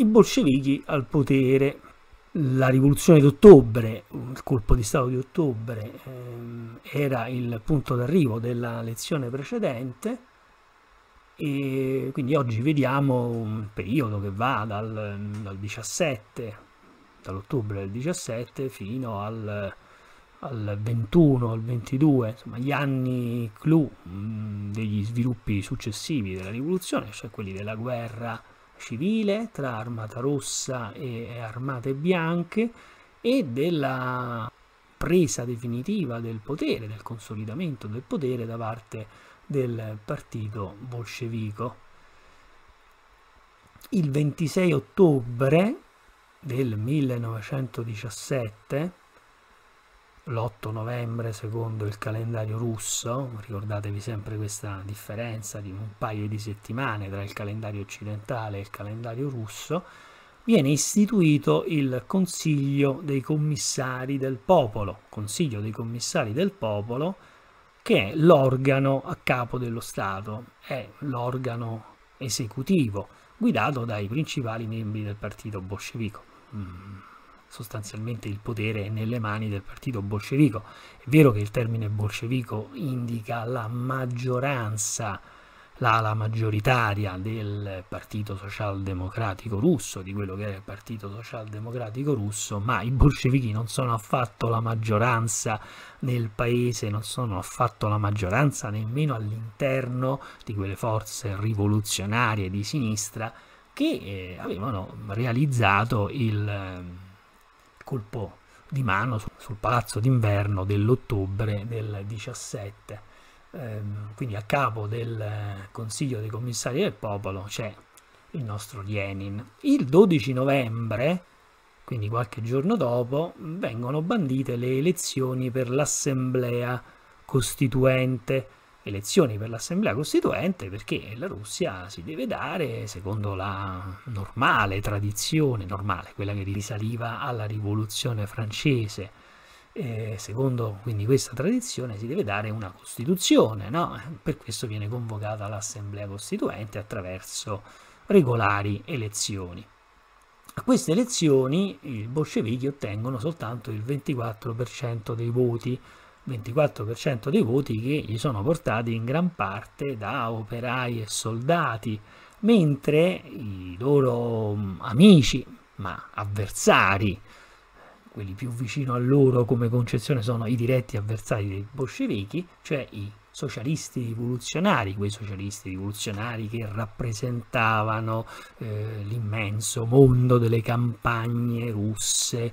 i bolscevichi al potere. La rivoluzione d'ottobre, il colpo di Stato di ottobre, ehm, era il punto d'arrivo della lezione precedente e quindi oggi vediamo un periodo che va dal, dal 17, dall'ottobre del 17 fino al, al 21, al 22, insomma gli anni clou mm, degli sviluppi successivi della rivoluzione, cioè quelli della guerra civile tra Armata Rossa e Armate Bianche e della presa definitiva del potere, del consolidamento del potere da parte del partito bolscevico. Il 26 ottobre del 1917 l'8 novembre secondo il calendario russo, ricordatevi sempre questa differenza di un paio di settimane tra il calendario occidentale e il calendario russo, viene istituito il Consiglio dei Commissari del Popolo, Consiglio dei Commissari del Popolo, che è l'organo a capo dello Stato, è l'organo esecutivo guidato dai principali membri del partito bolscevico. Mm sostanzialmente il potere è nelle mani del partito bolscevico. È vero che il termine bolscevico indica la maggioranza, l'ala maggioritaria del Partito Socialdemocratico russo, di quello che era il Partito Socialdemocratico russo, ma i bolscevichi non sono affatto la maggioranza nel paese, non sono affatto la maggioranza nemmeno all'interno di quelle forze rivoluzionarie di sinistra che eh, avevano realizzato il ehm, colpo di mano sul, palazzo d'inverno dell'ottobre del 17. Ehm, quindi a capo del eh, Consiglio dei Commissari del Popolo c'è il nostro Lenin. Il 12 novembre, quindi qualche giorno dopo, vengono bandite le elezioni per l'Assemblea Costituente elezioni per l'Assemblea Costituente perché la Russia si deve dare, secondo la normale tradizione, normale, quella che risaliva alla rivoluzione francese, eh, secondo quindi questa tradizione si deve dare una Costituzione, no? per questo viene convocata l'Assemblea Costituente attraverso regolari elezioni. A queste elezioni i bolscevichi ottengono soltanto il 24% dei voti, 24% dei voti che gli sono portati in gran parte da operai e soldati, mentre i loro mm, amici, ma avversari, quelli più vicino a loro come concezione sono i diretti avversari dei bolscevichi, cioè i socialisti rivoluzionari, quei socialisti rivoluzionari che rappresentavano eh, l'immenso mondo delle campagne russe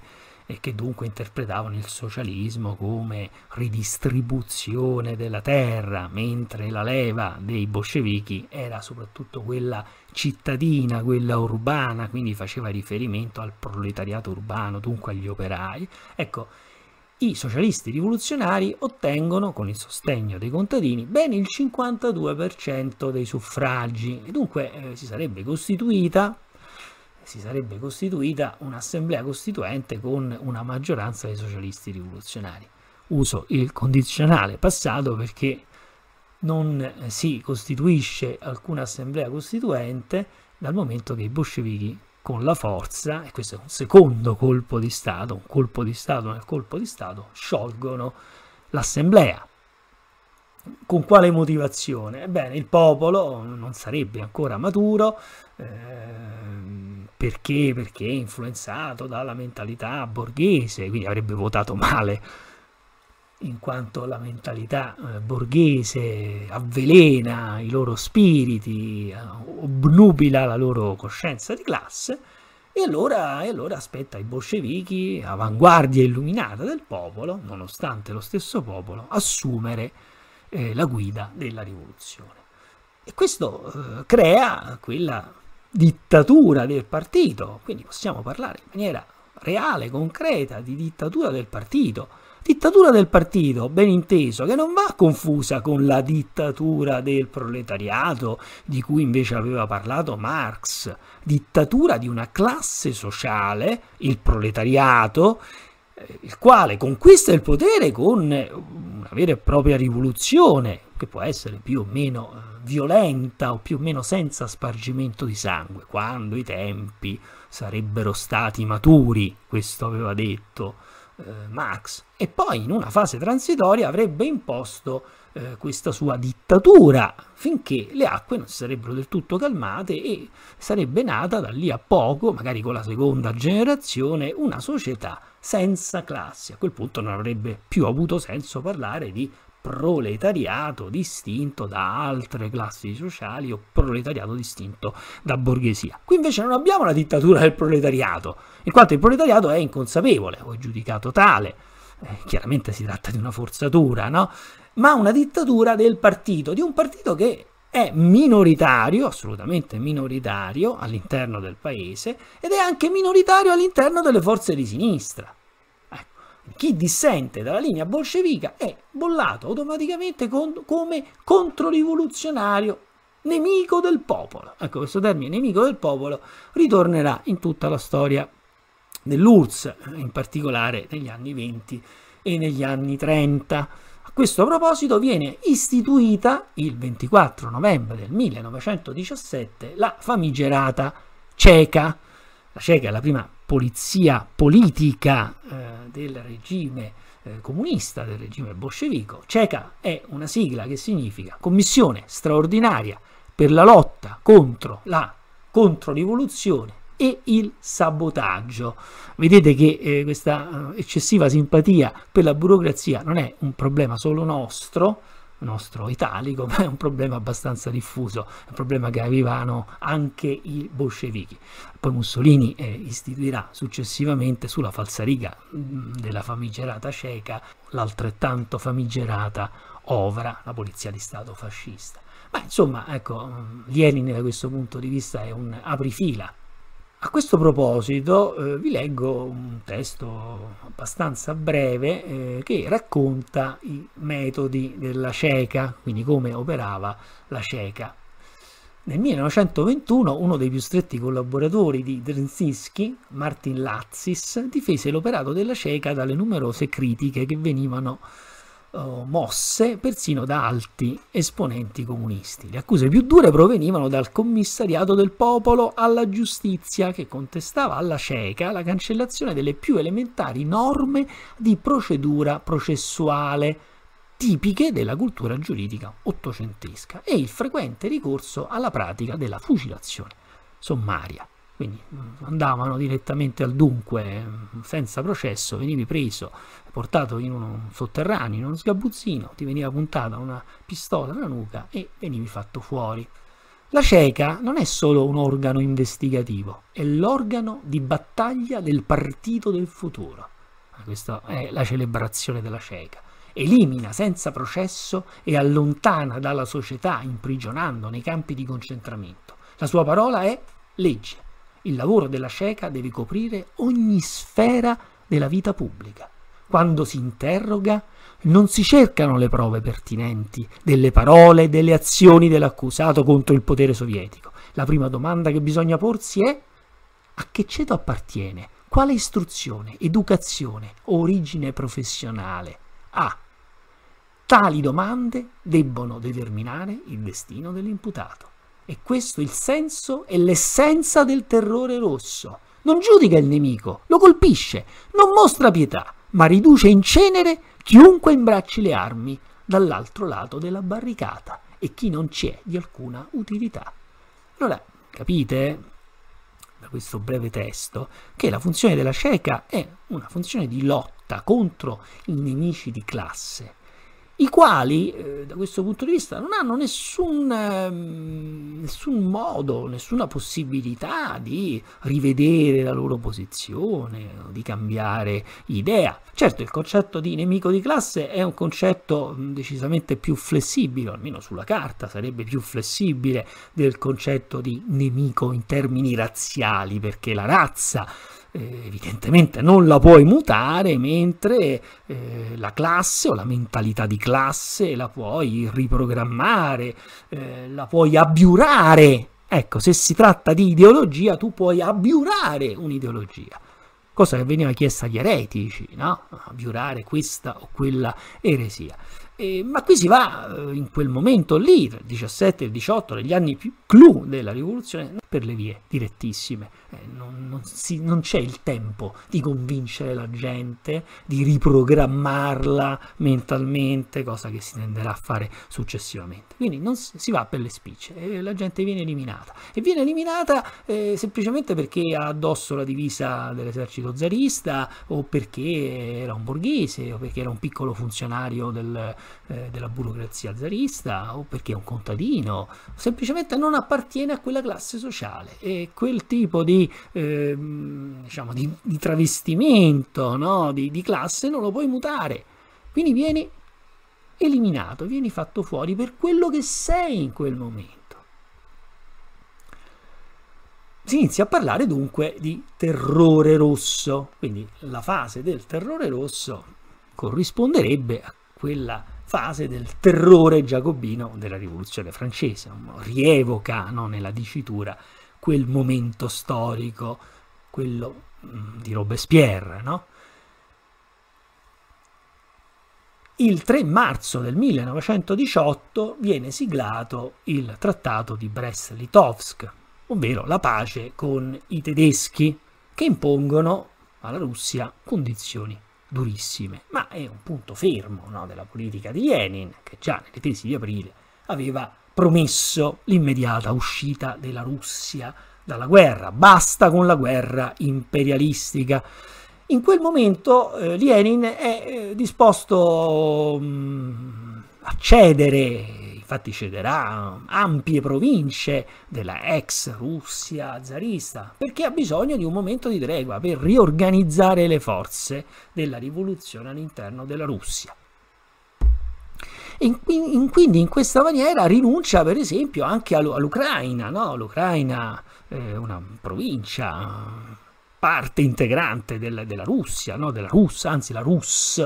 e che dunque interpretavano il socialismo come ridistribuzione della terra, mentre la leva dei bolscevichi era soprattutto quella cittadina, quella urbana, quindi faceva riferimento al proletariato urbano, dunque agli operai. Ecco, i socialisti rivoluzionari ottengono, con il sostegno dei contadini, ben il 52% dei suffragi, e dunque eh, si sarebbe costituita si sarebbe costituita un'assemblea costituente con una maggioranza dei socialisti rivoluzionari. Uso il condizionale passato perché non eh, si costituisce alcuna assemblea costituente dal momento che i bolscevichi con la forza, e questo è un secondo colpo di Stato, un colpo di Stato nel colpo di Stato, sciolgono l'assemblea. Con quale motivazione? Ebbene, il popolo non sarebbe ancora maturo, eh, perché? Perché è influenzato dalla mentalità borghese, quindi avrebbe votato male in quanto la mentalità eh, borghese avvelena i loro spiriti, eh, obnubila la loro coscienza di classe, e allora, e allora aspetta i bolscevichi, avanguardia illuminata del popolo, nonostante lo stesso popolo, assumere eh, la guida della rivoluzione. E questo eh, crea quella dittatura del partito, quindi possiamo parlare in maniera reale, concreta, di dittatura del partito. Dittatura del partito, ben inteso, che non va confusa con la dittatura del proletariato di cui invece aveva parlato Marx, dittatura di una classe sociale, il proletariato, eh, il quale conquista il potere con una vera e propria rivoluzione, che può essere più o meno eh, violenta o più o meno senza spargimento di sangue, quando i tempi sarebbero stati maturi, questo aveva detto eh, Max, e poi in una fase transitoria avrebbe imposto eh, questa sua dittatura finché le acque non si sarebbero del tutto calmate e sarebbe nata da lì a poco, magari con la seconda generazione, una società senza classi. A quel punto non avrebbe più avuto senso parlare di proletariato distinto da altre classi sociali o proletariato distinto da borghesia. Qui invece non abbiamo la dittatura del proletariato, in quanto il proletariato è inconsapevole o è giudicato tale. Eh, chiaramente si tratta di una forzatura, no? Ma una dittatura del partito, di un partito che è minoritario, assolutamente minoritario all'interno del paese ed è anche minoritario all'interno delle forze di sinistra chi dissente dalla linea bolscevica è bollato automaticamente con, come controrivoluzionario nemico del popolo. Ecco, questo termine nemico del popolo ritornerà in tutta la storia dell'URSS, in particolare negli anni 20 e negli anni 30. A questo proposito viene istituita il 24 novembre del 1917 la famigerata CECA, la Ceca è la prima polizia politica eh, del regime eh, comunista, del regime bolscevico. Ceca è una sigla che significa Commissione straordinaria per la lotta contro la controrivoluzione e il sabotaggio. Vedete che eh, questa eh, eccessiva simpatia per la burocrazia non è un problema solo nostro, nostro italico, ma è un problema abbastanza diffuso, è un problema che avevano anche i bolscevichi. Poi Mussolini eh, istituirà successivamente sulla falsariga mm, della famigerata cieca l'altrettanto famigerata Ovra, la polizia di Stato fascista. Ma insomma, ecco, mm, Lenin da questo punto di vista è un aprifila a questo proposito eh, vi leggo un testo abbastanza breve eh, che racconta i metodi della cieca, quindi come operava la cieca. Nel 1921 uno dei più stretti collaboratori di Drenzinski, Martin Lazzis, difese l'operato della cieca dalle numerose critiche che venivano eh, mosse persino da alti esponenti comunisti. Le accuse più dure provenivano dal commissariato del popolo alla giustizia che contestava alla cieca la cancellazione delle più elementari norme di procedura processuale tipiche della cultura giuridica ottocentesca e il frequente ricorso alla pratica della fucilazione sommaria. Quindi mm, andavano direttamente al dunque, mm, senza processo, venivi preso, portato in un sotterraneo, in uno sgabuzzino, ti veniva puntata una pistola alla nuca e venivi fatto fuori. La cieca non è solo un organo investigativo, è l'organo di battaglia del partito del futuro. Ah, questa è la celebrazione della cieca. Elimina senza processo e allontana dalla società, imprigionando nei campi di concentramento. La sua parola è legge. Il lavoro della cieca deve coprire ogni sfera della vita pubblica quando si interroga, non si cercano le prove pertinenti delle parole, e delle azioni dell'accusato contro il potere sovietico. La prima domanda che bisogna porsi è a che ceto appartiene? Quale istruzione, educazione, origine professionale ha? tali domande debbono determinare il destino dell'imputato. E questo è il senso e l'essenza del terrore rosso. Non giudica il nemico, lo colpisce, non mostra pietà ma riduce in cenere chiunque imbracci le armi dall'altro lato della barricata e chi non ci è di alcuna utilità. Allora, capite da questo breve testo che la funzione della cieca è una funzione di lotta contro i nemici di classe, i quali eh, da questo punto di vista non hanno nessun, ehm, nessun, modo, nessuna possibilità di rivedere la loro posizione, di cambiare idea. Certo, il concetto di nemico di classe è un concetto mm, decisamente più flessibile, almeno sulla carta sarebbe più flessibile del concetto di nemico in termini razziali, perché la razza eh, evidentemente non la puoi mutare, mentre eh, la classe o la mentalità di classe la puoi riprogrammare, eh, la puoi abbiurare. Ecco, se si tratta di ideologia, tu puoi abbiurare un'ideologia cosa che veniva chiesta agli eretici, no? Abbiurare questa o quella eresia. Eh, ma qui si va eh, in quel momento lì, tra il 17 e il 18, negli anni più clou della rivoluzione, per le vie direttissime. Eh, non, non, si, non c'è il tempo di convincere la gente, di riprogrammarla mentalmente, cosa che si tenderà a fare successivamente. Quindi non si, va per le spicce e la gente viene eliminata. E viene eliminata eh, semplicemente perché ha addosso la divisa dell'esercito zarista o perché era un borghese o perché era un piccolo funzionario del eh, della burocrazia zarista o perché è un contadino, semplicemente non appartiene a quella classe sociale e quel tipo di, eh, diciamo, di, di travestimento no? di, di classe non lo puoi mutare. Quindi vieni eliminato, vieni fatto fuori per quello che sei in quel momento. Si inizia a parlare dunque di terrore rosso, quindi la fase del terrore rosso corrisponderebbe a quella fase del terrore giacobino della rivoluzione francese, rievoca no, nella dicitura quel momento storico, quello mm, di Robespierre. No? Il 3 marzo del 1918 viene siglato il trattato di Brest-Litovsk, ovvero la pace con i tedeschi che impongono alla Russia condizioni durissime, ma è un punto fermo no, della politica di Lenin, che già nelle tesi di aprile aveva promesso l'immediata uscita della Russia dalla guerra, basta con la guerra imperialistica. In quel momento eh, Lenin è eh, disposto mh, mm, a cedere infatti cederà ampie province della ex Russia zarista, perché ha bisogno di un momento di tregua per riorganizzare le forze della rivoluzione all'interno della Russia. E quindi in questa maniera rinuncia per esempio anche all'Ucraina, no? l'Ucraina è eh, una provincia parte integrante del, della Russia, no? della Russa, anzi la Rus,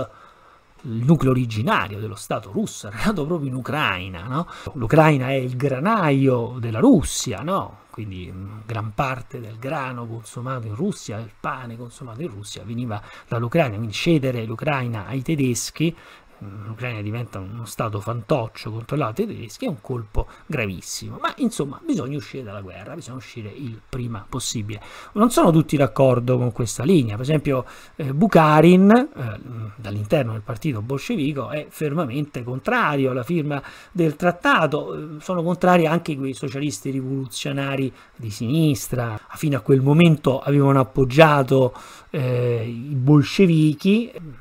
il nucleo originario dello Stato russo era nato proprio in Ucraina. No? L'Ucraina è il granaio della Russia, no? quindi mm, gran parte del grano consumato in Russia, del pane consumato in Russia veniva dall'Ucraina, quindi cedere l'Ucraina ai tedeschi l'Ucraina diventa uno stato fantoccio controllato dai tedeschi, è un colpo gravissimo. Ma insomma, bisogna uscire dalla guerra, bisogna uscire il prima possibile. Non sono tutti d'accordo con questa linea, per esempio eh, Bukharin, eh, dall'interno del partito bolscevico, è fermamente contrario alla firma del trattato, eh, sono contrari anche quei socialisti rivoluzionari di sinistra, fino a quel momento avevano appoggiato eh, i bolscevichi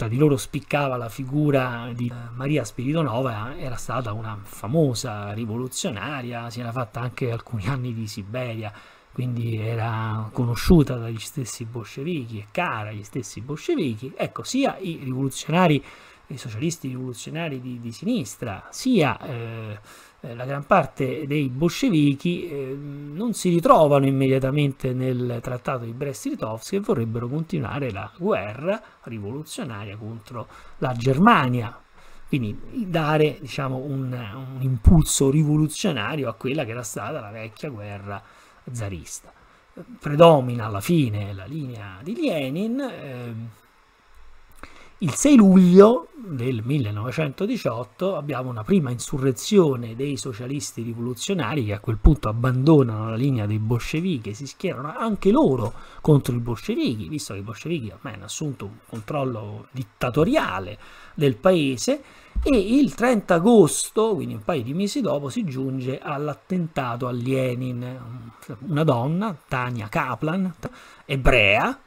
tra di loro spiccava la figura di Maria Spiridonova, era stata una famosa rivoluzionaria, si era fatta anche alcuni anni di Siberia, quindi era conosciuta dagli stessi bolscevichi e cara agli stessi bolscevichi. Ecco, sia i rivoluzionari, i socialisti rivoluzionari di, di sinistra, sia... Eh, eh, la gran parte dei bolscevichi eh, non si ritrovano immediatamente nel trattato di Brest-Litovsk e vorrebbero continuare la guerra rivoluzionaria contro la Germania. Quindi dare diciamo, un, un impulso rivoluzionario a quella che era stata la vecchia guerra zarista. Predomina alla fine la linea di Lenin. Eh, il 6 luglio del 1918 abbiamo una prima insurrezione dei socialisti rivoluzionari che a quel punto abbandonano la linea dei bolscevichi e si schierano anche loro contro i bolscevichi, visto che i bolscevichi ormai hanno assunto un controllo dittatoriale del paese e il 30 agosto, quindi un paio di mesi dopo, si giunge all'attentato a Lenin. Una donna, Tania Kaplan, ebrea,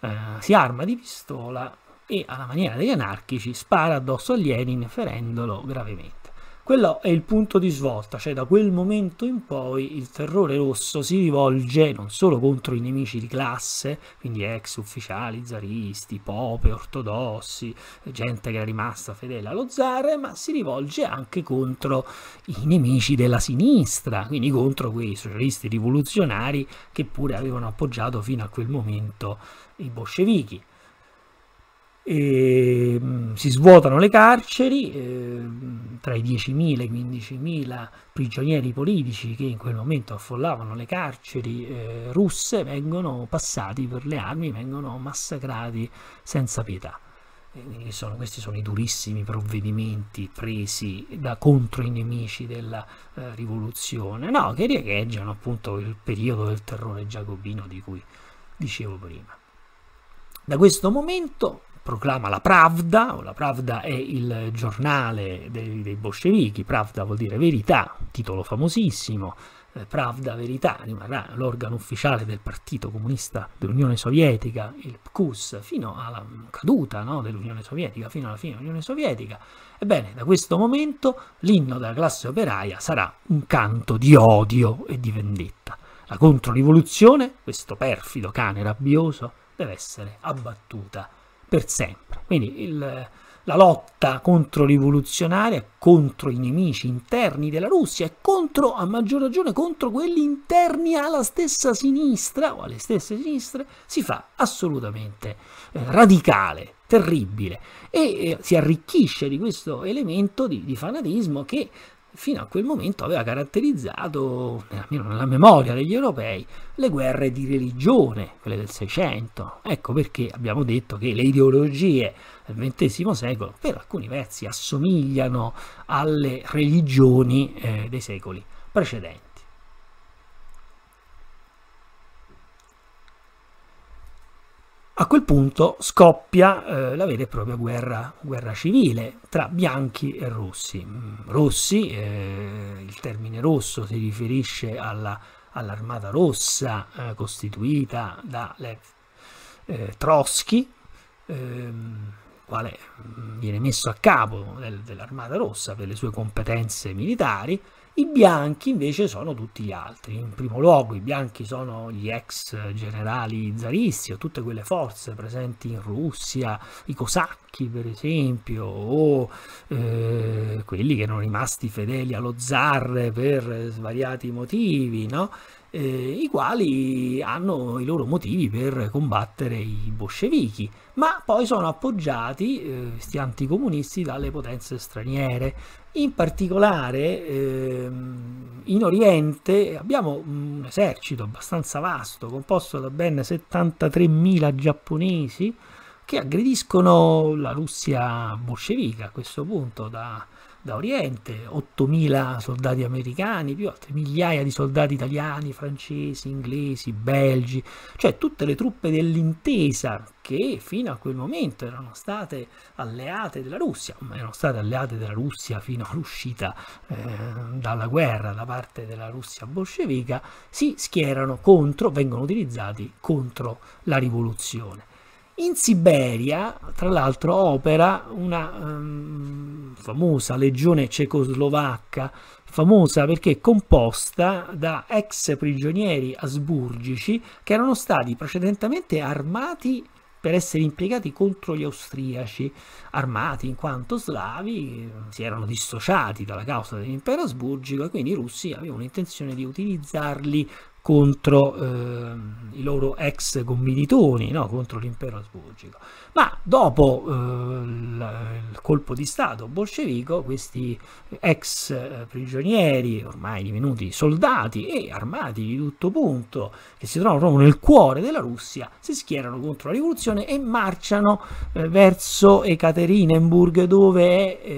eh, si arma di pistola e alla maniera degli anarchici spara addosso a Lenin ferendolo gravemente. Quello è il punto di svolta, cioè da quel momento in poi il terrore rosso si rivolge non solo contro i nemici di classe, quindi ex ufficiali zaristi, pope, ortodossi, gente che era rimasta fedele allo zar, ma si rivolge anche contro i nemici della sinistra, quindi contro quei socialisti rivoluzionari che pure avevano appoggiato fino a quel momento i bolscevichi e, ehm, si svuotano le carceri, eh, tra i 10.000 e i 15.000 prigionieri politici che in quel momento affollavano le carceri eh, russe vengono passati per le armi, vengono massacrati senza pietà. Sono, questi sono i durissimi provvedimenti presi da contro i nemici della eh, rivoluzione, no, che riecheggiano appunto il periodo del terrore giacobino di cui dicevo prima. Da questo momento proclama la Pravda, la Pravda è il giornale dei, dei bolscevichi, Pravda vuol dire verità, titolo famosissimo, eh, Pravda Verità rimarrà l'organo ufficiale del Partito Comunista dell'Unione Sovietica, il PKUS, fino alla caduta no, dell'Unione Sovietica, fino alla fine dell'Unione Sovietica. Ebbene, da questo momento l'inno della classe operaia sarà un canto di odio e di vendetta. La controrivoluzione, questo perfido cane rabbioso, deve essere abbattuta per sempre. Quindi il, la lotta contro rivoluzionaria, contro i nemici interni della Russia e contro, a maggior ragione, contro quelli interni alla stessa sinistra o alle stesse sinistre, si fa assolutamente eh, radicale, terribile e eh, si arricchisce di questo elemento di, di fanatismo che fino a quel momento aveva caratterizzato, almeno nella memoria degli europei, le guerre di religione, quelle del Seicento. Ecco perché abbiamo detto che le ideologie del XX secolo per alcuni versi assomigliano alle religioni eh, dei secoli precedenti. A quel punto scoppia eh, la vera e propria guerra, guerra, civile tra bianchi e rossi. Mm, rossi, eh, il termine rosso si riferisce all'armata rossa eh, costituita da Lev eh, Trotsky, ehm, quale mm, viene messo a capo del, dell'armata rossa per le sue competenze militari, i bianchi invece sono tutti gli altri. In primo luogo i bianchi sono gli ex generali zaristi o tutte quelle forze presenti in Russia, i cosacchi per esempio, o eh, quelli che erano rimasti fedeli allo zar per svariati motivi, no? eh, i quali hanno i loro motivi per combattere i bolscevichi, ma poi sono appoggiati, eh, questi anticomunisti, dalle potenze straniere. In particolare ehm, in Oriente abbiamo un esercito abbastanza vasto, composto da ben 73.000 giapponesi, che aggrediscono la Russia bolscevica a questo punto da da Oriente, 8.000 soldati americani, più altre migliaia di soldati italiani, francesi, inglesi, belgi, cioè tutte le truppe dell'intesa che fino a quel momento erano state alleate della Russia, ma erano state alleate della Russia fino all'uscita eh, dalla guerra da parte della Russia bolscevica, si schierano contro, vengono utilizzati contro la rivoluzione. In Siberia, tra l'altro, opera una um, famosa legione cecoslovacca, famosa perché composta da ex prigionieri asburgici che erano stati precedentemente armati per essere impiegati contro gli austriaci, armati in quanto slavi, si erano dissociati dalla causa dell'impero asburgico e quindi i russi avevano intenzione di utilizzarli contro eh, i loro ex commilitoni, no? contro l'impero asburgico. Ma dopo eh, il colpo di Stato bolscevico, questi ex eh, prigionieri, ormai divenuti soldati e armati di tutto punto, che si trovano proprio nel cuore della Russia, si schierano contro la rivoluzione e marciano eh, verso Ekaterinenburg, dove è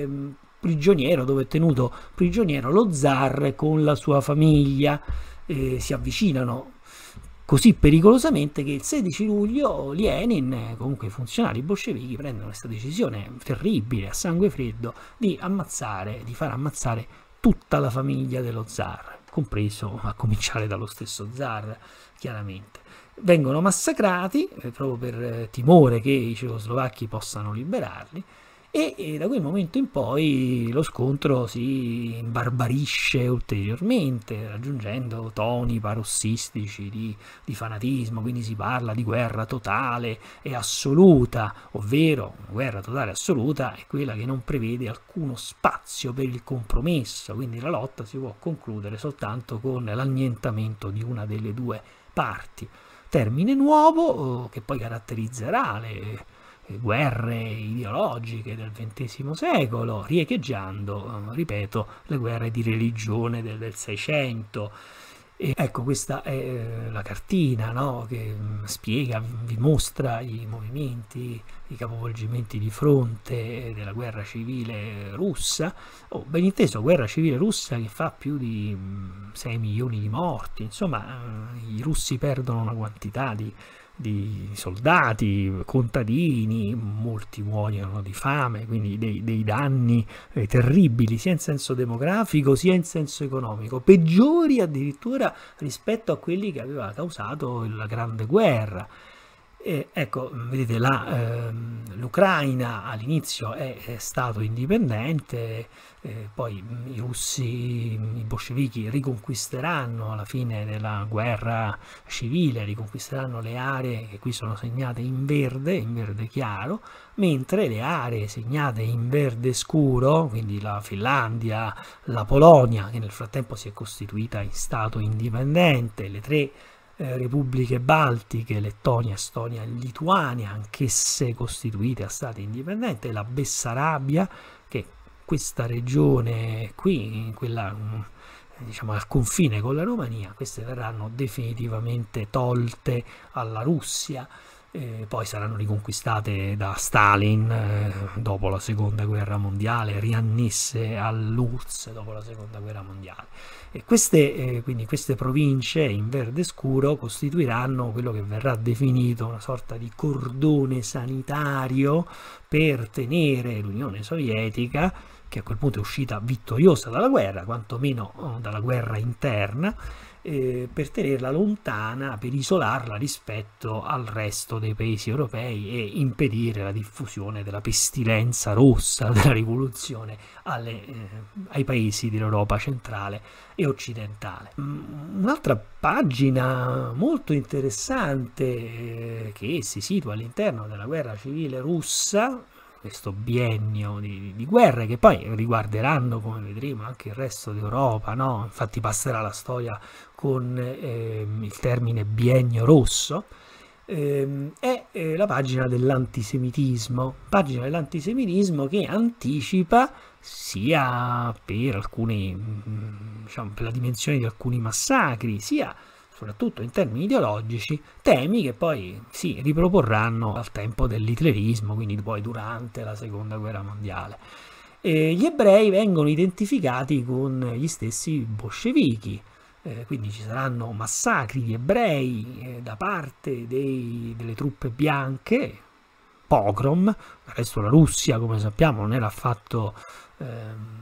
ehm, prigioniero, dove è tenuto prigioniero lo zar con la sua famiglia eh, si avvicinano così pericolosamente che il 16 luglio Lenin, comunque i funzionari bolscevichi, prendono questa decisione terribile, a sangue freddo, di ammazzare, di far ammazzare tutta la famiglia dello zar, compreso a cominciare dallo stesso zar, chiaramente. Vengono massacrati eh, proprio per eh, timore che i cecoslovacchi possano liberarli e, e da quel momento in poi lo scontro si imbarbarisce ulteriormente, raggiungendo toni parossistici di, di fanatismo, quindi si parla di guerra totale e assoluta, ovvero una guerra totale e assoluta è quella che non prevede alcuno spazio per il compromesso, quindi la lotta si può concludere soltanto con l'annientamento di una delle due parti. Termine nuovo eh, che poi caratterizzerà le guerre ideologiche del XX secolo, riecheggiando, eh, ripeto, le guerre di religione del, del 600. E ecco, questa è eh, la cartina no? che mm, spiega, vi mostra i movimenti, i capovolgimenti di fronte della guerra civile russa, o oh, ben inteso guerra civile russa che fa più di 6 mm, milioni di morti, insomma eh, i russi perdono una quantità di, di soldati, contadini, molti muoiono di fame, quindi dei, dei danni eh, terribili sia in senso demografico sia in senso economico, peggiori addirittura rispetto a quelli che aveva causato la Grande Guerra. E ecco, vedete, ehm, l'Ucraina ehm, all'inizio è, è, stato indipendente, eh, poi mm, i russi, mm, i bolscevichi riconquisteranno alla fine della guerra civile, riconquisteranno le aree che qui sono segnate in verde, in verde chiaro, mentre le aree segnate in verde scuro, quindi la Finlandia, la Polonia, che nel frattempo si è costituita in stato indipendente, le tre eh, repubbliche baltiche, Lettonia, Estonia e Lituania, anch'esse costituite a Stati indipendenti, la Bessarabia, che è questa regione qui, quella mm, diciamo al confine con la Romania, queste verranno definitivamente tolte alla Russia. Eh, poi saranno riconquistate da Stalin eh, dopo la seconda guerra mondiale, riannesse all'URSS dopo la seconda guerra mondiale. E queste, eh, quindi queste province in verde scuro costituiranno quello che verrà definito una sorta di cordone sanitario per tenere l'Unione Sovietica, che a quel punto è uscita vittoriosa dalla guerra, quantomeno oh, dalla guerra interna, eh, per tenerla lontana, per isolarla rispetto al resto dei paesi europei e impedire la diffusione della pestilenza rossa della rivoluzione alle, eh, ai paesi dell'Europa centrale e occidentale. Mm, un'altra pagina molto interessante eh, che si situa all'interno della guerra civile russa questo biennio di, di, guerre che poi riguarderanno, come vedremo, anche il resto d'Europa, no? infatti passerà la storia con eh, il termine biennio rosso, ehm, eh, è la pagina dell'antisemitismo, pagina dell'antisemitismo che anticipa sia per, alcuni, mm, diciamo, per la dimensione di alcuni massacri, sia soprattutto in termini ideologici, temi che poi si riproporranno al tempo dell'hitlerismo, quindi poi durante la seconda guerra mondiale. E gli ebrei vengono identificati con gli stessi bolscevichi, eh, quindi ci saranno massacri di ebrei eh, da parte dei, delle truppe bianche, pogrom, adesso la Russia come sappiamo non era affatto... Ehm,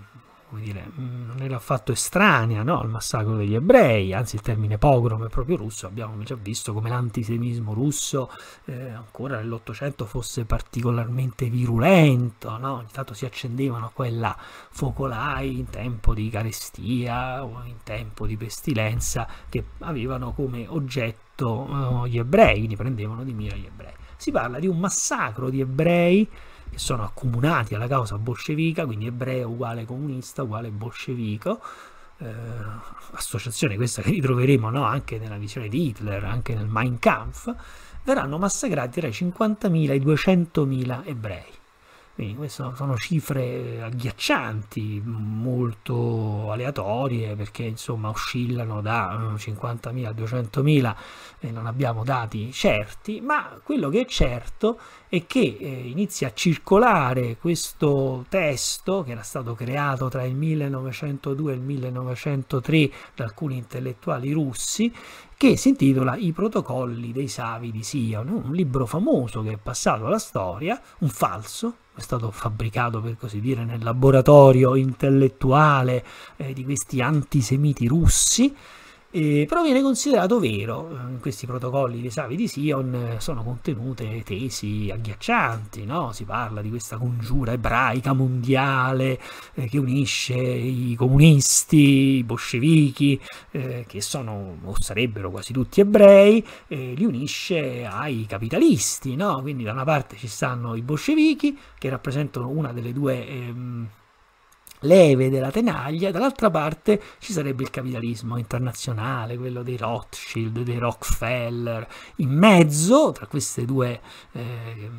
come dire, mm, non era affatto estranea no, al massacro degli ebrei, anzi il termine pogrom è proprio russo, abbiamo già visto come l'antisemismo russo eh, ancora nell'Ottocento fosse particolarmente virulento, no? ogni tanto si accendevano quella focolai in tempo di carestia o in tempo di pestilenza che avevano come oggetto eh, gli ebrei, quindi prendevano di mira gli ebrei. Si parla di un massacro di ebrei che sono accomunati alla causa bolscevica, quindi ebreo uguale comunista uguale bolscevico, eh, associazione questa che ritroveremo no, anche nella visione di Hitler, anche nel Mein Kampf, verranno massacrati tra i 50.000 e i 200.000 ebrei. Quindi queste sono cifre agghiaccianti, molto aleatorie, perché insomma oscillano da 50.000 a 200.000 e non abbiamo dati certi, ma quello che è certo è che eh, inizia a circolare questo testo che era stato creato tra il 1902 e il 1903 da alcuni intellettuali russi che si intitola I protocolli dei savi di Sion, un libro famoso che è passato alla storia, un falso, è stato fabbricato per così dire nel laboratorio intellettuale eh, di questi antisemiti russi eh, però viene considerato vero, in eh, questi protocolli dei savi di Sion eh, sono contenute tesi agghiaccianti, no? si parla di questa congiura ebraica mondiale eh, che unisce i comunisti, i bolscevichi, eh, che sono o sarebbero quasi tutti ebrei, li unisce ai capitalisti, no? quindi da una parte ci stanno i bolscevichi che rappresentano una delle due... Ehm, leve della tenaglia, dall'altra parte ci sarebbe il capitalismo internazionale, quello dei Rothschild, dei Rockefeller, in mezzo tra queste due eh,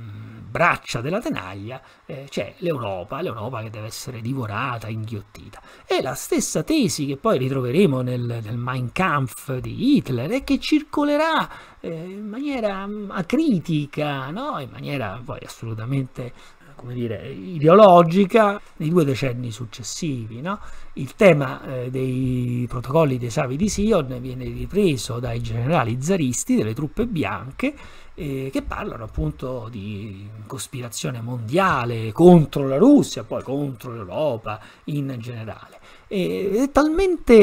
braccia della tenaglia eh, c'è l'Europa, l'Europa che deve essere divorata, inghiottita. E la stessa tesi che poi ritroveremo nel, nel Mein Kampf di Hitler e eh, che circolerà eh, in maniera mm, acritica, no? in maniera poi assolutamente come dire, ideologica nei due decenni successivi. No? Il tema eh, dei protocolli dei Savi di Sion viene ripreso dai generali zaristi delle truppe bianche eh, che parlano appunto di cospirazione mondiale contro la Russia, poi contro l'Europa in generale è talmente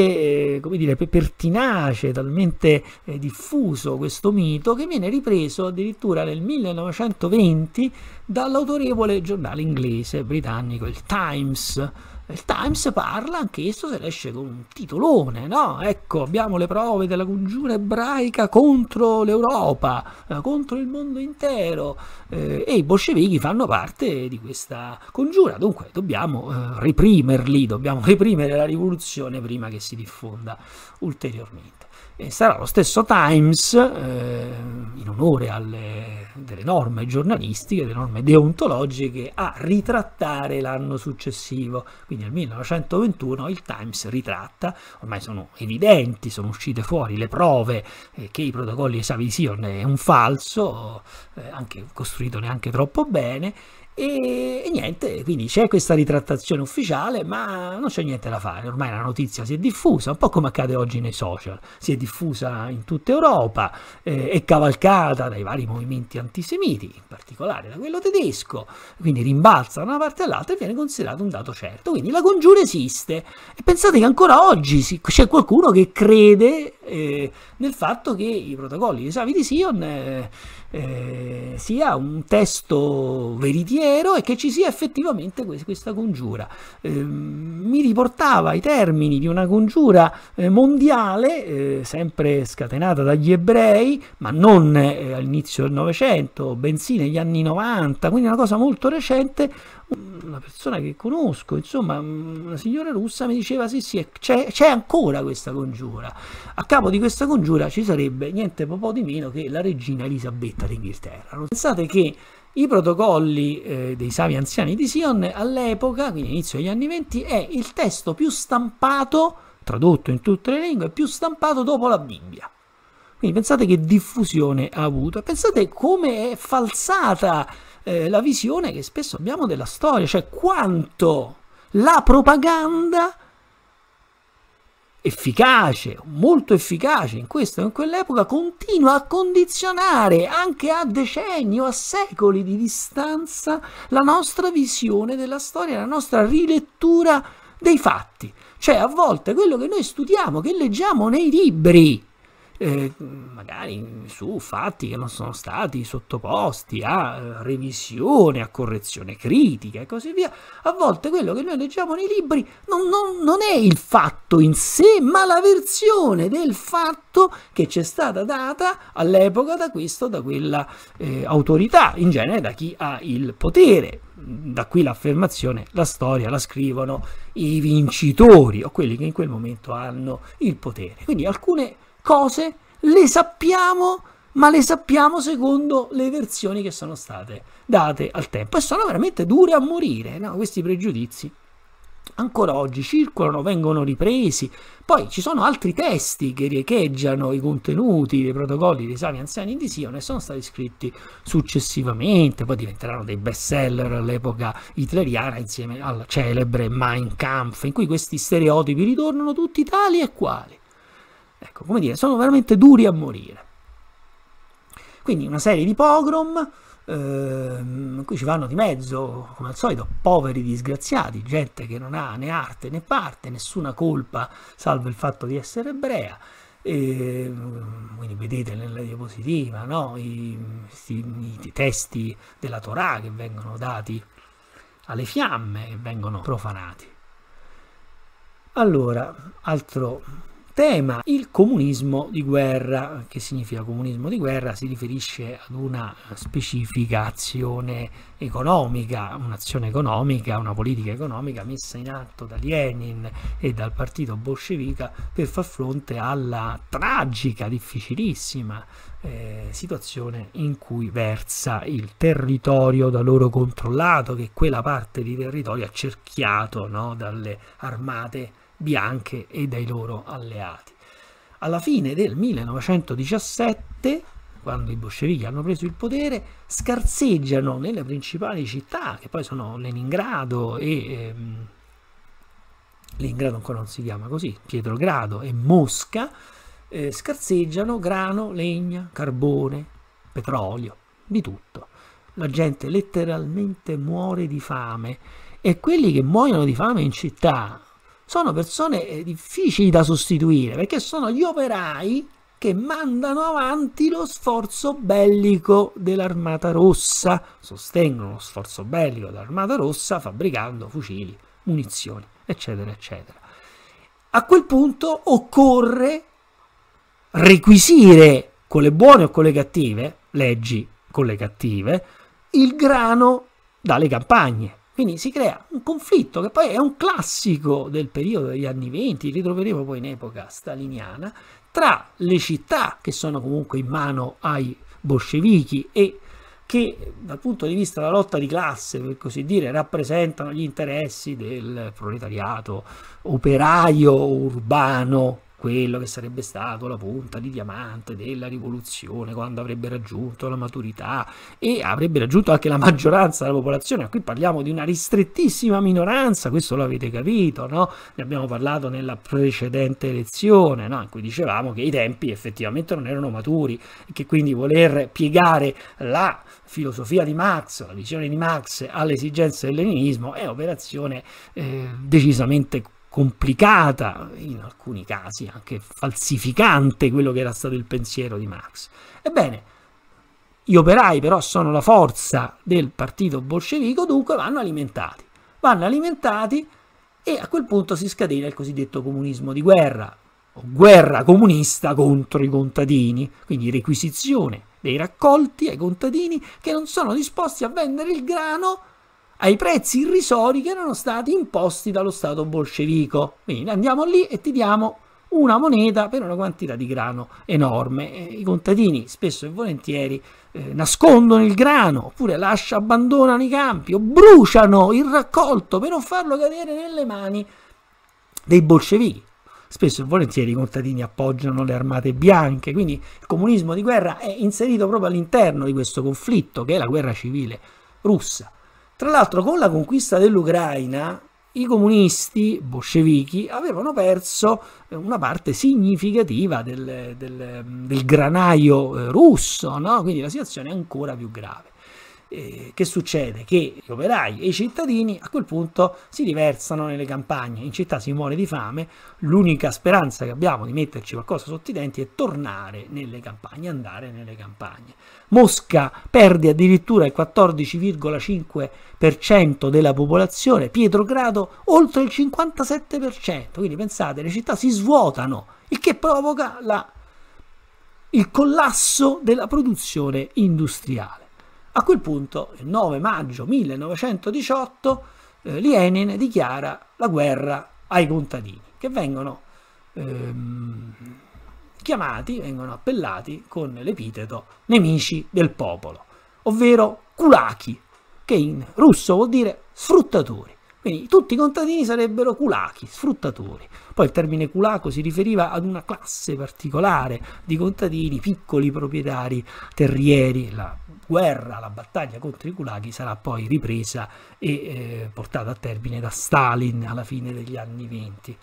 eh, come dire, pertinace, talmente eh, diffuso questo mito che viene ripreso addirittura nel 1920 dall'autorevole giornale inglese britannico, il Times, il Times parla anch'esso se ne esce con un titolone, no? Ecco, abbiamo le prove della congiura ebraica contro l'Europa, eh, contro il mondo intero eh, e i bolscevichi fanno parte di questa congiura, dunque dobbiamo eh, riprimerli, dobbiamo reprimere la rivoluzione prima che si diffonda ulteriormente. E sarà lo stesso Times, eh, in onore alle, delle norme giornalistiche, delle norme deontologiche, a ritrattare l'anno successivo. Quindi nel 1921 il Times ritratta, ormai sono evidenti, sono uscite fuori le prove eh, che i protocolli di Savision è un falso, eh, anche costruito neanche troppo bene, e, e, niente, quindi c'è questa ritrattazione ufficiale, ma non c'è niente da fare, ormai la notizia si è diffusa, un po' come accade oggi nei social, si è diffusa in tutta Europa, eh, è cavalcata dai vari movimenti antisemiti, in particolare da quello tedesco, quindi rimbalza da una parte all'altra e viene considerato un dato certo, quindi la congiura esiste e pensate che ancora oggi si, c'è qualcuno che crede eh, nel fatto che i protocolli dei Savi di Sion... Eh, eh, sia un testo veritiero e che ci sia effettivamente questa congiura. Ehm, mi riportava i termini di una congiura eh, mondiale, eh, sempre scatenata dagli ebrei, ma non eh, all'inizio del Novecento, bensì negli anni 90, quindi una cosa molto recente, Mm, una persona che conosco, insomma, mm, una signora russa mi diceva sì, sì, c'è, ancora questa congiura. A capo di questa congiura ci sarebbe niente po' di meno che la regina Elisabetta d'Inghilterra. Pensate che i protocolli eh, dei savi anziani di Sion all'epoca, quindi inizio degli anni 20, è il testo più stampato, tradotto in tutte le lingue, più stampato dopo la Bibbia. Quindi pensate che diffusione ha avuto, pensate come è falsata eh, la visione che spesso abbiamo della storia, cioè quanto la propaganda efficace, molto efficace in questa o in quell'epoca, continua a condizionare anche a decenni o a secoli di distanza la nostra visione della storia, la nostra rilettura dei fatti. Cioè a volte quello che noi studiamo, che leggiamo nei libri, eh, magari su fatti che non sono stati sottoposti a eh, revisione, a correzione critica e così via, a volte quello che noi leggiamo nei libri non, non, non è il fatto in sé, ma la versione del fatto che ci è stata data all'epoca da d'acquisto da quella eh, autorità, in genere da chi ha il potere. Da qui l'affermazione, la storia la scrivono i vincitori o quelli che in quel momento hanno il potere. Quindi alcune cose le sappiamo, ma le sappiamo secondo le versioni che sono state date al tempo e sono veramente dure a morire, no? questi pregiudizi ancora oggi circolano, vengono ripresi. Poi ci sono altri testi che riecheggiano i contenuti dei protocolli dei sani anziani di Sion e sono stati scritti successivamente, poi diventeranno dei best seller all'epoca hitleriana insieme al celebre Mein Kampf, in cui questi stereotipi ritornano tutti tali e quali. Ecco, come dire, sono veramente duri a morire. Quindi una serie di pogrom, ehm, qui ci vanno di mezzo, come al solito, poveri disgraziati, gente che non ha né arte né parte, nessuna colpa, salvo il fatto di essere ebrea. E, quindi vedete nella diapositiva no? I, i, i testi della Torah che vengono dati alle fiamme, e vengono profanati. Allora, altro tema il comunismo di guerra. Che significa comunismo di guerra? Si riferisce ad una specifica azione economica, un'azione economica, una politica economica messa in atto da Lenin e dal partito bolscevica per far fronte alla tragica, difficilissima eh, situazione in cui versa il territorio da loro controllato, che quella parte di territorio accerchiato no, dalle armate bianche e dai loro alleati. Alla fine del 1917, quando i bolscevichi hanno preso il potere, scarseggiano nelle principali città, che poi sono Leningrado e... Ehm, Leningrado ancora non si chiama così, Pietrogrado e Mosca, eh, scarseggiano grano, legna, carbone, petrolio, di tutto. La gente letteralmente muore di fame e quelli che muoiono di fame in città sono persone eh, difficili da sostituire perché sono gli operai che mandano avanti lo sforzo bellico dell'Armata Rossa, sostengono lo sforzo bellico dell'Armata Rossa fabbricando fucili, munizioni, eccetera, eccetera. A quel punto occorre requisire con le buone o con le cattive, leggi con le cattive, il grano dalle campagne, quindi si crea un conflitto che poi è un classico del periodo degli anni 20, li troveremo poi in epoca staliniana, tra le città che sono comunque in mano ai bolscevichi e che dal punto di vista della lotta di classe, per così dire, rappresentano gli interessi del proletariato operaio urbano quello che sarebbe stato la punta di diamante della rivoluzione quando avrebbe raggiunto la maturità e avrebbe raggiunto anche la maggioranza della popolazione. Qui parliamo di una ristrettissima minoranza, questo lo avete capito, no? Ne abbiamo parlato nella precedente lezione, no? in cui dicevamo che i tempi effettivamente non erano maturi e che quindi voler piegare la filosofia di Marx, la visione di Marx alle esigenze del leninismo è operazione eh, decisamente complicata, in alcuni casi anche falsificante quello che era stato il pensiero di Marx. Ebbene, gli operai però sono la forza del partito bolscevico, dunque vanno alimentati. Vanno alimentati e a quel punto si scatena il cosiddetto comunismo di guerra, o guerra comunista contro i contadini, quindi requisizione dei raccolti ai contadini che non sono disposti a vendere il grano ai prezzi irrisori che erano stati imposti dallo Stato bolscevico. Quindi andiamo lì e ti diamo una moneta per una quantità di grano enorme. I contadini spesso e volentieri eh, nascondono il grano, oppure lascia, abbandonano i campi, o bruciano il raccolto per non farlo cadere nelle mani dei bolscevichi. Spesso e volentieri i contadini appoggiano le armate bianche, quindi il comunismo di guerra è inserito proprio all'interno di questo conflitto che è la guerra civile russa. Tra l'altro con la conquista dell'Ucraina i comunisti bolscevichi avevano perso eh, una parte significativa del, del, del granaio eh, russo, no? quindi la situazione è ancora più grave. Eh, che succede? Che gli operai e i cittadini a quel punto si riversano nelle campagne, in città si muore di fame, l'unica speranza che abbiamo di metterci qualcosa sotto i denti è tornare nelle campagne, andare nelle campagne. Mosca perde addirittura il 14,5% della popolazione, Pietrogrado oltre il 57%, quindi pensate le città si svuotano, il che provoca la il collasso della produzione industriale. A quel punto, il 9 maggio 1918, eh, Lenin dichiara la guerra ai contadini, che vengono ehm, chiamati, vengono appellati con l'epiteto nemici del popolo, ovvero kulaki, che in russo vuol dire sfruttatori. Quindi tutti i contadini sarebbero culachi, sfruttatori. Poi il termine culaco si riferiva ad una classe particolare di contadini, piccoli proprietari, terrieri. La guerra, la battaglia contro i culachi sarà poi ripresa e eh, portata a termine da Stalin alla fine degli anni venti.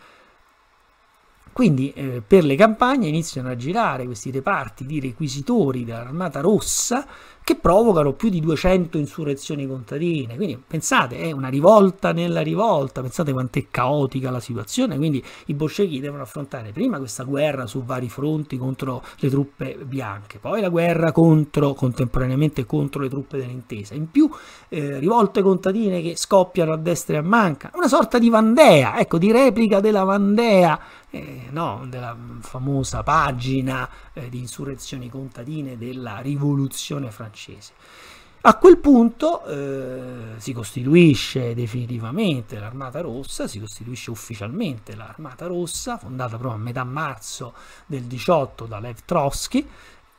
Quindi eh, per le campagne iniziano a girare questi reparti di requisitori dell'Armata Rossa che provocano più di 200 insurrezioni contadine. Quindi pensate, è una rivolta nella rivolta, pensate quanto è caotica la situazione. Quindi i bolscevichi devono affrontare prima questa guerra su vari fronti contro le truppe bianche, poi la guerra contro, contemporaneamente contro le truppe dell'intesa, in più eh, rivolte contadine che scoppiano a destra e a manca, una sorta di Vandea, ecco, di replica della Vandea eh, no, della famosa pagina eh, di insurrezioni contadine della rivoluzione francese francese. A quel punto eh, si costituisce definitivamente l'Armata Rossa, si costituisce ufficialmente l'Armata Rossa, fondata proprio a metà marzo del 18 da Lev Trotsky,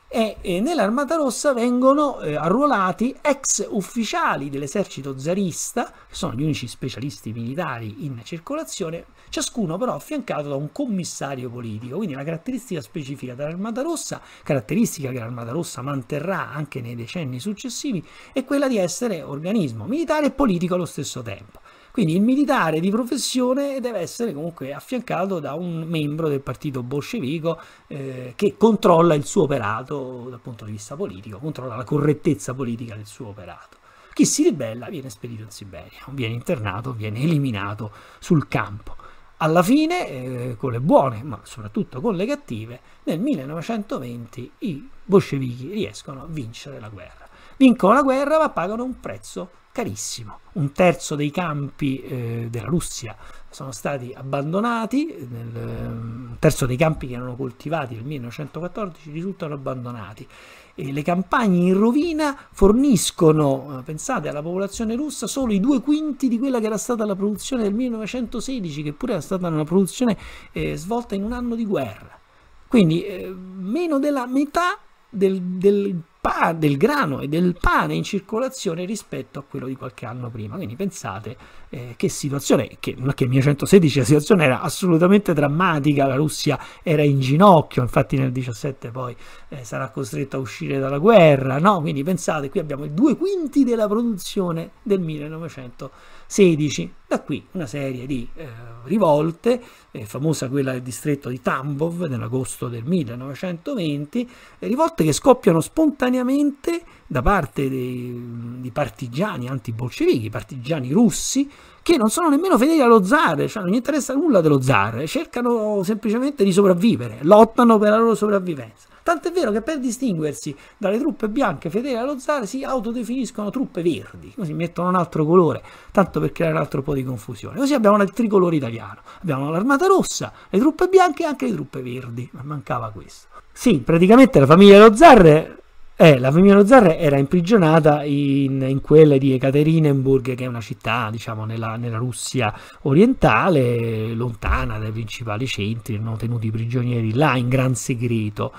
e, e nell'Armata Rossa vengono eh, arruolati ex ufficiali dell'esercito zarista, che sono gli unici specialisti militari in circolazione, ciascuno però affiancato da un commissario politico. Quindi la caratteristica specifica dell'Armata Rossa, caratteristica che l'Armata Rossa manterrà anche nei decenni successivi, è quella di essere organismo militare e politico allo stesso tempo. Quindi il militare di professione deve essere comunque affiancato da un membro del partito bolscevico eh, che controlla il suo operato dal punto di vista politico, controlla la correttezza politica del suo operato. Chi si ribella viene spedito in Siberia, viene internato, viene eliminato sul campo. Alla fine, eh, con le buone, ma soprattutto con le cattive, nel 1920 i bolscevichi riescono a vincere la guerra. Vincono la guerra ma pagano un prezzo carissimo. Un terzo dei campi eh, della Russia sono stati abbandonati, nel, un terzo dei campi che erano coltivati nel 1914 risultano abbandonati. E le campagne in rovina forniscono, eh, pensate, alla popolazione russa solo i due quinti di quella che era stata la produzione del 1916, che pure era stata una produzione eh, svolta in un anno di guerra. Quindi eh, meno della metà del, del del grano e del pane in circolazione rispetto a quello di qualche anno prima. Quindi pensate eh, che situazione, che, nel 1916 la situazione era assolutamente drammatica, la Russia era in ginocchio, infatti nel 17 poi eh, sarà costretta a uscire dalla guerra, no? Quindi pensate, qui abbiamo i due quinti della produzione del 1916. XVI. Da qui una serie di eh, rivolte, eh, famosa quella del distretto di Tambov nell'agosto del 1920, eh, rivolte che scoppiano spontaneamente da parte dei, di partigiani antibolscevichi, partigiani russi, che non sono nemmeno fedeli allo zar, cioè non gli interessa nulla dello zar, cercano semplicemente di sopravvivere, lottano per la loro sopravvivenza. Tant'è vero che per distinguersi dalle truppe bianche fedeli allo zar si autodefiniscono truppe verdi, così mettono un altro colore, tanto per creare un altro po' di confusione. Così abbiamo il tricolore italiano, abbiamo l'armata rossa, le truppe bianche e anche le truppe verdi, ma mancava questo. Sì, praticamente la famiglia dello zar eh, la famiglia dello zar era imprigionata in, in quella di Ekaterinenburg, che è una città, diciamo, nella, nella, Russia orientale, lontana dai principali centri, erano tenuti prigionieri là in gran segreto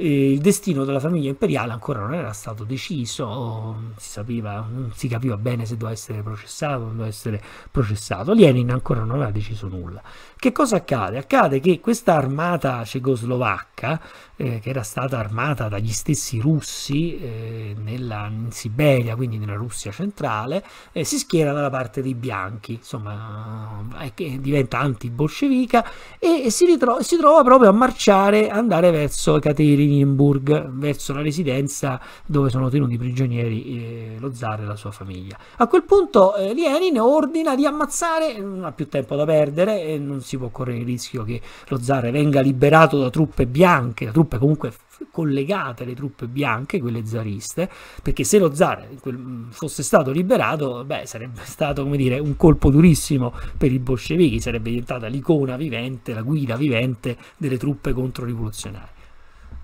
il destino della famiglia imperiale ancora non era stato deciso, si sapeva, non si capiva bene se doveva essere processato o non doveva essere processato, Lenin ancora non aveva deciso nulla. Che cosa accade? Accade che questa armata cecoslovacca, eh, che era stata armata dagli stessi russi eh, nella, in Siberia, quindi nella Russia centrale, eh, si schiera dalla parte dei bianchi, insomma, eh, diventa anti-bolscevica e, si, ritro- si trova proprio a marciare, andare verso Katerinburg, verso la residenza dove sono tenuti prigionieri eh, lo zar e la sua famiglia. A quel punto eh, Lenin ordina di ammazzare, non ha più tempo da perdere, non si può correre il rischio che lo zar venga liberato da truppe bianche, da truppe comunque collegate alle truppe bianche, quelle zariste, perché se lo zar mm, fosse stato liberato, beh, sarebbe stato, come dire, un colpo durissimo per i bolscevichi, sarebbe diventata l'icona vivente, la guida vivente delle truppe controrivoluzionarie.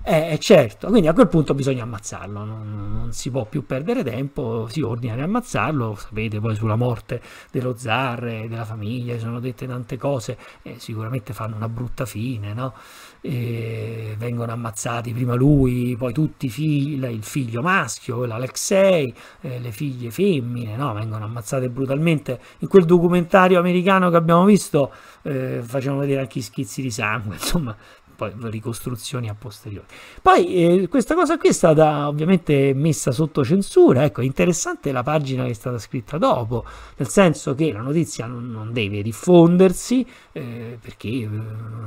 Eh, eh, certo, quindi a quel punto bisogna ammazzarlo, non, non, si può più perdere tempo, si ordina di ammazzarlo, sapete poi sulla morte dello zar e della famiglia, sono dette tante cose, eh, sicuramente fanno una brutta fine, no? E vengono ammazzati prima lui, poi tutti i figli, il figlio maschio, l'Alexei, eh, le figlie femmine, no? vengono ammazzate brutalmente. In quel documentario americano che abbiamo visto eh, facevano vedere anche i schizzi di sangue, insomma poi ricostruzioni a posteriori. Poi eh, questa cosa qui è stata ovviamente messa sotto censura, ecco, interessante la pagina che è stata scritta dopo, nel senso che la notizia non, non deve diffondersi eh, perché eh,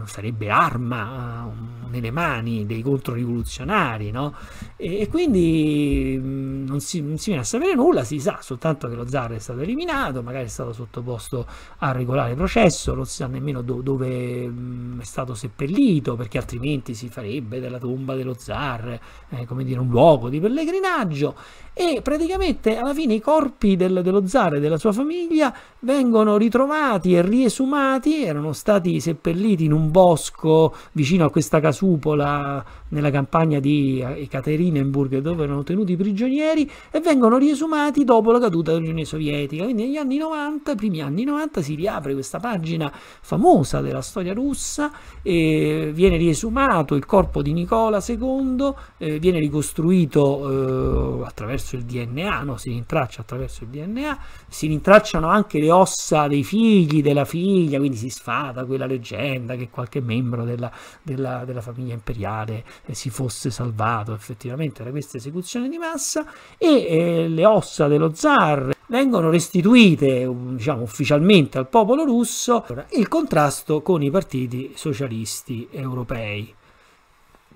sarebbe arma eh, nelle mani dei controrivoluzionari, no? E, e quindi mh, mm, non, si, non si viene a sapere nulla, si sa soltanto che lo zar è stato eliminato, magari è stato sottoposto a regolare processo, non si sa nemmeno do, dove mh, mm, è stato seppellito, perché altrimenti si farebbe della tomba dello zar, eh, come dire, un luogo di pellegrinaggio e praticamente alla fine i corpi del, dello zar e della sua famiglia vengono ritrovati e riesumati, erano stati seppelliti in un bosco vicino a questa casupola nella campagna di eh, Ekaterinenburg dove erano tenuti prigionieri e vengono riesumati dopo la caduta dell'Unione Sovietica. Quindi negli anni 90, primi anni 90, si riapre questa pagina famosa della storia russa e viene viene riesumato il corpo di Nicola II, eh, viene ricostruito eh, attraverso il DNA, no? si rintraccia attraverso il DNA, si rintracciano anche le ossa dei figli, della figlia, quindi si sfada quella leggenda che qualche membro della, della, della famiglia imperiale eh, si fosse salvato effettivamente da questa esecuzione di massa e eh, le ossa dello zar vengono restituite um, diciamo, ufficialmente al popolo russo il contrasto con i partiti socialisti europei europei.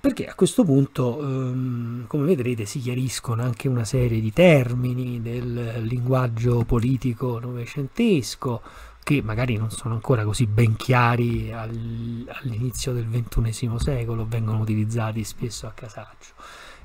Perché a questo punto, ehm, come vedrete, si chiariscono anche una serie di termini del linguaggio politico novecentesco, che magari non sono ancora così ben chiari all'inizio del XXI secolo, vengono utilizzati spesso a casaccio.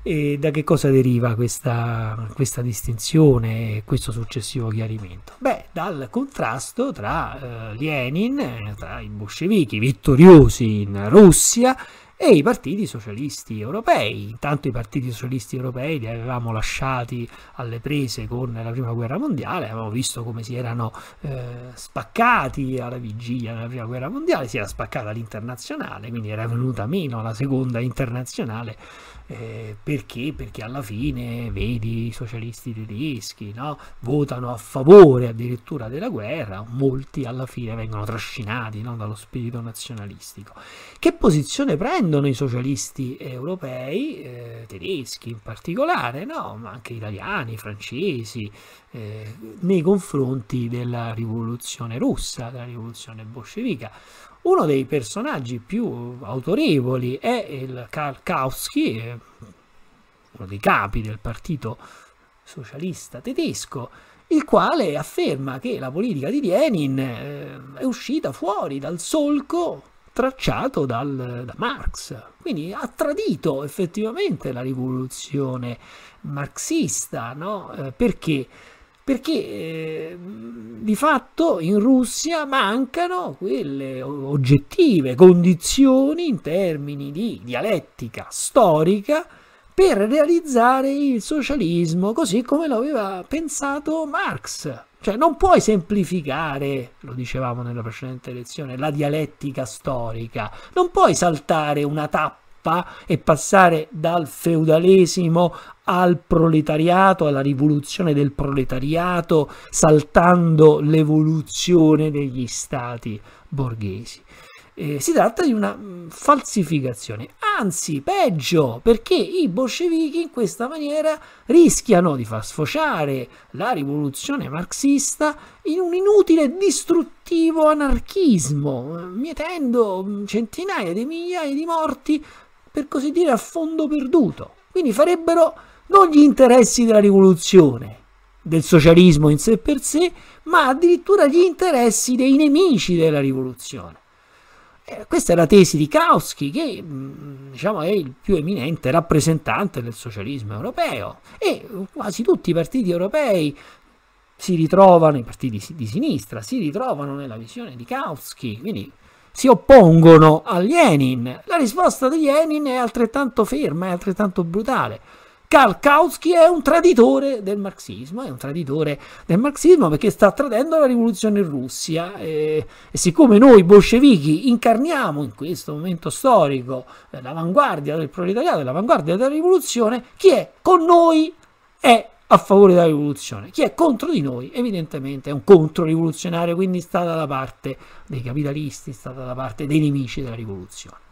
E da che cosa deriva questa, questa distinzione e questo successivo chiarimento? Beh, dal contrasto tra eh, Lenin, tra i bolscevichi vittoriosi in Russia e i partiti socialisti europei. Intanto i partiti socialisti europei li avevamo lasciati alle prese con la prima guerra mondiale, avevamo visto come si erano eh, spaccati alla vigilia della prima guerra mondiale, si era spaccata l'internazionale, quindi era venuta meno la seconda internazionale eh, perché? Perché alla fine vedi i socialisti tedeschi no? votano a favore addirittura della guerra, molti alla fine vengono trascinati no? dallo spirito nazionalistico. Che posizione prendono i socialisti europei, eh, tedeschi in particolare, no? ma anche italiani, francesi, eh, nei confronti della rivoluzione russa, della rivoluzione bolscevica? Uno dei personaggi più autorevoli è il Kalkowski, eh, uno dei capi del partito socialista tedesco, il quale afferma che la politica di Lenin eh, è uscita fuori dal solco tracciato dal, da Marx. Quindi ha tradito effettivamente la rivoluzione marxista, no? Eh, perché? perché eh, di fatto in Russia mancano quelle oggettive condizioni in termini di dialettica storica per realizzare il socialismo così come lo aveva pensato Marx. Cioè non puoi semplificare, lo dicevamo nella precedente lezione, la dialettica storica, non puoi saltare una tappa e passare dal feudalesimo al proletariato, alla rivoluzione del proletariato, saltando l'evoluzione degli stati borghesi. Eh, si tratta di una mm, falsificazione, anzi peggio, perché i bolscevichi in questa maniera rischiano di far sfociare la rivoluzione marxista in un inutile distruttivo anarchismo, mietendo mm, centinaia di migliaia di morti per così dire, a fondo perduto. Quindi farebbero non gli interessi della rivoluzione, del socialismo in sé per sé, ma addirittura gli interessi dei nemici della rivoluzione. Eh, questa è la tesi di Kautsky, che mm, diciamo, è il più eminente rappresentante del socialismo europeo e quasi tutti i partiti europei si ritrovano, i partiti di sinistra, si ritrovano nella visione di Kautsky, quindi si oppongono a Lenin. La risposta di Lenin è altrettanto ferma, è altrettanto brutale. Karl Kautsky è un traditore del marxismo, è un traditore del marxismo perché sta tradendo la rivoluzione in Russia e, e siccome noi bolscevichi incarniamo in questo momento storico l'avanguardia del proletariato, l'avanguardia della rivoluzione, chi è con noi è a favore della rivoluzione. Chi è contro di noi evidentemente è un controrivoluzionario, quindi sta dalla parte dei capitalisti, sta dalla parte dei nemici della rivoluzione.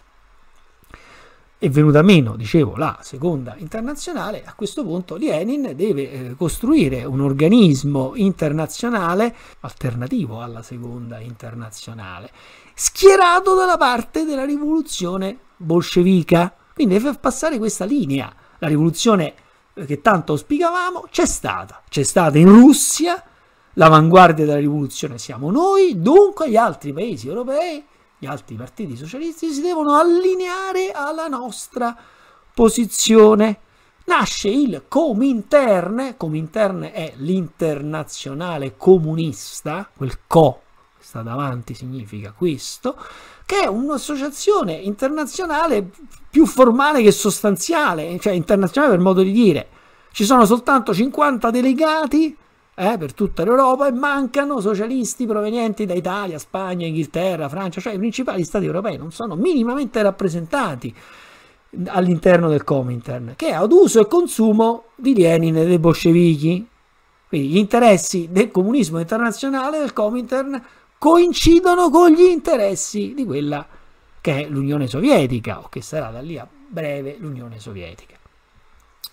È venuta meno, dicevo, la seconda internazionale, a questo punto Lenin deve eh, costruire un organismo internazionale alternativo alla seconda internazionale, schierato dalla parte della rivoluzione bolscevica. Quindi deve passare questa linea. La rivoluzione che tanto auspicavamo, c'è stata. C'è stata in Russia, l'avanguardia della rivoluzione siamo noi, dunque gli altri paesi europei, gli altri partiti socialisti si devono allineare alla nostra posizione. Nasce il Comintern, Comintern è l'internazionale comunista, quel co sta davanti significa questo, che è un'associazione internazionale più formale che sostanziale, cioè internazionale per modo di dire. Ci sono soltanto 50 delegati eh, per tutta l'Europa e mancano socialisti provenienti da Italia, Spagna, Inghilterra, Francia, cioè i principali stati europei non sono minimamente rappresentati all'interno del Comintern, che è ad uso e consumo di Lenin e dei bolscevichi. Quindi gli interessi del comunismo internazionale del Comintern coincidono con gli interessi di quella che è l'Unione Sovietica o che sarà da lì a breve l'Unione Sovietica.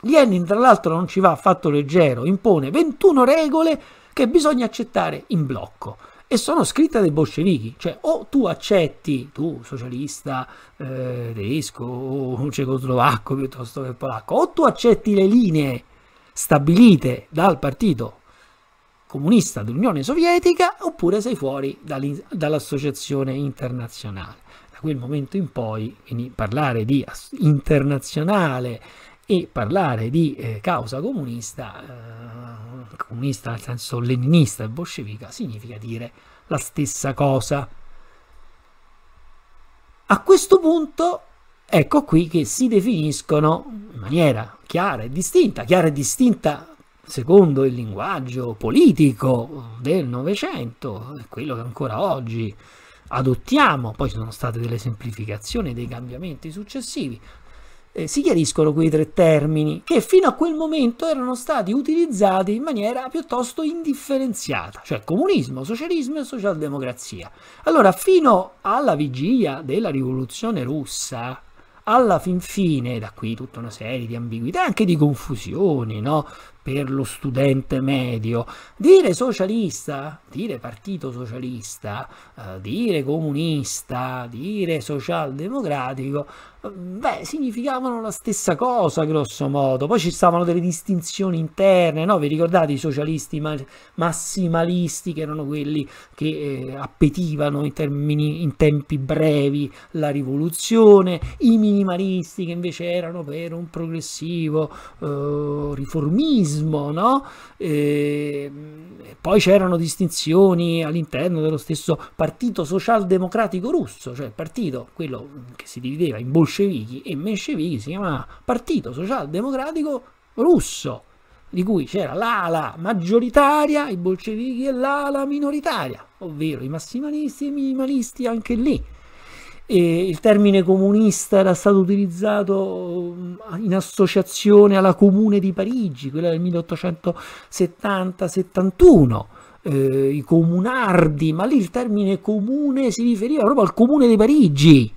Lenin, tra l'altro, non ci va affatto leggero, impone 21 regole che bisogna accettare in blocco e sono scritte dai bolscevichi, cioè o tu accetti, tu socialista eh, tedesco o cecoslovacco piuttosto che polacco, o tu accetti le linee stabilite dal partito comunista dell'Unione Sovietica oppure sei fuori dall'associazione internazionale quel momento in poi, quindi parlare di internazionale e parlare di eh, causa comunista, eh, comunista nel senso leninista e bolscevica, significa dire la stessa cosa. A questo punto ecco qui che si definiscono in maniera chiara e distinta, chiara e distinta secondo il linguaggio politico del Novecento, quello che ancora oggi eh, adottiamo, poi ci sono state delle semplificazioni, dei cambiamenti successivi, eh, si chiariscono quei tre termini che fino a quel momento erano stati utilizzati in maniera piuttosto indifferenziata, cioè comunismo, socialismo e socialdemocrazia. Allora, fino alla vigilia della rivoluzione russa, alla fin fine, da qui tutta una serie di ambiguità, anche di confusioni, no? per lo studente medio. Dire socialista, dire partito socialista, eh, dire comunista, dire socialdemocratico, eh, beh, significavano la stessa cosa, grosso modo. Poi ci stavano delle distinzioni interne, no? Vi ricordate i socialisti ma massimalisti, che erano quelli che eh, appetivano in, termini, in tempi brevi la rivoluzione, i minimalisti, che invece erano per un progressivo eh, riformismo, fascismo, no? E, poi c'erano distinzioni all'interno dello stesso partito socialdemocratico russo, cioè il partito, quello che si divideva in bolscevichi e menscevichi, si chiamava Partito Socialdemocratico Russo, di cui c'era l'ala maggioritaria, i bolscevichi, e l'ala minoritaria, ovvero i massimalisti e i minimalisti anche lì e il termine comunista era stato utilizzato mm, in associazione alla Comune di Parigi, quella del 1870-71, eh, i comunardi, ma lì il termine comune si riferiva proprio al Comune di Parigi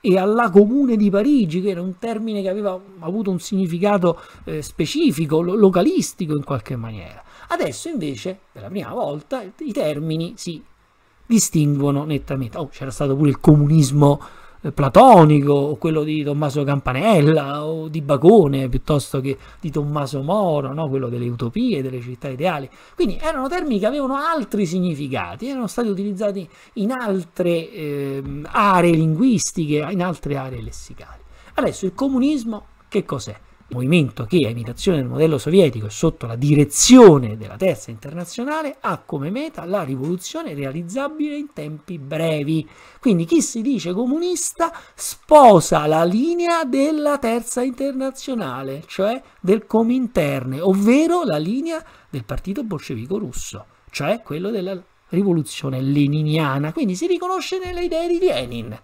e alla Comune di Parigi, che era un termine che aveva avuto un significato eh, specifico, lo localistico in qualche maniera. Adesso invece, per la prima volta, i termini si distinguono nettamente. Oh, c'era stato pure il comunismo eh, platonico, o quello di Tommaso Campanella, o di Bacone, piuttosto che di Tommaso Moro, no? quello delle utopie, delle città ideali. Quindi erano termini che avevano altri significati, erano stati utilizzati in altre eh, aree linguistiche, in altre aree lessicali. Adesso il comunismo che cos'è? movimento che, a imitazione del modello sovietico sotto la direzione della Terza Internazionale, ha come meta la rivoluzione realizzabile in tempi brevi. Quindi chi si dice comunista sposa la linea della Terza Internazionale, cioè del Cominterne, ovvero la linea del partito bolscevico russo, cioè quello della rivoluzione leniniana. Quindi si riconosce nelle idee di Lenin.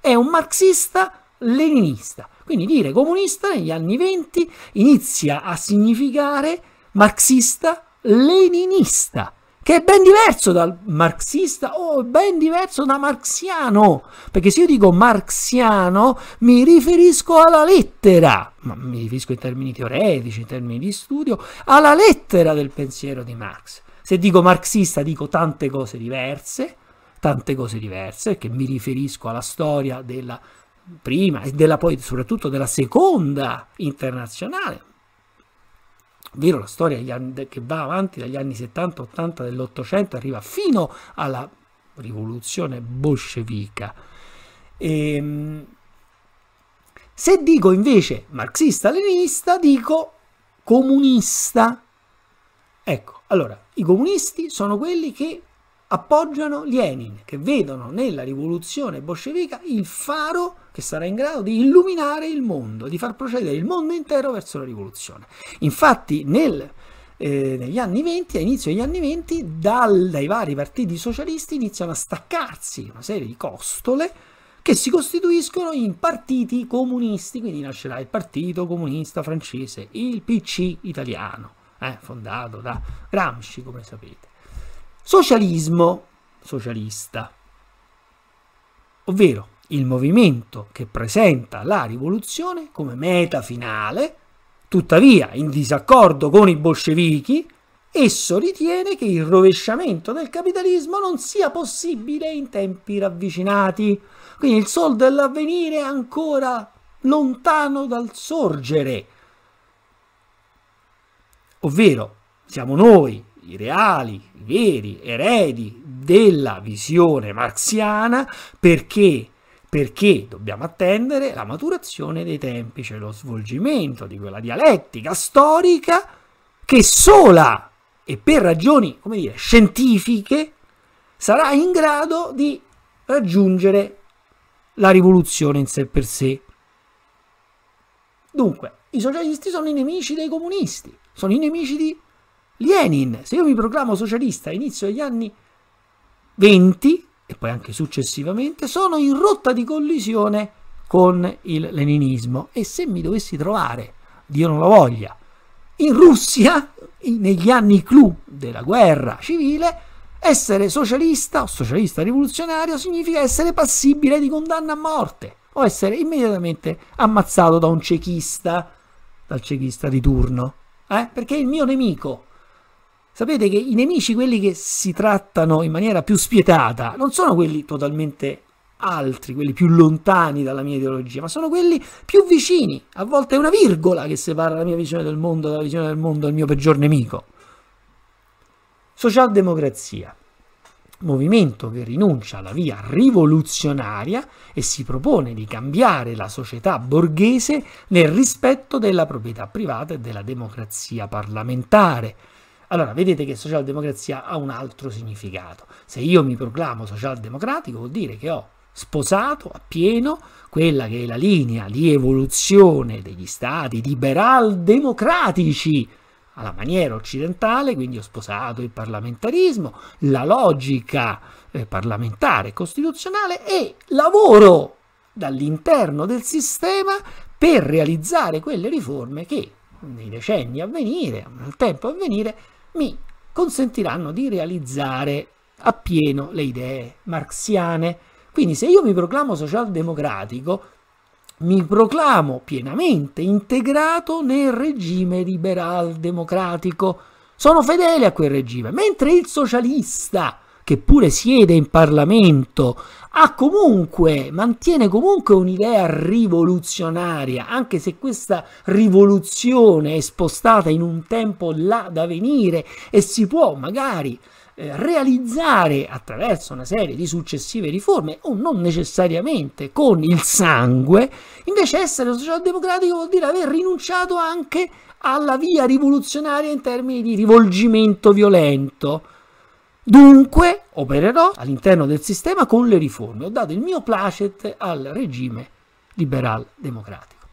È un marxista leninista. Quindi dire comunista negli anni 20 inizia a significare marxista leninista, che è ben diverso dal marxista o ben diverso da marxiano, perché se io dico marxiano mi riferisco alla lettera, ma mi riferisco in termini teoretici, in termini di studio, alla lettera del pensiero di Marx. Se dico marxista dico tante cose diverse, tante cose diverse, che mi riferisco alla storia della prima e della poi soprattutto della seconda internazionale. ovvero la storia che va avanti dagli anni 70-80 dell'Ottocento, arriva fino alla rivoluzione bolscevica. E, ehm, se dico invece marxista-leninista, dico comunista. Ecco, allora, i comunisti sono quelli che appoggiano Lenin, che vedono nella rivoluzione bolscevica il faro che sarà in grado di illuminare il mondo, di far procedere il mondo intero verso la rivoluzione. Infatti nel, eh, negli anni 20, a inizio degli anni 20, dal, dai vari partiti socialisti iniziano a staccarsi una serie di costole che si costituiscono in partiti comunisti, quindi nascerà il Partito Comunista Francese, il PC italiano, eh, fondato da Gramsci, come sapete Socialismo socialista, ovvero il movimento che presenta la rivoluzione come meta finale, tuttavia in disaccordo con i bolscevichi, esso ritiene che il rovesciamento del capitalismo non sia possibile in tempi ravvicinati, quindi il sol dell'avvenire è ancora lontano dal sorgere, ovvero siamo noi i reali, i veri eredi della visione marziana perché perché dobbiamo attendere la maturazione dei tempi, cioè lo svolgimento di quella dialettica storica che sola e per ragioni, come dire, scientifiche sarà in grado di raggiungere la rivoluzione in sé per sé. Dunque, i socialisti sono i nemici dei comunisti, sono i nemici di Lenin, se io mi proclamo socialista all'inizio degli anni 20 e poi anche successivamente, sono in rotta di collisione con il leninismo e se mi dovessi trovare, Dio non lo voglia, in Russia, negli anni clou della guerra civile, essere socialista o socialista rivoluzionario significa essere passibile di condanna a morte o essere immediatamente ammazzato da un cechista, dal cechista di turno, eh? perché è il mio nemico. Sapete che i nemici, quelli che si trattano in maniera più spietata, non sono quelli totalmente altri, quelli più lontani dalla mia ideologia, ma sono quelli più vicini. A volte è una virgola che separa la mia visione del mondo dalla visione del mondo del mio peggior nemico. Socialdemocrazia, movimento che rinuncia alla via rivoluzionaria e si propone di cambiare la società borghese nel rispetto della proprietà privata e della democrazia parlamentare allora, vedete che socialdemocrazia ha un altro significato. Se io mi proclamo socialdemocratico vuol dire che ho sposato appieno quella che è la linea di evoluzione degli stati liberal democratici alla maniera occidentale, quindi ho sposato il parlamentarismo, la logica eh, parlamentare e costituzionale e lavoro dall'interno del sistema per realizzare quelle riforme che nei decenni a venire, nel tempo a venire, mi consentiranno di realizzare appieno le idee marxiane. Quindi se io mi proclamo socialdemocratico, mi proclamo pienamente integrato nel regime liberal democratico. Sono fedele a quel regime, mentre il socialista, che pure siede in Parlamento, ha comunque, mantiene comunque un'idea rivoluzionaria, anche se questa rivoluzione è spostata in un tempo là da venire e si può magari eh, realizzare attraverso una serie di successive riforme o non necessariamente con il sangue, invece essere socialdemocratico vuol dire aver rinunciato anche alla via rivoluzionaria in termini di rivolgimento violento Dunque opererò all'interno del sistema con le riforme. Ho dato il mio placet al regime liberal democratico.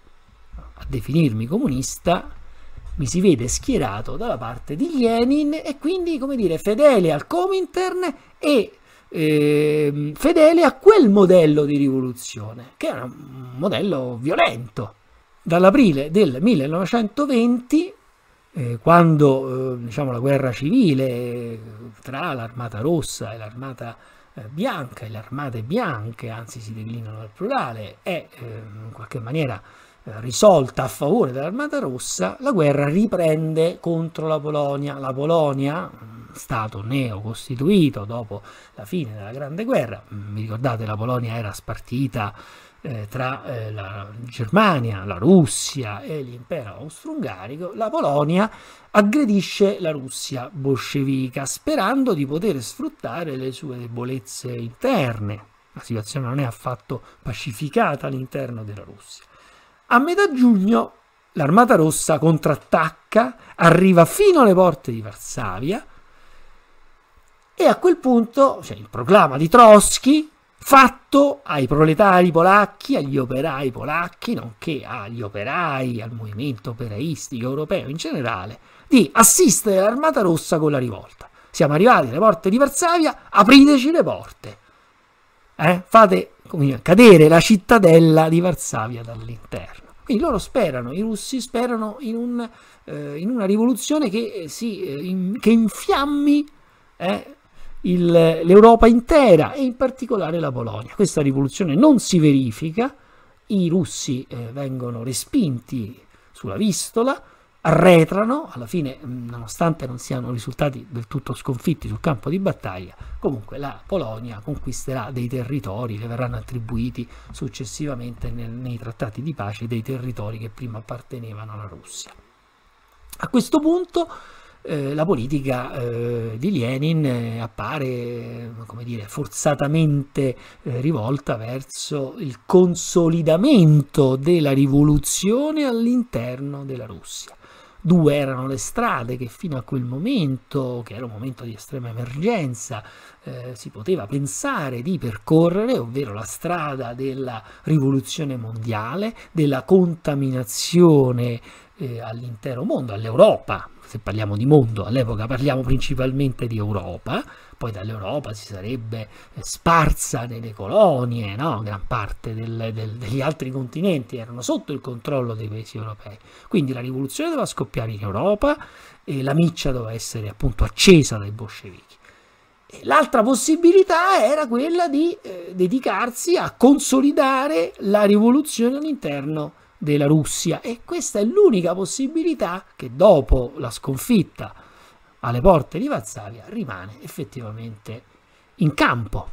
A definirmi comunista mi si vede schierato dalla parte di Lenin e quindi, come dire, fedele al Comintern e eh, fedele a quel modello di rivoluzione, che era un modello violento. Dall'aprile del 1920 eh, quando eh, diciamo, la guerra civile tra l'armata rossa e l'armata eh, bianca e le armate bianche, anzi si declinano al plurale, è ehm, in qualche maniera risolta a favore dell'armata rossa, la guerra riprende contro la Polonia. La Polonia, mm, stato neocostituito dopo la fine della Grande Guerra, mm, vi ricordate la Polonia era spartita eh, tra eh, la Germania, la Russia e l'impero austro-ungarico, la Polonia aggredisce la Russia bolscevica sperando di poter sfruttare le sue debolezze interne. La situazione non è affatto pacificata all'interno della Russia. A metà giugno l'armata rossa contrattacca, arriva fino alle porte di Varsavia e a quel punto cioè il proclama di Trotsky fatto ai proletari polacchi, agli operai polacchi, nonché agli operai, al movimento operaistico europeo in generale, di assistere l'Armata Rossa con la rivolta. Siamo arrivati alle porte di Varsavia, apriteci le porte. Eh? Fate dire, cadere la cittadella di Varsavia dall'interno. Quindi loro sperano, i russi sperano in, un, eh, in una rivoluzione che, eh, si, in, che infiammi eh, il, l'Europa intera e in particolare la Polonia. Questa rivoluzione non si verifica, i russi eh, vengono respinti sulla vistola, arretrano, alla fine mm, nonostante non siano risultati del tutto sconfitti sul campo di battaglia, comunque la Polonia conquisterà dei territori le verranno attribuiti successivamente nel, nei trattati di pace dei territori che prima appartenevano alla Russia. A questo punto eh, la politica eh, di Lenin eh, appare come dire, forzatamente eh, rivolta verso il consolidamento della rivoluzione all'interno della Russia. Due erano le strade che fino a quel momento, che era un momento di estrema emergenza, eh, si poteva pensare di percorrere, ovvero la strada della rivoluzione mondiale, della contaminazione eh, all'intero mondo, all'Europa, se parliamo di mondo, all'epoca parliamo principalmente di Europa, poi dall'Europa si sarebbe eh, sparsa nelle colonie, no? gran parte del, del, degli altri continenti erano sotto il controllo dei paesi europei, quindi la rivoluzione doveva scoppiare in Europa e la miccia doveva essere appunto accesa dai bolscevichi. L'altra possibilità era quella di eh, dedicarsi a consolidare la rivoluzione all'interno della Russia e questa è l'unica possibilità che dopo la sconfitta alle porte di Varsavia rimane effettivamente in campo.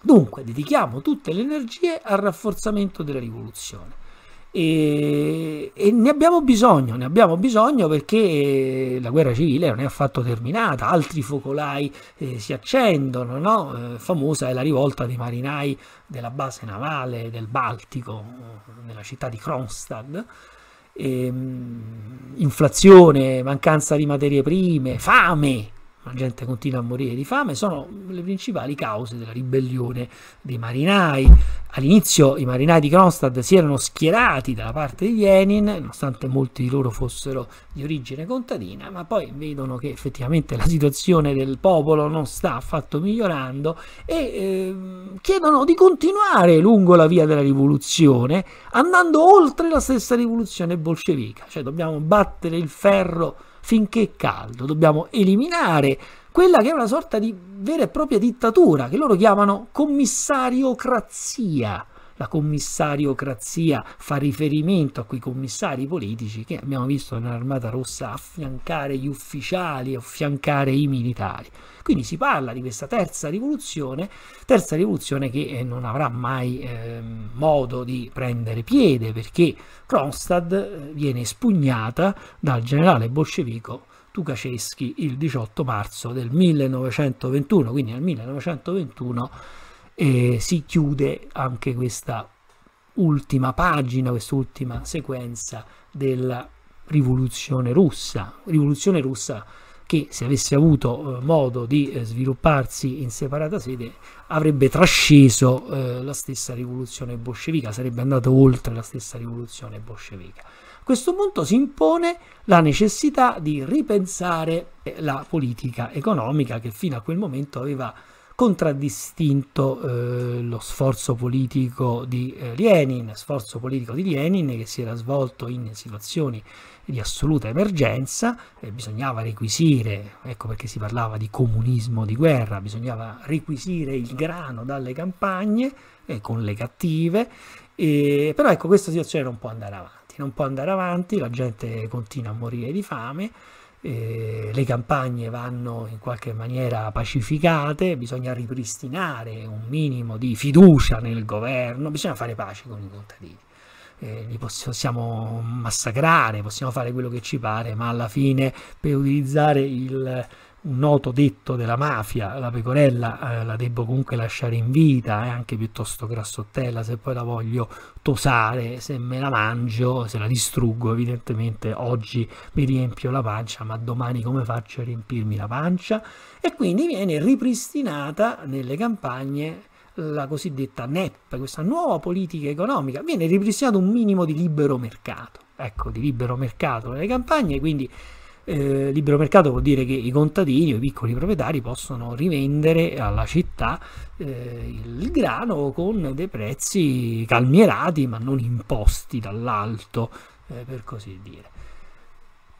Dunque dedichiamo tutte le energie al rafforzamento della rivoluzione. E, e, ne abbiamo bisogno, ne abbiamo bisogno perché eh, la guerra civile non è affatto terminata, altri focolai eh, si accendono, no? eh, famosa è la rivolta dei marinai della base navale del Baltico, nella città di Kronstadt, e, ehm, inflazione, mancanza di materie prime, fame, la gente continua a morire di fame, sono le principali cause della ribellione dei marinai. All'inizio i marinai di Kronstadt si erano schierati dalla parte di Lenin, nonostante molti di loro fossero di origine contadina, ma poi vedono che effettivamente la situazione del popolo non sta affatto migliorando e eh, chiedono di continuare lungo la via della rivoluzione, andando oltre la stessa rivoluzione bolscevica, cioè dobbiamo battere il ferro finché è caldo. Dobbiamo eliminare quella che è una sorta di vera e propria dittatura che loro chiamano commissariocrazia la commissariocrazia fa riferimento a quei commissari politici che abbiamo visto nell'Armata Rossa affiancare gli ufficiali, affiancare i militari. Quindi si parla di questa terza rivoluzione, terza rivoluzione che eh, non avrà mai eh, modo di prendere piede perché Kronstadt eh, viene espugnata dal generale bolscevico Tukaceschi il 18 marzo del 1921, quindi nel 1921 eh, si chiude anche questa ultima pagina, quest'ultima sequenza della rivoluzione russa. Rivoluzione russa che se avesse avuto eh, modo di eh, svilupparsi in separata sede avrebbe trasceso eh, la stessa rivoluzione bolscevica, sarebbe andato oltre la stessa rivoluzione bolscevica. A questo punto si impone la necessità di ripensare la politica economica che fino a quel momento aveva contraddistinto eh, lo sforzo politico di eh, Lenin, sforzo politico di Lenin che si era svolto in situazioni di assoluta emergenza, eh, bisognava requisire, ecco perché si parlava di comunismo di guerra, bisognava requisire il grano dalle campagne eh, con le cattive, però ecco questa situazione non può andare avanti, non può andare avanti, la gente continua a morire di fame, eh, le campagne vanno in qualche maniera pacificate, bisogna ripristinare un minimo di fiducia nel governo, bisogna fare pace con i contadini. Eh, li possiamo massacrare, possiamo fare quello che ci pare, ma alla fine per utilizzare il un noto detto della mafia, la pecorella eh, la devo comunque lasciare in vita, è eh, anche piuttosto grassottella, se poi la voglio tosare, se me la mangio, se la distruggo, evidentemente oggi mi riempio la pancia, ma domani come faccio a riempirmi la pancia? E quindi viene ripristinata nelle campagne la cosiddetta NEP, questa nuova politica economica, viene ripristinato un minimo di libero mercato, ecco, di libero mercato nelle campagne, quindi eh, libero mercato vuol dire che i contadini o i piccoli proprietari possono rivendere alla città eh, il grano con dei prezzi calmierati ma non imposti dall'alto, eh, per così dire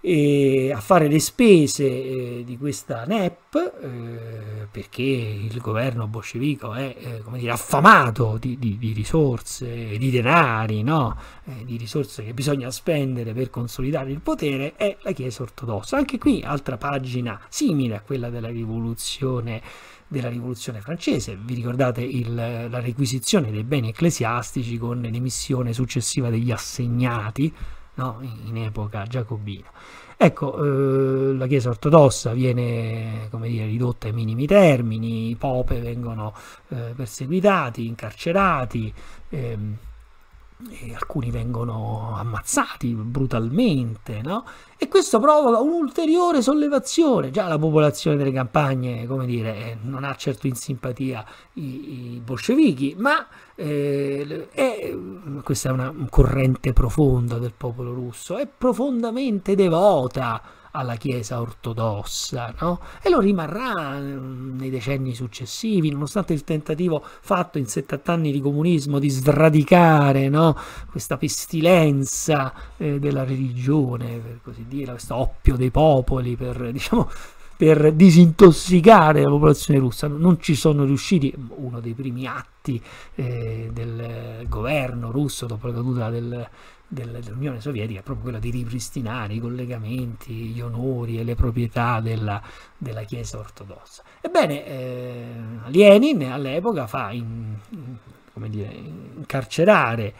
eh, a fare le spese eh, di questa NEP eh, perché il governo bolscevico è eh, dire, affamato di, di, di, risorse, di denari, no? Eh, di risorse che bisogna spendere per consolidare il potere, è la Chiesa ortodossa. Anche qui altra pagina simile a quella della rivoluzione della rivoluzione francese. Vi ricordate il, la requisizione dei beni ecclesiastici con l'emissione successiva degli assegnati no? in epoca giacobina. Ecco, eh, la Chiesa ortodossa viene dire, ridotta ai minimi termini, i pope vengono eh, perseguitati, incarcerati. Ehm, e alcuni vengono ammazzati brutalmente, no? E questo provoca un'ulteriore sollevazione. Già la popolazione delle campagne, come dire, non ha certo in simpatia i, i bolscevichi, ma eh, è, questa è una corrente profonda del popolo russo, è profondamente devota alla Chiesa ortodossa, no? e lo rimarrà mm, nei decenni successivi, nonostante il tentativo fatto in 70 anni di comunismo di sradicare no? questa pestilenza eh, della religione, per così dire, questo oppio dei popoli, per diciamo per disintossicare la popolazione russa. Non ci sono riusciti, uno dei primi atti eh, del governo russo dopo la caduta del, dell'Unione Sovietica è proprio quella di ripristinare i collegamenti, gli onori e le proprietà della, della Chiesa ortodossa. Ebbene, eh, Lenin all'epoca fa in, in, dire, incarcerare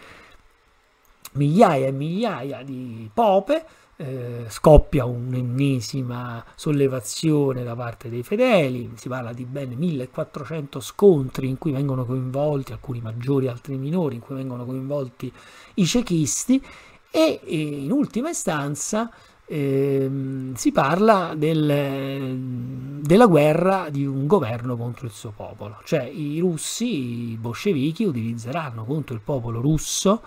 migliaia e migliaia di pope, eh, scoppia un'ennesima sollevazione da parte dei fedeli, si parla di ben 1400 scontri in cui vengono coinvolti, alcuni maggiori, altri minori, in cui vengono coinvolti i cechisti e, e in ultima istanza eh, si parla del, della guerra di un governo contro il suo popolo, cioè i russi, i bolscevichi utilizzeranno contro il popolo russo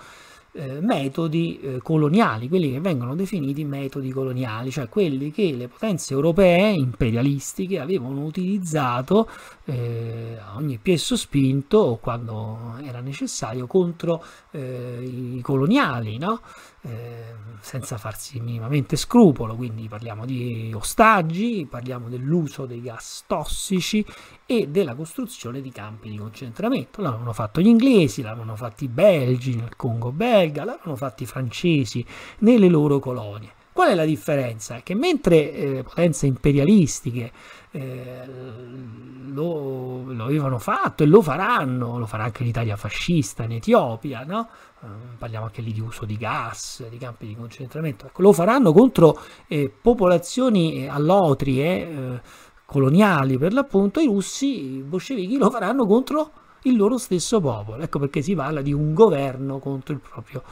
eh, metodi eh, coloniali, quelli che vengono definiti metodi coloniali, cioè quelli che le potenze europee imperialistiche avevano utilizzato eh, ogni piesso spinto quando era necessario contro eh, i coloniali, no? Eh, senza farsi minimamente scrupolo, quindi parliamo di ostaggi, parliamo dell'uso dei gas tossici e della costruzione di campi di concentramento. L'avevano fatto gli inglesi, l'avevano fatto i belgi nel Congo belga, l'avevano fatto i francesi nelle loro colonie. Qual è la differenza? Che mentre eh, potenze imperialistiche eh, lo, lo, avevano fatto e lo faranno, lo farà anche l'Italia fascista in Etiopia, no? Eh, parliamo anche lì di uso di gas, di campi di concentramento, ecco, lo faranno contro eh, popolazioni eh, allotrie, eh, coloniali per l'appunto, i russi, i bolscevichi lo faranno contro il loro stesso popolo, ecco perché si parla di un governo contro il proprio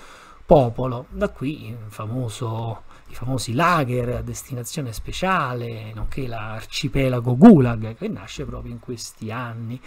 popolo, da qui il famoso famosi lager a destinazione speciale, nonché l'arcipelago Gulag, che nasce proprio in questi anni.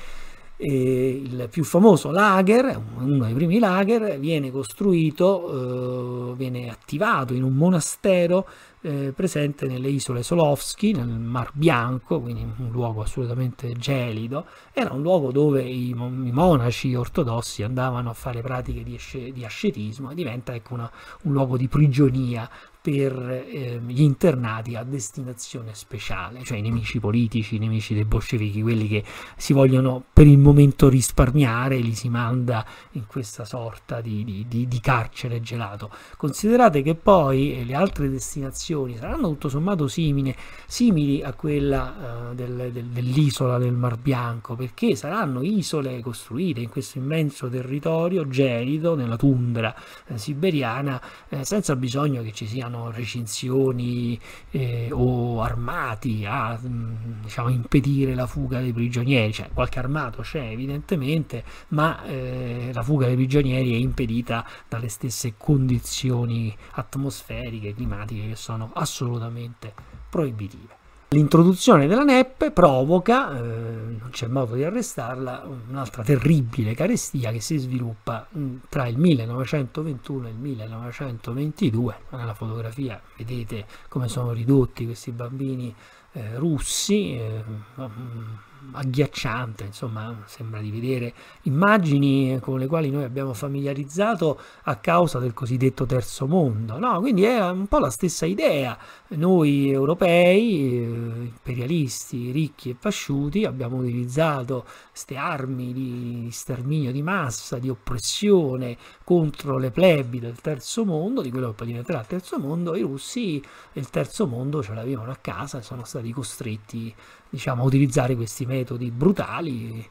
E il più famoso lager, uno dei primi lager, viene costruito, eh, viene attivato in un monastero eh, presente nelle isole Solovski, nel Mar Bianco, quindi un luogo assolutamente gelido. Era un luogo dove i, i monaci ortodossi andavano a fare pratiche di, ascetismo e diventa ecco, una, un luogo di prigionia per eh, gli internati a destinazione speciale, cioè i nemici politici, i nemici dei bolscevichi, quelli che si vogliono per il momento risparmiare, li si manda in questa sorta di, di, di, di carcere gelato. Considerate che poi eh, le altre destinazioni saranno tutto sommato simili, simili a quella eh, del, del, dell'isola del Mar Bianco, perché saranno isole costruite in questo immenso territorio gelido, nella tundra eh, siberiana, eh, senza bisogno che ci siano erano recinzioni eh, o armati a mm, diciamo, impedire la fuga dei prigionieri, cioè qualche armato c'è evidentemente, ma eh, la fuga dei prigionieri è impedita dalle stesse condizioni atmosferiche, climatiche che sono assolutamente proibitive. L'introduzione della NEP provoca, eh, non c'è modo di arrestarla, un'altra terribile carestia che si sviluppa mm, tra il 1921 e il 1922. Nella fotografia vedete come sono ridotti questi bambini eh, russi, eh, mm, agghiacciante, insomma sembra di vedere immagini con le quali noi abbiamo familiarizzato a causa del cosiddetto terzo mondo, no? quindi è un po' la stessa idea, noi europei, eh, imperialisti, ricchi e pasciuti abbiamo utilizzato queste armi di sterminio di massa, di oppressione contro le plebi del terzo mondo, di quello che poi diventerà il terzo mondo, i russi il terzo mondo ce l'avevano a casa e sono stati costretti a diciamo, utilizzare questi metodi brutali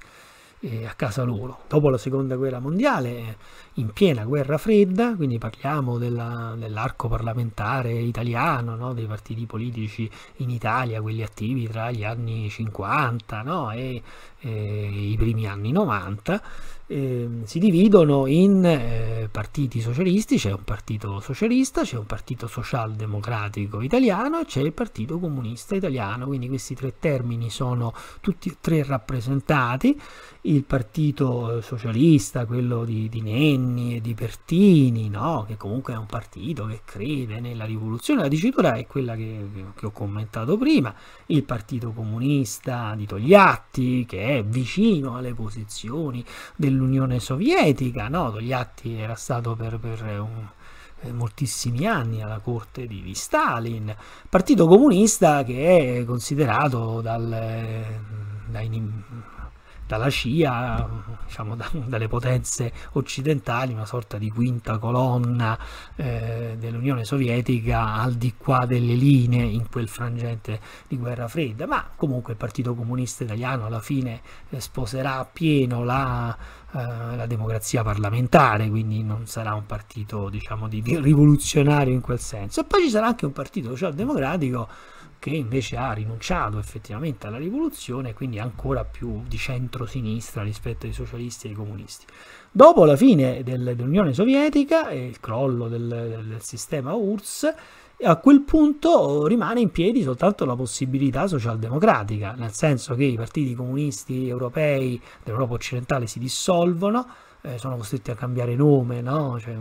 eh, a casa loro. Dopo la seconda guerra mondiale, in piena guerra fredda, quindi parliamo dell'arco parlamentare italiano, no? dei partiti politici in Italia, quelli attivi tra gli anni 50 no? e, e eh, i primi anni 90, eh, si dividono in eh, partiti socialisti, c'è un partito socialista, c'è un partito socialdemocratico italiano e c'è il partito comunista italiano, quindi questi tre termini sono tutti e tre rappresentati il partito socialista, quello di, di Nenni e di Pertini, no? che comunque è un partito che crede nella rivoluzione, la dicitura è quella che, che ho commentato prima, il partito comunista di Togliatti che è vicino alle posizioni dell'Unione Sovietica, no? Togliatti era stato per, per un, moltissimi anni alla corte di, di, Stalin, partito comunista che è considerato dal, dai, dalla CIA, diciamo da, dalle potenze occidentali, una sorta di quinta colonna eh, dell'Unione Sovietica al di qua delle linee in quel frangente di guerra fredda, ma comunque il Partito Comunista Italiano alla fine eh, sposerà appieno la, eh, la, democrazia parlamentare, quindi non sarà un partito diciamo, di, di rivoluzionario in quel senso. E poi ci sarà anche un partito socialdemocratico che invece ha rinunciato effettivamente alla rivoluzione, quindi ancora più di centro-sinistra rispetto ai socialisti e ai comunisti. Dopo la fine del, dell'Unione Sovietica e il crollo del, del sistema URSS, a quel punto rimane in piedi soltanto la possibilità socialdemocratica, nel senso che i partiti comunisti europei dell'Europa occidentale si dissolvono, eh, sono costretti a cambiare nome, no? cioè,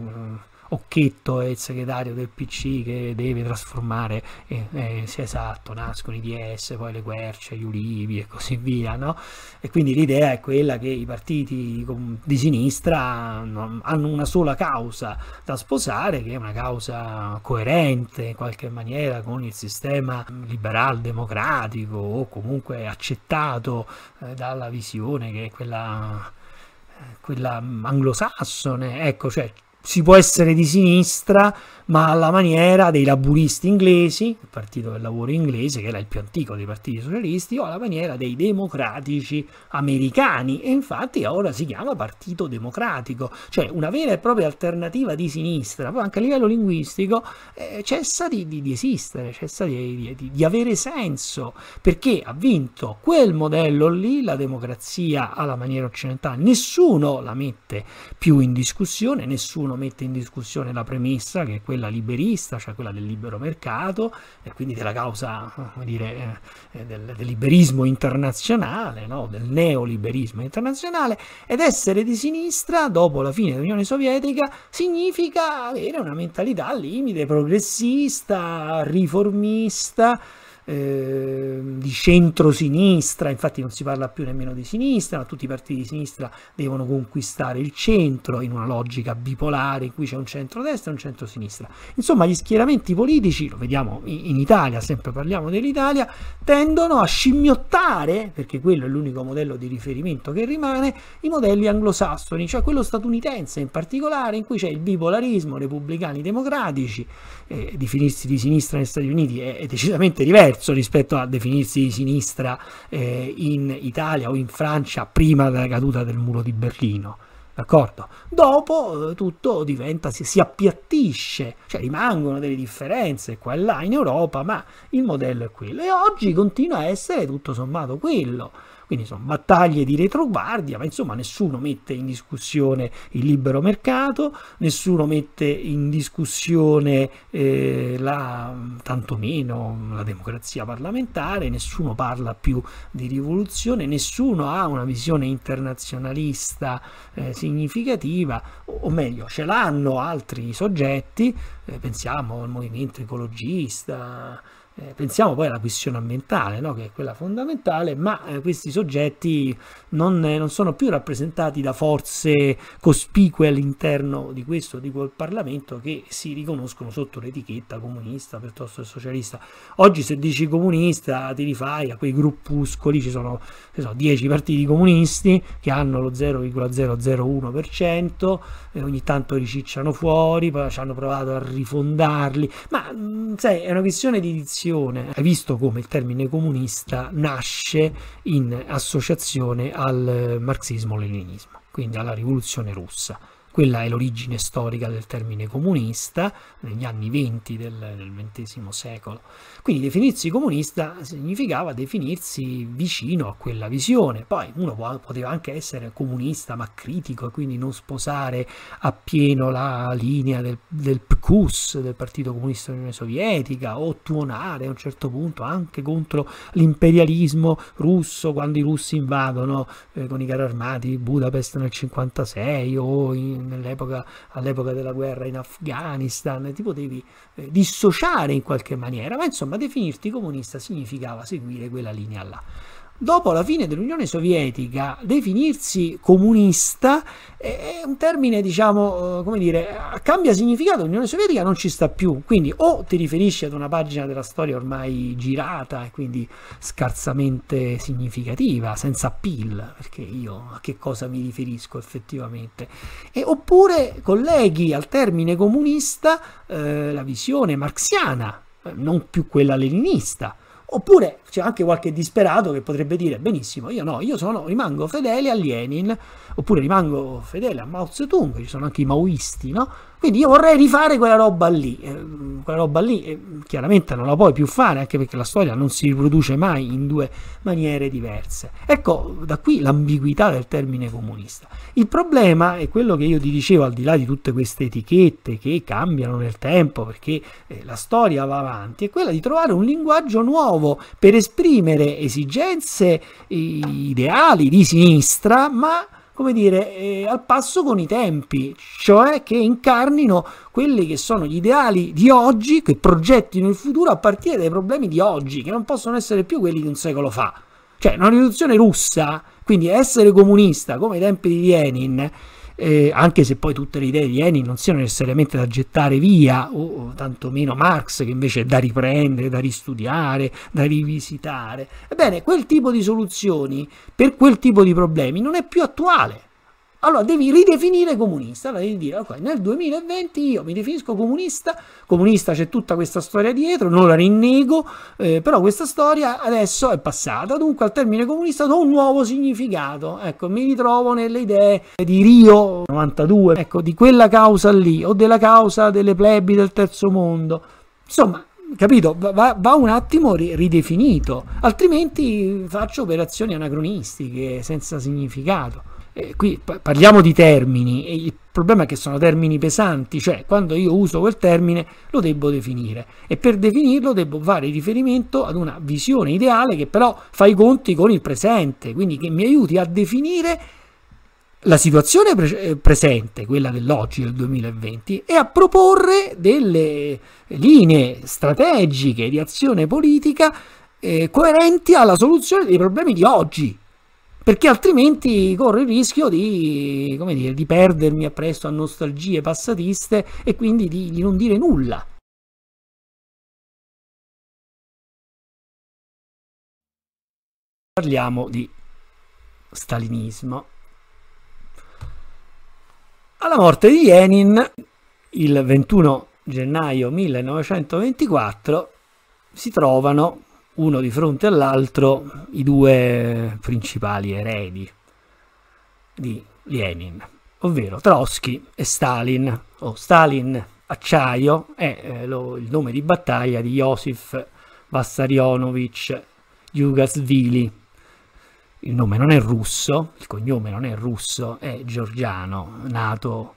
Occhetto è il segretario del PC che deve trasformare, eh, eh, sì esatto, nascono i DS, poi le querce, gli ulivi e così via, no? E quindi l'idea è quella che i partiti di sinistra hanno una sola causa da sposare, che è una causa coerente in qualche maniera con il sistema liberal democratico o comunque accettato eh, dalla visione che è quella eh, quella anglosassone, ecco, cioè si può essere di sinistra ma alla maniera dei laburisti inglesi, il partito del lavoro inglese, che era il più antico dei partiti socialisti, o alla maniera dei democratici americani, e infatti ora si chiama Partito Democratico, cioè una vera e propria alternativa di sinistra, poi anche a livello linguistico eh, cessa di, di, di, esistere, cessa di, di avere senso, perché ha vinto quel modello lì, la democrazia alla maniera occidentale, nessuno la mette più in discussione, nessuno mette in discussione la premessa che è quella quella liberista, cioè quella del libero mercato e quindi della causa come dire, eh, del, del, liberismo internazionale, no? del neoliberismo internazionale, ed essere di sinistra dopo la fine dell'Unione Sovietica significa avere una mentalità al limite progressista, riformista, Ehm, di centro-sinistra, infatti non si parla più nemmeno di sinistra, ma tutti i partiti di sinistra devono conquistare il centro in una logica bipolare in cui c'è un centro-destra e un centro-sinistra. Insomma, gli schieramenti politici, lo vediamo in Italia, sempre parliamo dell'Italia, tendono a scimmiottare, perché quello è l'unico modello di riferimento che rimane, i modelli anglosassoni, cioè quello statunitense in particolare, in cui c'è il bipolarismo, repubblicani democratici, eh, definirsi di sinistra negli Stati Uniti è, è, decisamente diverso rispetto a definirsi di sinistra eh, in Italia o in Francia prima della caduta del muro di Berlino. D'accordo? Dopo eh, tutto diventa, si, si, appiattisce, cioè rimangono delle differenze qua e là in Europa, ma il modello è quello e oggi continua a essere tutto sommato quello. Quindi insomma, battaglie di retroguardia, ma insomma nessuno mette in discussione il libero mercato, nessuno mette in discussione eh, la, tantomeno la democrazia parlamentare, nessuno parla più di rivoluzione, nessuno ha una visione internazionalista eh, significativa, o meglio, ce l'hanno altri soggetti, eh, pensiamo al movimento ecologista, eh, pensiamo poi alla questione ambientale, no? che è quella fondamentale, ma eh, questi soggetti non, eh, non, sono più rappresentati da forze cospicue all'interno di questo o di quel Parlamento che si riconoscono sotto l'etichetta comunista piuttosto che socialista. Oggi se dici comunista ti rifai a quei gruppuscoli, ci sono so, 10 partiti comunisti che hanno lo 0,001%, e eh, ogni tanto ricicciano fuori, poi ci hanno provato a rifondarli, ma mh, mm, sai, è una questione di dizione associazione, hai visto come il termine comunista nasce in associazione al marxismo-leninismo, quindi alla rivoluzione russa. Quella è l'origine storica del termine comunista negli anni 20 del, del XX secolo. Quindi definirsi comunista significava definirsi vicino a quella visione. Poi uno può, poteva anche essere comunista ma critico e quindi non sposare appieno la linea del, del PCUS, del Partito Comunista dell'Unione Sovietica, o tuonare a un certo punto anche contro l'imperialismo russo quando i russi invadono eh, con i carri armati Budapest nel 1956 o all'epoca della guerra in Afghanistan. Ti potevi eh, dissociare in qualche maniera, ma insomma ma definirti comunista significava seguire quella linea là. Dopo la fine dell'Unione Sovietica, definirsi comunista è un termine, diciamo, eh, come dire, cambia significato, l'Unione Sovietica non ci sta più, quindi o ti riferisci ad una pagina della storia ormai girata e quindi scarsamente significativa, senza appeal, perché io a che cosa mi riferisco effettivamente, e, oppure colleghi al termine comunista eh, la visione marxiana non più quella leninista, oppure c'è anche qualche disperato che potrebbe dire benissimo, io no, io sono, rimango fedele a Lenin, oppure rimango fedele a Mao Zedong, ci sono anche i maoisti, no? Quindi io vorrei rifare quella roba lì, eh, quella roba lì eh, chiaramente non la puoi più fare, anche perché la storia non si riproduce mai in due maniere diverse. Ecco, da qui l'ambiguità del termine comunista. Il problema è quello che io ti dicevo, al di là di tutte queste etichette che cambiano nel tempo, perché eh, la storia va avanti, è quella di trovare un linguaggio nuovo, per esempio esprimere esigenze ideali di sinistra, ma come dire, eh, al passo con i tempi, cioè che incarnino quelli che sono gli ideali di oggi, che progettino il futuro a partire dai problemi di oggi, che non possono essere più quelli di un secolo fa. Cioè, una rivoluzione russa, quindi essere comunista come ai tempi di Lenin, eh, anche se poi tutte le idee di Lenin non siano necessariamente da gettare via, o, o tantomeno Marx, che invece è da riprendere, da ristudiare, da rivisitare. Ebbene, quel tipo di soluzioni per quel tipo di problemi non è più attuale. Allora devi ridefinire comunista, allora devi dire, ok, nel 2020 io mi definisco comunista, comunista c'è tutta questa storia dietro, non la rinnego, eh, però questa storia adesso è passata, dunque al termine comunista do un nuovo significato, ecco, mi ritrovo nelle idee di Rio 92, ecco, di quella causa lì, o della causa delle plebi del terzo mondo, insomma, capito? Va, va, un attimo ridefinito, altrimenti faccio operazioni anacronistiche senza significato. Eh, qui parliamo di termini e il problema è che sono termini pesanti, cioè quando io uso quel termine lo devo definire e per definirlo devo fare riferimento ad una visione ideale che però fa i conti con il presente, quindi che mi aiuti a definire la situazione pre eh, presente, quella dell'oggi, del 2020, e a proporre delle linee strategiche di azione politica eh, coerenti alla soluzione dei problemi di oggi, perché altrimenti corro il rischio di, dire, di perdermi appresso a nostalgie passatiste e quindi di, di non dire nulla. Parliamo di stalinismo. Alla morte di Lenin, il 21 gennaio 1924, si trovano uno di fronte all'altro i due principali eredi di Lenin, ovvero Trotsky e Stalin, o oh, Stalin Acciaio è eh, lo, il nome di battaglia di Josif Vassarionovich Yugasvili. Il nome non è russo, il cognome non è russo, è georgiano, nato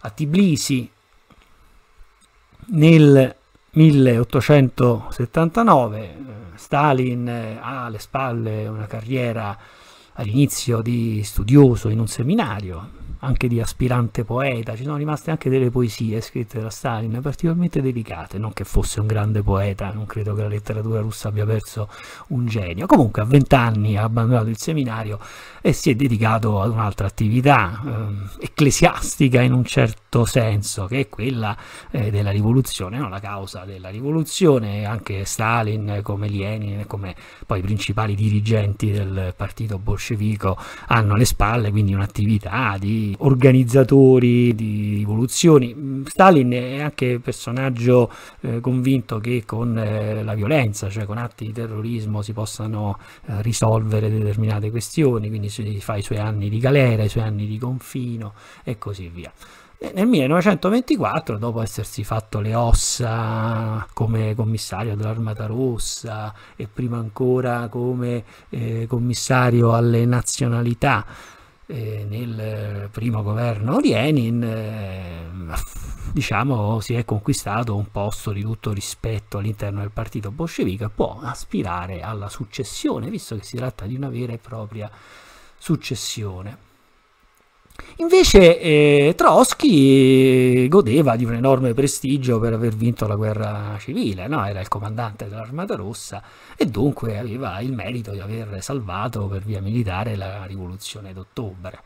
a Tbilisi nel 1879 eh, Stalin eh, ha alle spalle una carriera all'inizio di studioso in un seminario, anche di aspirante poeta, ci sono rimaste anche delle poesie scritte da Stalin particolarmente delicate, non che fosse un grande poeta, non credo che la letteratura russa abbia perso un genio, comunque a vent'anni ha abbandonato il seminario e si è dedicato ad un'altra attività eh, ecclesiastica in un certo senso, che è quella eh, della rivoluzione, no? la causa della rivoluzione, anche Stalin come Lenin, come poi i principali dirigenti del partito bolscevico hanno alle spalle quindi un'attività di organizzatori di rivoluzioni. Stalin è anche personaggio eh, convinto che con eh, la violenza, cioè con atti di terrorismo, si possano eh, risolvere determinate questioni, quindi si fa i suoi anni di galera, i suoi anni di confino e così via. Nel 1924, dopo essersi fatto le ossa come commissario dell'Armata Rossa e prima ancora come eh, commissario alle nazionalità, eh, nel primo governo Lenin, eh, diciamo, si è conquistato un posto di tutto rispetto all'interno del partito bolscevico e può aspirare alla successione, visto che si tratta di una vera e propria successione. Invece eh, Trotsky eh, godeva di un enorme prestigio per aver vinto la guerra civile, no? era il comandante dell'Armata Rossa e dunque aveva il merito di aver salvato per via militare la rivoluzione d'ottobre.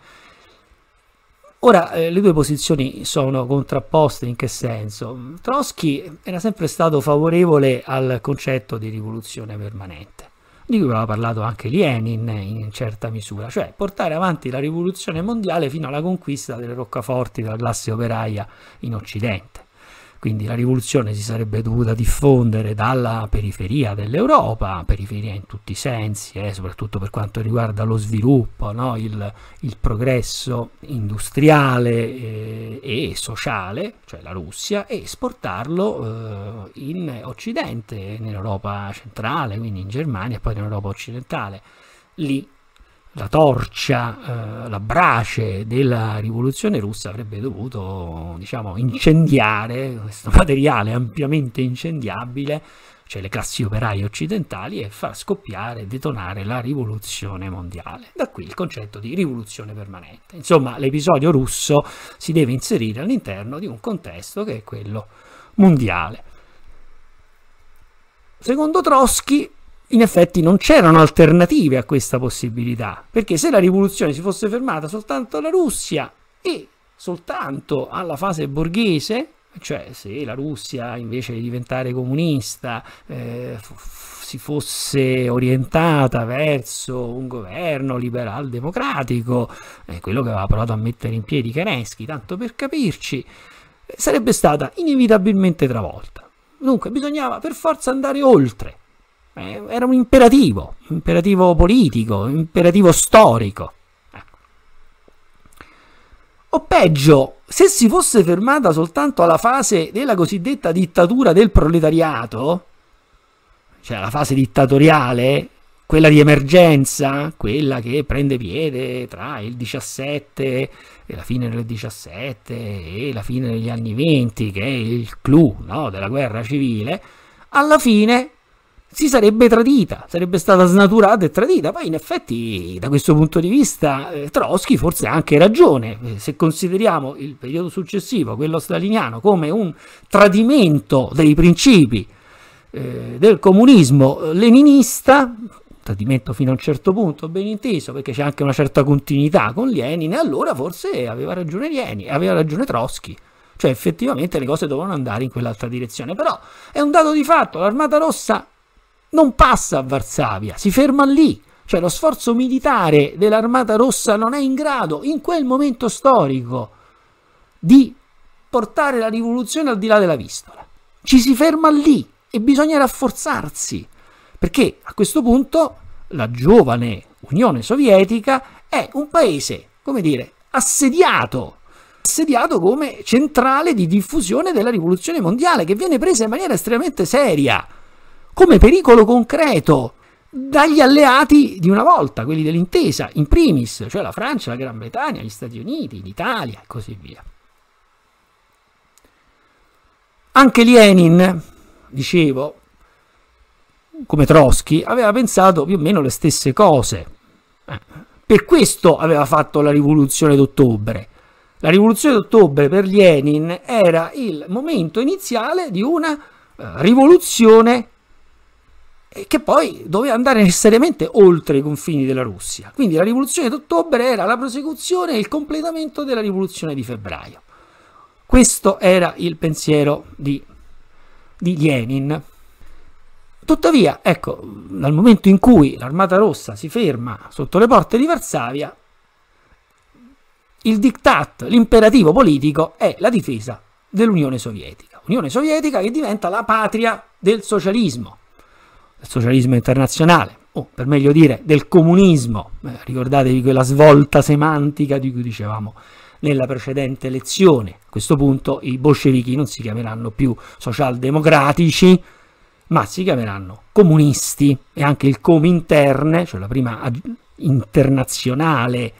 Ora, eh, le due posizioni sono contrapposte in che senso? Trotsky era sempre stato favorevole al concetto di rivoluzione permanente di cui aveva parlato anche Lenin in certa misura, cioè portare avanti la rivoluzione mondiale fino alla conquista delle roccaforti della classe operaia in Occidente. Quindi la rivoluzione si sarebbe dovuta diffondere dalla periferia dell'Europa, periferia in tutti i sensi, eh, soprattutto per quanto riguarda lo sviluppo, no? il, il, progresso industriale eh, e sociale, cioè la Russia, e esportarlo eh, in Occidente, nell'Europa centrale, quindi in Germania e poi in Europa occidentale. Lì la torcia, eh, la brace della rivoluzione russa avrebbe dovuto diciamo, incendiare questo materiale ampiamente incendiabile, cioè le classi operaie occidentali, e far scoppiare, detonare la rivoluzione mondiale. Da qui il concetto di rivoluzione permanente. Insomma, l'episodio russo si deve inserire all'interno di un contesto che è quello mondiale. Secondo Trotsky, in effetti non c'erano alternative a questa possibilità, perché se la rivoluzione si fosse fermata soltanto alla Russia e soltanto alla fase borghese, cioè se la Russia invece di diventare comunista eh, si fosse orientata verso un governo liberal democratico, eh, quello che aveva provato a mettere in piedi Kerensky, tanto per capirci, sarebbe stata inevitabilmente travolta. Dunque bisognava per forza andare oltre eh, era un imperativo, imperativo politico, imperativo storico. Ecco. O peggio, se si fosse fermata soltanto alla fase della cosiddetta dittatura del proletariato, cioè la fase dittatoriale, quella di emergenza, quella che prende piede tra il 17 e la fine del 17 e la fine degli anni 20, che è il clou no, della guerra civile, alla fine si sarebbe tradita, sarebbe stata snaturata e tradita. Poi in effetti da questo punto di vista eh, Trotsky forse ha anche ragione, eh, se consideriamo il periodo successivo, quello staliniano, come un tradimento dei principi eh, del comunismo leninista, tradimento fino a un certo punto, ben inteso, perché c'è anche una certa continuità con Lenin, e allora forse aveva ragione Lenin, aveva ragione Trotsky cioè effettivamente le cose dovevano andare in quell'altra direzione, però è un dato di fatto, l'armata rossa non passa a Varsavia, si ferma lì. Cioè lo sforzo militare dell'Armata Rossa non è in grado, in quel momento storico, di portare la rivoluzione al di là della vistola. Ci si ferma lì e bisogna rafforzarsi, perché a questo punto la giovane Unione Sovietica è un paese, come dire, assediato, assediato come centrale di diffusione della rivoluzione mondiale, che viene presa in maniera estremamente seria come pericolo concreto dagli alleati di una volta, quelli dell'intesa, in primis, cioè la Francia, la Gran Bretagna, gli Stati Uniti, l'Italia e così via. Anche Lenin, dicevo, come Trotsky, aveva pensato più o meno le stesse cose. Eh, per questo aveva fatto la rivoluzione d'ottobre. La rivoluzione d'ottobre per Lenin era il momento iniziale di una eh, rivoluzione che poi doveva andare necessariamente oltre i confini della Russia. Quindi la rivoluzione d'ottobre era la prosecuzione e il completamento della rivoluzione di febbraio. Questo era il pensiero di, di Lenin. Tuttavia, ecco, dal momento in cui l'Armata Rossa si ferma sotto le porte di Varsavia, il diktat, l'imperativo politico è la difesa dell'Unione Sovietica. Unione Sovietica che diventa la patria del socialismo del socialismo internazionale, o per meglio dire del comunismo, eh, ricordatevi quella svolta semantica di cui dicevamo nella precedente lezione, a questo punto i bolscevichi non si chiameranno più socialdemocratici, ma si chiameranno comunisti e anche il Comintern, cioè la prima internazionale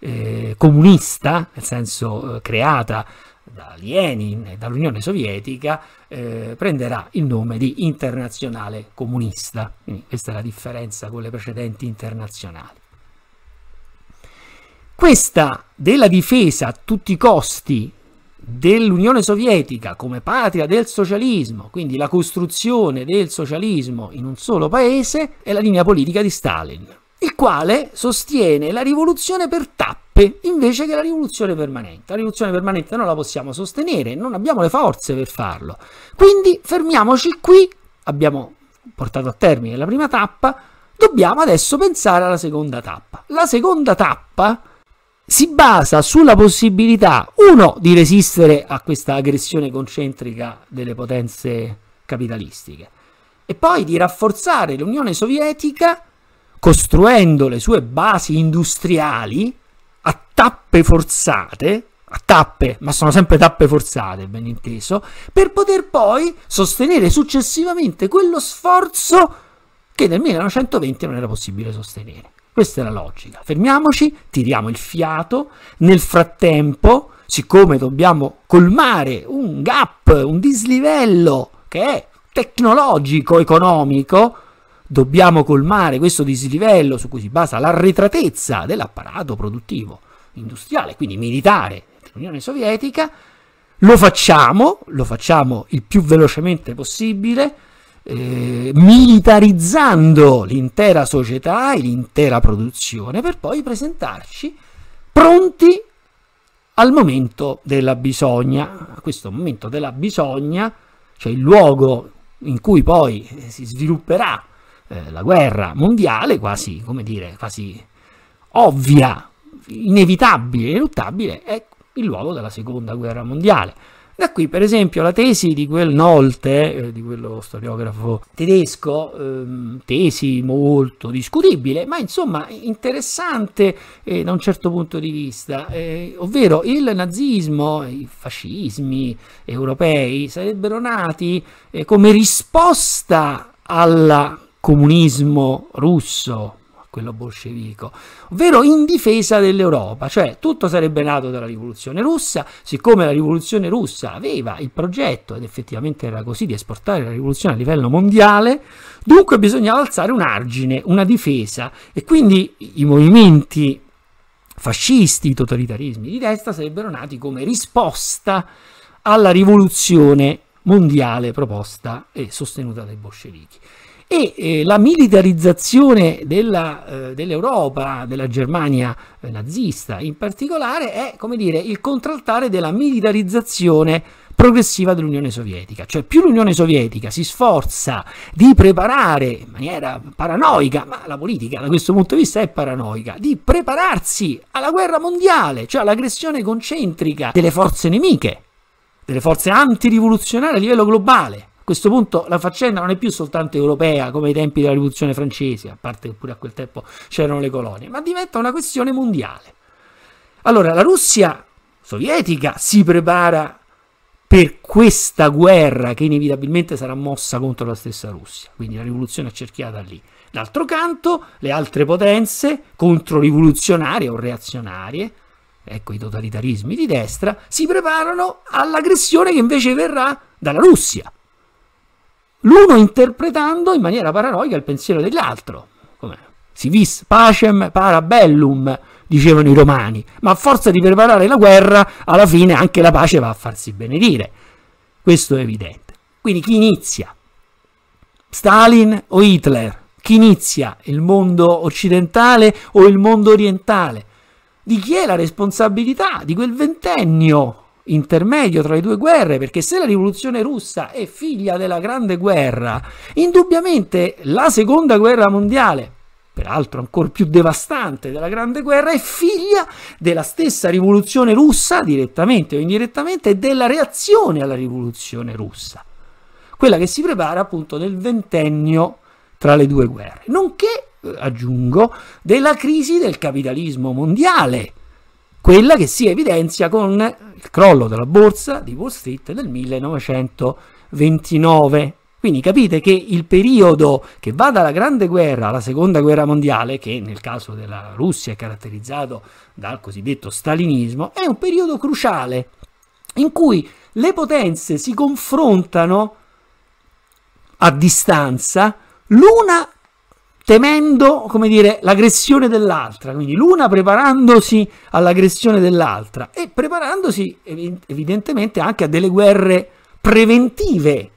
eh, comunista, nel senso eh, creata da Lenin e dall'Unione Sovietica, eh, prenderà il nome di Internazionale Comunista. Quindi questa è la differenza con le precedenti internazionali. Questa della difesa a tutti i costi dell'Unione Sovietica come patria del socialismo, quindi la costruzione del socialismo in un solo paese, è la linea politica di Stalin il quale sostiene la rivoluzione per tappe invece che la rivoluzione permanente. La rivoluzione permanente non la possiamo sostenere, non abbiamo le forze per farlo. Quindi fermiamoci qui, abbiamo portato a termine la prima tappa, dobbiamo adesso pensare alla seconda tappa. La seconda tappa si basa sulla possibilità, uno, di resistere a questa aggressione concentrica delle potenze capitalistiche e poi di rafforzare l'Unione Sovietica costruendo le sue basi industriali a tappe forzate, a tappe, ma sono sempre tappe forzate, ben inteso, per poter poi sostenere successivamente quello sforzo che nel 1920 non era possibile sostenere. Questa è la logica. Fermiamoci, tiriamo il fiato, nel frattempo, siccome dobbiamo colmare un gap, un dislivello che è tecnologico, economico, Dobbiamo colmare questo dislivello su cui si basa l'arretratezza dell'apparato produttivo industriale, quindi militare dell'Unione Sovietica. Lo facciamo, lo facciamo il più velocemente possibile, eh, militarizzando l'intera società e l'intera produzione per poi presentarci pronti al momento della bisogna. A questo momento della bisogna, cioè il luogo in cui poi si svilupperà eh, la guerra mondiale, quasi, come dire, quasi ovvia, inevitabile, ineluttabile, è il luogo della seconda guerra mondiale. Da qui, per esempio, la tesi di quel Nolte, eh, di quello storiografo tedesco, ehm, tesi molto discutibile, ma insomma interessante eh, da un certo punto di vista, eh, ovvero il nazismo, i fascismi europei sarebbero nati eh, come risposta alla comunismo russo, quello bolscevico, ovvero in difesa dell'Europa, cioè tutto sarebbe nato dalla rivoluzione russa, siccome la rivoluzione russa aveva il progetto, ed effettivamente era così, di esportare la rivoluzione a livello mondiale, dunque bisognava alzare un argine, una difesa, e quindi i movimenti fascisti, i totalitarismi di destra sarebbero nati come risposta alla rivoluzione mondiale proposta e sostenuta dai bolscevichi e eh, la militarizzazione eh, dell'Europa, eh, dell della Germania eh, nazista in particolare, è come dire il contraltare della militarizzazione progressiva dell'Unione Sovietica. Cioè più l'Unione Sovietica si sforza di preparare in maniera paranoica, ma la politica da questo punto di vista è paranoica, di prepararsi alla guerra mondiale, cioè all'aggressione concentrica delle forze nemiche, delle forze antirivoluzionarie a livello globale. A questo punto la faccenda non è più soltanto europea come ai tempi della rivoluzione francese, a parte che pure a quel tempo c'erano le colonie, ma diventa una questione mondiale. Allora la Russia sovietica si prepara per questa guerra che inevitabilmente sarà mossa contro la stessa Russia, quindi la rivoluzione accerchiata lì. D'altro canto, le altre potenze controrivoluzionarie o reazionarie, ecco i totalitarismi di destra, si preparano all'aggressione che invece verrà dalla Russia l'uno interpretando in maniera paranoica il pensiero dell'altro. Si vis pacem parabellum, dicevano i romani, ma a forza di preparare la guerra, alla fine anche la pace va a farsi benedire. Questo è evidente. Quindi chi inizia? Stalin o Hitler? Chi inizia? Il mondo occidentale o il mondo orientale? Di chi è la responsabilità di quel ventennio intermedio tra le due guerre, perché se la rivoluzione russa è figlia della grande guerra, indubbiamente la seconda guerra mondiale, peraltro ancora più devastante della Grande Guerra, è figlia della stessa rivoluzione russa, direttamente o indirettamente, e della reazione alla rivoluzione russa, quella che si prepara appunto nel ventennio tra le due guerre, nonché, eh, aggiungo, della crisi del capitalismo mondiale, quella che si evidenzia con il crollo della borsa di Wall Street del 1929. Quindi capite che il periodo che va dalla Grande Guerra alla Seconda Guerra Mondiale, che nel caso della Russia è caratterizzato dal cosiddetto stalinismo, è un periodo cruciale in cui le potenze si confrontano a distanza l'una temendo, come dire, l'aggressione dell'altra, quindi l'una preparandosi all'aggressione dell'altra e preparandosi evidentemente anche a delle guerre preventive.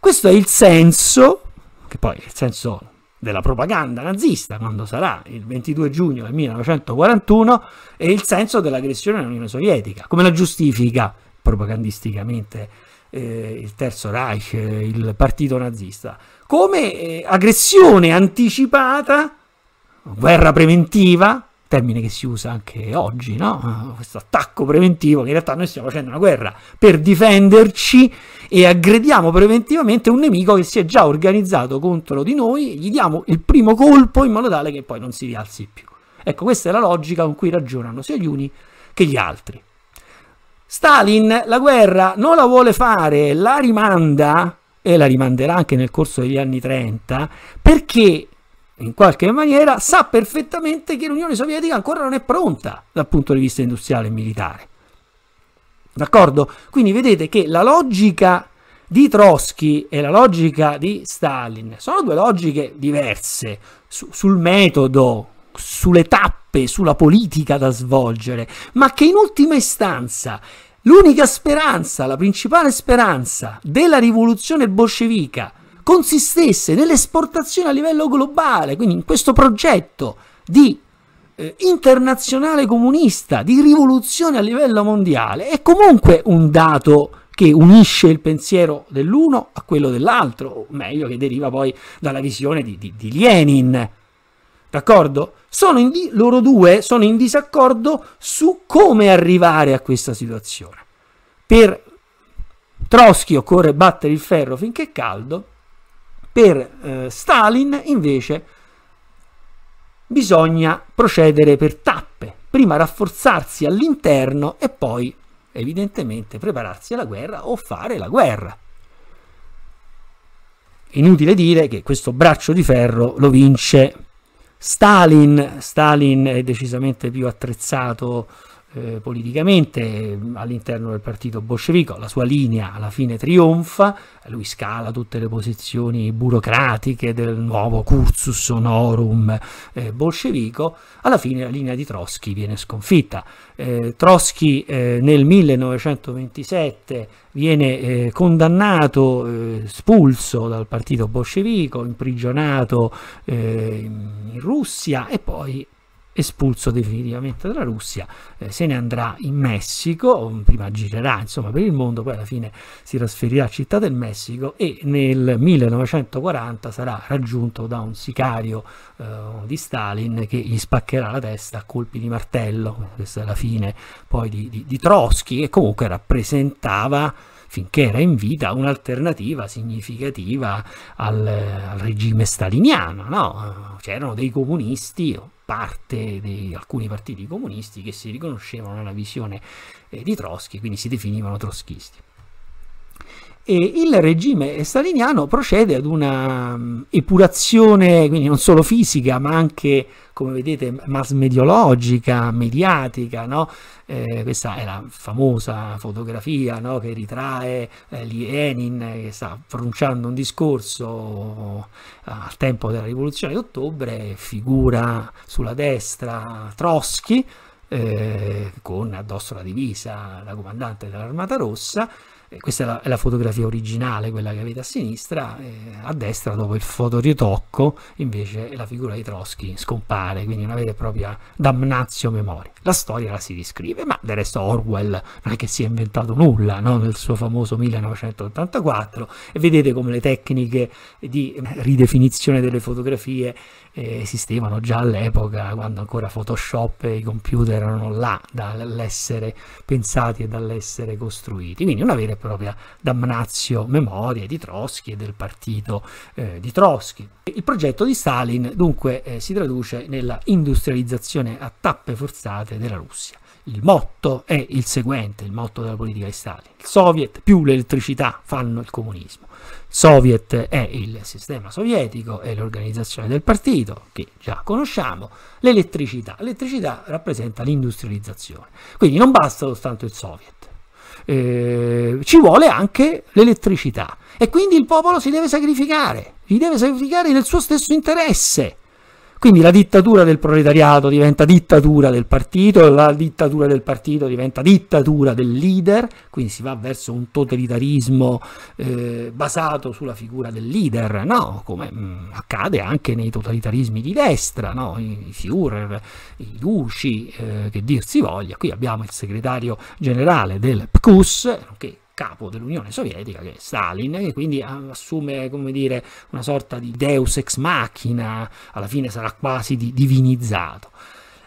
Questo è il senso, che poi è il senso della propaganda nazista quando sarà il 22 giugno del 1941, è il senso dell'aggressione all'Unione Sovietica. Come la giustifica propagandisticamente eh, il Terzo Reich, eh, il partito nazista, come eh, aggressione anticipata, guerra preventiva, termine che si usa anche oggi, no? questo attacco preventivo che in realtà noi stiamo facendo una guerra per difenderci e aggrediamo preventivamente un nemico che si è già organizzato contro di noi, gli diamo il primo colpo in modo tale che poi non si rialzi più. Ecco, questa è la logica con cui ragionano sia gli uni che gli altri. Stalin la guerra non la vuole fare, la rimanda e la rimanderà anche nel corso degli anni 30 perché in qualche maniera sa perfettamente che l'Unione Sovietica ancora non è pronta dal punto di vista industriale e militare. D'accordo? Quindi vedete che la logica di Trotsky e la logica di Stalin sono due logiche diverse su, sul metodo sulle tappe, sulla politica da svolgere, ma che in ultima istanza l'unica speranza, la principale speranza della rivoluzione bolscevica consistesse nell'esportazione a livello globale, quindi in questo progetto di eh, internazionale comunista, di rivoluzione a livello mondiale, è comunque un dato che unisce il pensiero dell'uno a quello dell'altro, o meglio che deriva poi dalla visione di, di, di Lenin, D'accordo? loro due sono in disaccordo su come arrivare a questa situazione. Per Trotsky occorre battere il ferro finché è caldo, per eh, Stalin invece bisogna procedere per tappe, prima rafforzarsi all'interno e poi evidentemente prepararsi alla guerra o fare la guerra. Inutile dire che questo braccio di ferro lo vince Stalin, Stalin è decisamente più attrezzato eh, politicamente mm, all'interno del partito bolscevico, la sua linea alla fine trionfa, lui scala tutte le posizioni burocratiche del nuovo cursus honorum eh, bolscevico, alla fine la linea di Trotsky viene sconfitta. Eh, Trotsky eh, nel 1927 viene eh, condannato, eh, espulso dal partito bolscevico, imprigionato in Russia e poi espulso definitivamente dalla Russia, eh, se ne andrà in Messico, prima girerà insomma per il mondo, poi alla fine si trasferirà a Città del Messico e nel 1940 sarà raggiunto da un sicario eh, di Stalin che gli spaccherà la testa a colpi di martello, questa è la fine poi di, di, di Trotsky che comunque rappresentava finché era in vita, un'alternativa significativa al, al, regime staliniano. No? C'erano dei comunisti, parte di alcuni partiti comunisti che si riconoscevano nella visione eh, di Trotsky, quindi si definivano trotskisti. E il regime staliniano procede ad una um, epurazione, quindi non solo fisica, ma anche come vedete, mass mediologica, mediatica, no? eh, questa è la famosa fotografia no? che ritrae eh, Lenin eh, che sta pronunciando un discorso eh, al tempo della rivoluzione d'ottobre, figura sulla destra Trotsky, eh, con addosso la divisa da comandante dell'armata rossa, eh, questa è la, è la, fotografia originale, quella che avete a sinistra, a destra dopo il fotoritocco invece la figura di Trotsky scompare, quindi una vera e propria damnazio memoria. La storia la si riscrive, ma del resto Orwell non è che si è inventato nulla no? nel suo famoso 1984 e vedete come le tecniche di ridefinizione delle fotografie eh, esistevano già all'epoca, quando ancora Photoshop e i computer erano là dall'essere pensati e dall'essere costruiti. Quindi una vera e propria damnazio memoria di Trotsky e del partito eh, di Trotsky. Il progetto di Stalin dunque eh, si traduce nella industrializzazione a tappe forzate della Russia. Il motto è il seguente, il motto della politica di Stalin. Il Soviet più l'elettricità fanno il comunismo soviet è il sistema sovietico, è l'organizzazione del partito, che già conosciamo, l'elettricità. L'elettricità rappresenta l'industrializzazione. Quindi non basta soltanto il soviet. Eh, ci vuole anche l'elettricità e quindi il popolo si deve sacrificare, si deve sacrificare nel suo stesso interesse. Quindi la dittatura del proletariato diventa dittatura del partito, la dittatura del partito diventa dittatura del leader, quindi si va verso un totalitarismo eh, basato sulla figura del leader, no? come mh, mm, accade anche nei totalitarismi di destra, no? I, i Führer, i Duci, eh, che dir si voglia. Qui abbiamo il segretario generale del PCUS, che capo dell'Unione Sovietica che è Stalin e quindi assume come dire una sorta di deus ex machina, alla fine sarà quasi di divinizzato.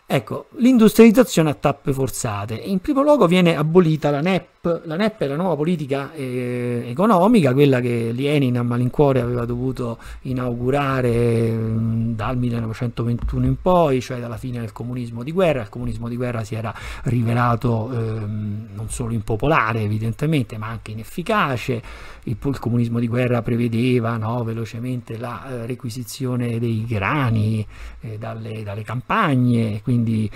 Ecco, l'industrializzazione a tappe forzate. In primo luogo viene abolita la NEP NEP, la NEP è la nuova politica eh, economica, quella che Lenin a malincuore aveva dovuto inaugurare eh, dal 1921 in poi, cioè dalla fine del comunismo di guerra. Il comunismo di guerra si era rivelato eh, non solo impopolare evidentemente, ma anche inefficace. Il, il comunismo di guerra prevedeva no, velocemente la eh, requisizione dei grani eh, dalle, dalle campagne, quindi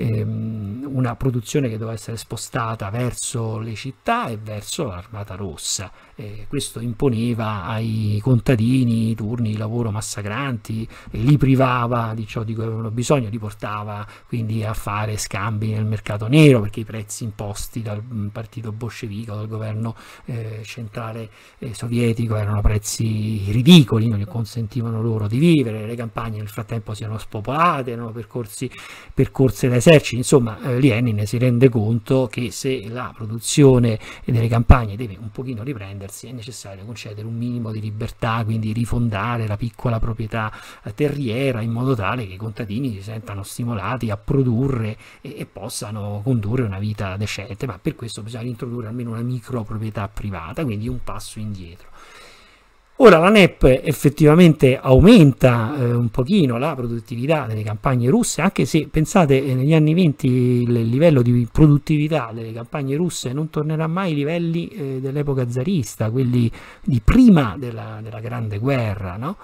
ehm, una produzione che doveva essere spostata verso le città e verso l'Armata Rossa eh, questo imponeva ai contadini turni di lavoro massacranti, li privava di ciò di cui avevano bisogno, li portava quindi a fare scambi nel mercato nero perché i prezzi imposti dal mm, partito bolscevico, dal governo eh, centrale eh, sovietico erano prezzi ridicoli, non gli consentivano loro di vivere, le campagne nel frattempo si erano spopolate, erano percorsi, percorse da eserciti, insomma eh, Lenin si rende conto che se la produzione delle campagne deve un pochino riprendersi, diversi è necessario concedere un minimo di libertà, quindi rifondare la piccola proprietà eh, terriera in modo tale che i contadini si sentano stimolati a produrre e, e possano condurre una vita decente, ma per questo bisogna introdurre almeno una micro proprietà privata, quindi un passo indietro. Ora la NEP effettivamente aumenta eh, un pochino la produttività delle campagne russe, anche se pensate eh, negli anni 20 il livello di produttività delle campagne russe non tornerà mai ai livelli eh, dell'epoca zarista, quelli di prima della, della Grande Guerra, no?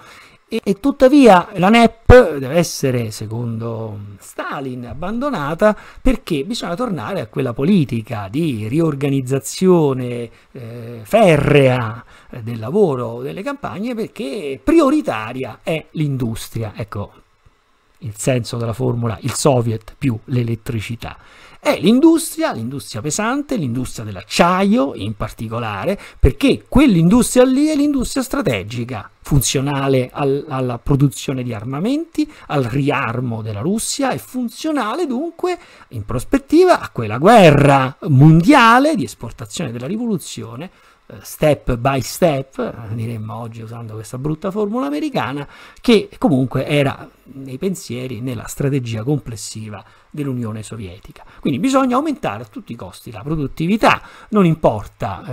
E, e, tuttavia la NEP deve essere, secondo Stalin, abbandonata perché bisogna tornare a quella politica di riorganizzazione eh, ferrea eh, del lavoro, delle campagne, perché prioritaria è l'industria. Ecco il senso della formula il soviet più l'elettricità. È l'industria, l'industria pesante, l'industria dell'acciaio in particolare, perché quell'industria lì è l'industria strategica, funzionale al, alla produzione di armamenti, al riarmo della Russia e funzionale dunque in prospettiva a quella guerra mondiale di esportazione della rivoluzione step by step, diremmo oggi usando questa brutta formula americana, che comunque era nei pensieri, nella strategia complessiva dell'Unione Sovietica. Quindi bisogna aumentare a tutti i costi la produttività, non importa eh,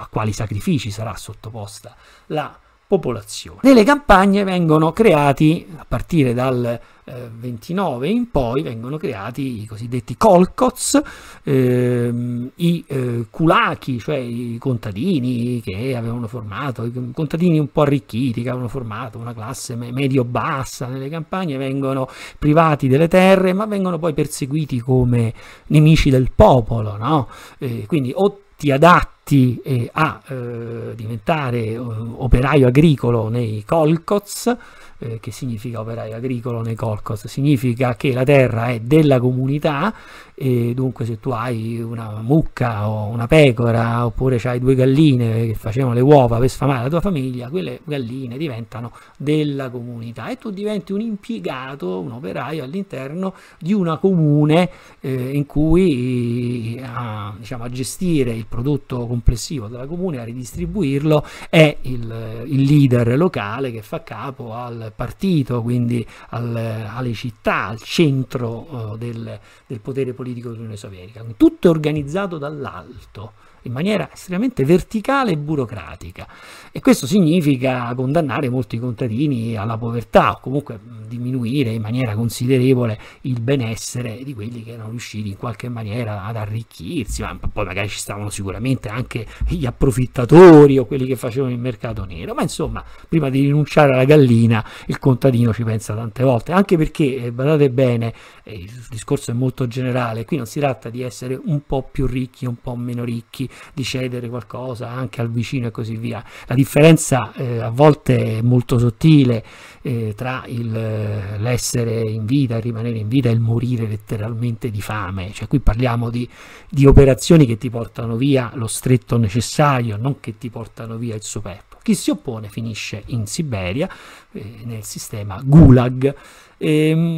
a quali sacrifici sarà sottoposta la popolazione. Nelle campagne vengono creati, a partire dal 29 eh, in poi vengono creati i cosiddetti colcots, ehm, i eh, culachi, cioè i contadini che avevano formato, i contadini un po' arricchiti che avevano formato una classe medio-bassa nelle campagne, vengono privati delle terre ma vengono poi perseguiti come nemici del popolo, no? eh, quindi o ti adatti eh, a eh, diventare eh, operaio agricolo nei Colcots eh, che significa operaio agricolo nei colcos, significa che la terra è della comunità e dunque se tu hai una mucca o una pecora oppure hai due galline che facevano le uova per sfamare la tua famiglia, quelle galline diventano della comunità e tu diventi un impiegato, un operaio all'interno di una comune eh, in cui a, diciamo, a gestire il prodotto complessivo della comune, a ridistribuirlo, è il, il leader locale che fa capo al eh, partito, quindi al, alle città, al centro eh, del, del potere politico dell'Unione Sovietica. Tutto è organizzato dall'alto in maniera estremamente verticale e burocratica e questo significa condannare molti contadini alla povertà o comunque diminuire in maniera considerevole il benessere di quelli che erano riusciti in qualche maniera ad arricchirsi, ma poi magari ci stavano sicuramente anche gli approfittatori o quelli che facevano il mercato nero, ma insomma prima di rinunciare alla gallina il contadino ci pensa tante volte, anche perché eh, badate bene, eh, il discorso è molto generale, qui non si tratta di essere un po' più ricchi, un po' meno ricchi, di cedere qualcosa anche al vicino e così via. La differenza eh, a volte è molto sottile eh, tra eh, l'essere in vita, il rimanere in vita e il morire letteralmente di fame, cioè qui parliamo di, di operazioni che ti portano via lo stretto necessario, non che ti portano via il superfluo. Chi si oppone finisce in Siberia, eh, nel sistema Gulag. Ehm,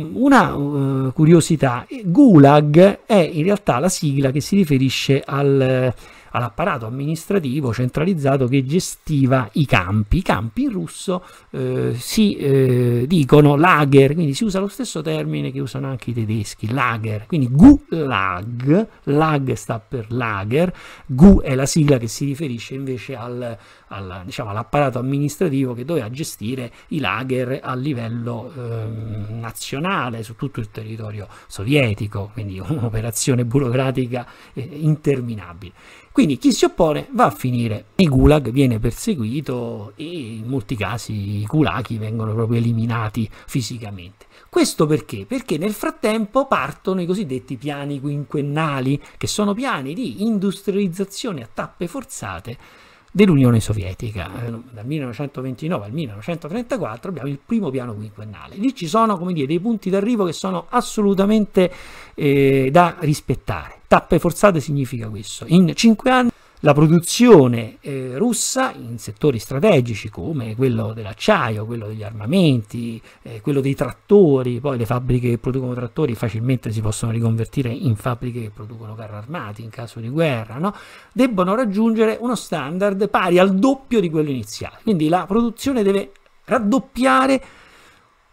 eh, una uh, curiosità, Gulag è in realtà la sigla che si riferisce al all'apparato amministrativo centralizzato che gestiva i campi. I campi in russo eh, si eh, dicono lager, quindi si usa lo stesso termine che usano anche i tedeschi, lager, quindi gulag, lag sta per lager, gu è la sigla che si riferisce invece al, al, diciamo, all'apparato amministrativo che doveva gestire i lager a livello eh, nazionale su tutto il territorio sovietico, quindi un'operazione burocratica eh, interminabile. Quindi chi si oppone va a finire nei gulag, viene perseguito e in molti casi i kulaki vengono proprio eliminati fisicamente. Questo perché? Perché nel frattempo partono i cosiddetti piani quinquennali, che sono piani di industrializzazione a tappe forzate dell'Unione Sovietica. Eh, dal 1929 al 1934 abbiamo il primo piano quinquennale. Lì ci sono dire, dei punti d'arrivo che sono assolutamente eh, da rispettare. Tappe forzate significa questo. In cinque anni la produzione eh, russa in settori strategici come quello dell'acciaio, quello degli armamenti, eh, quello dei trattori, poi le fabbriche che producono trattori facilmente si possono riconvertire in fabbriche che producono carri armati in caso di guerra, no? debbono raggiungere uno standard pari al doppio di quello iniziale. Quindi la produzione deve raddoppiare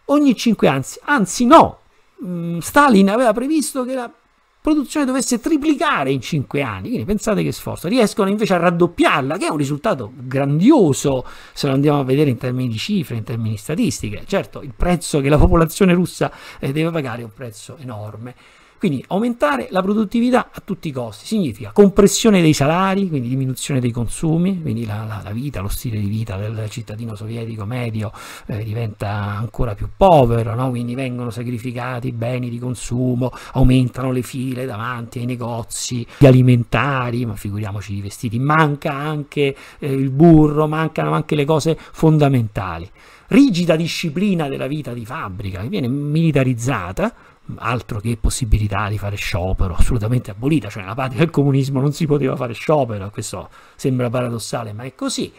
ogni cinque anni, anzi no, mm, Stalin aveva previsto che la produzione dovesse triplicare in 5 anni, quindi pensate che sforzo, riescono invece a raddoppiarla, che è un risultato grandioso se lo andiamo a vedere in termini di cifre, in termini di statistiche. Certo, il prezzo che la popolazione russa eh, deve pagare è un prezzo enorme. Quindi aumentare la produttività a tutti i costi significa compressione dei salari, quindi diminuzione dei consumi, quindi la, la, la vita, lo stile di vita del cittadino sovietico medio eh, diventa ancora più povero, no? quindi vengono sacrificati i beni di consumo, aumentano le file davanti ai negozi, gli alimentari, ma figuriamoci i vestiti, manca anche eh, il burro, mancano anche le cose fondamentali. Rigida disciplina della vita di fabbrica che viene militarizzata altro che possibilità di fare sciopero, assolutamente abolita, cioè nella patria del comunismo non si poteva fare sciopero, questo sembra paradossale, ma è così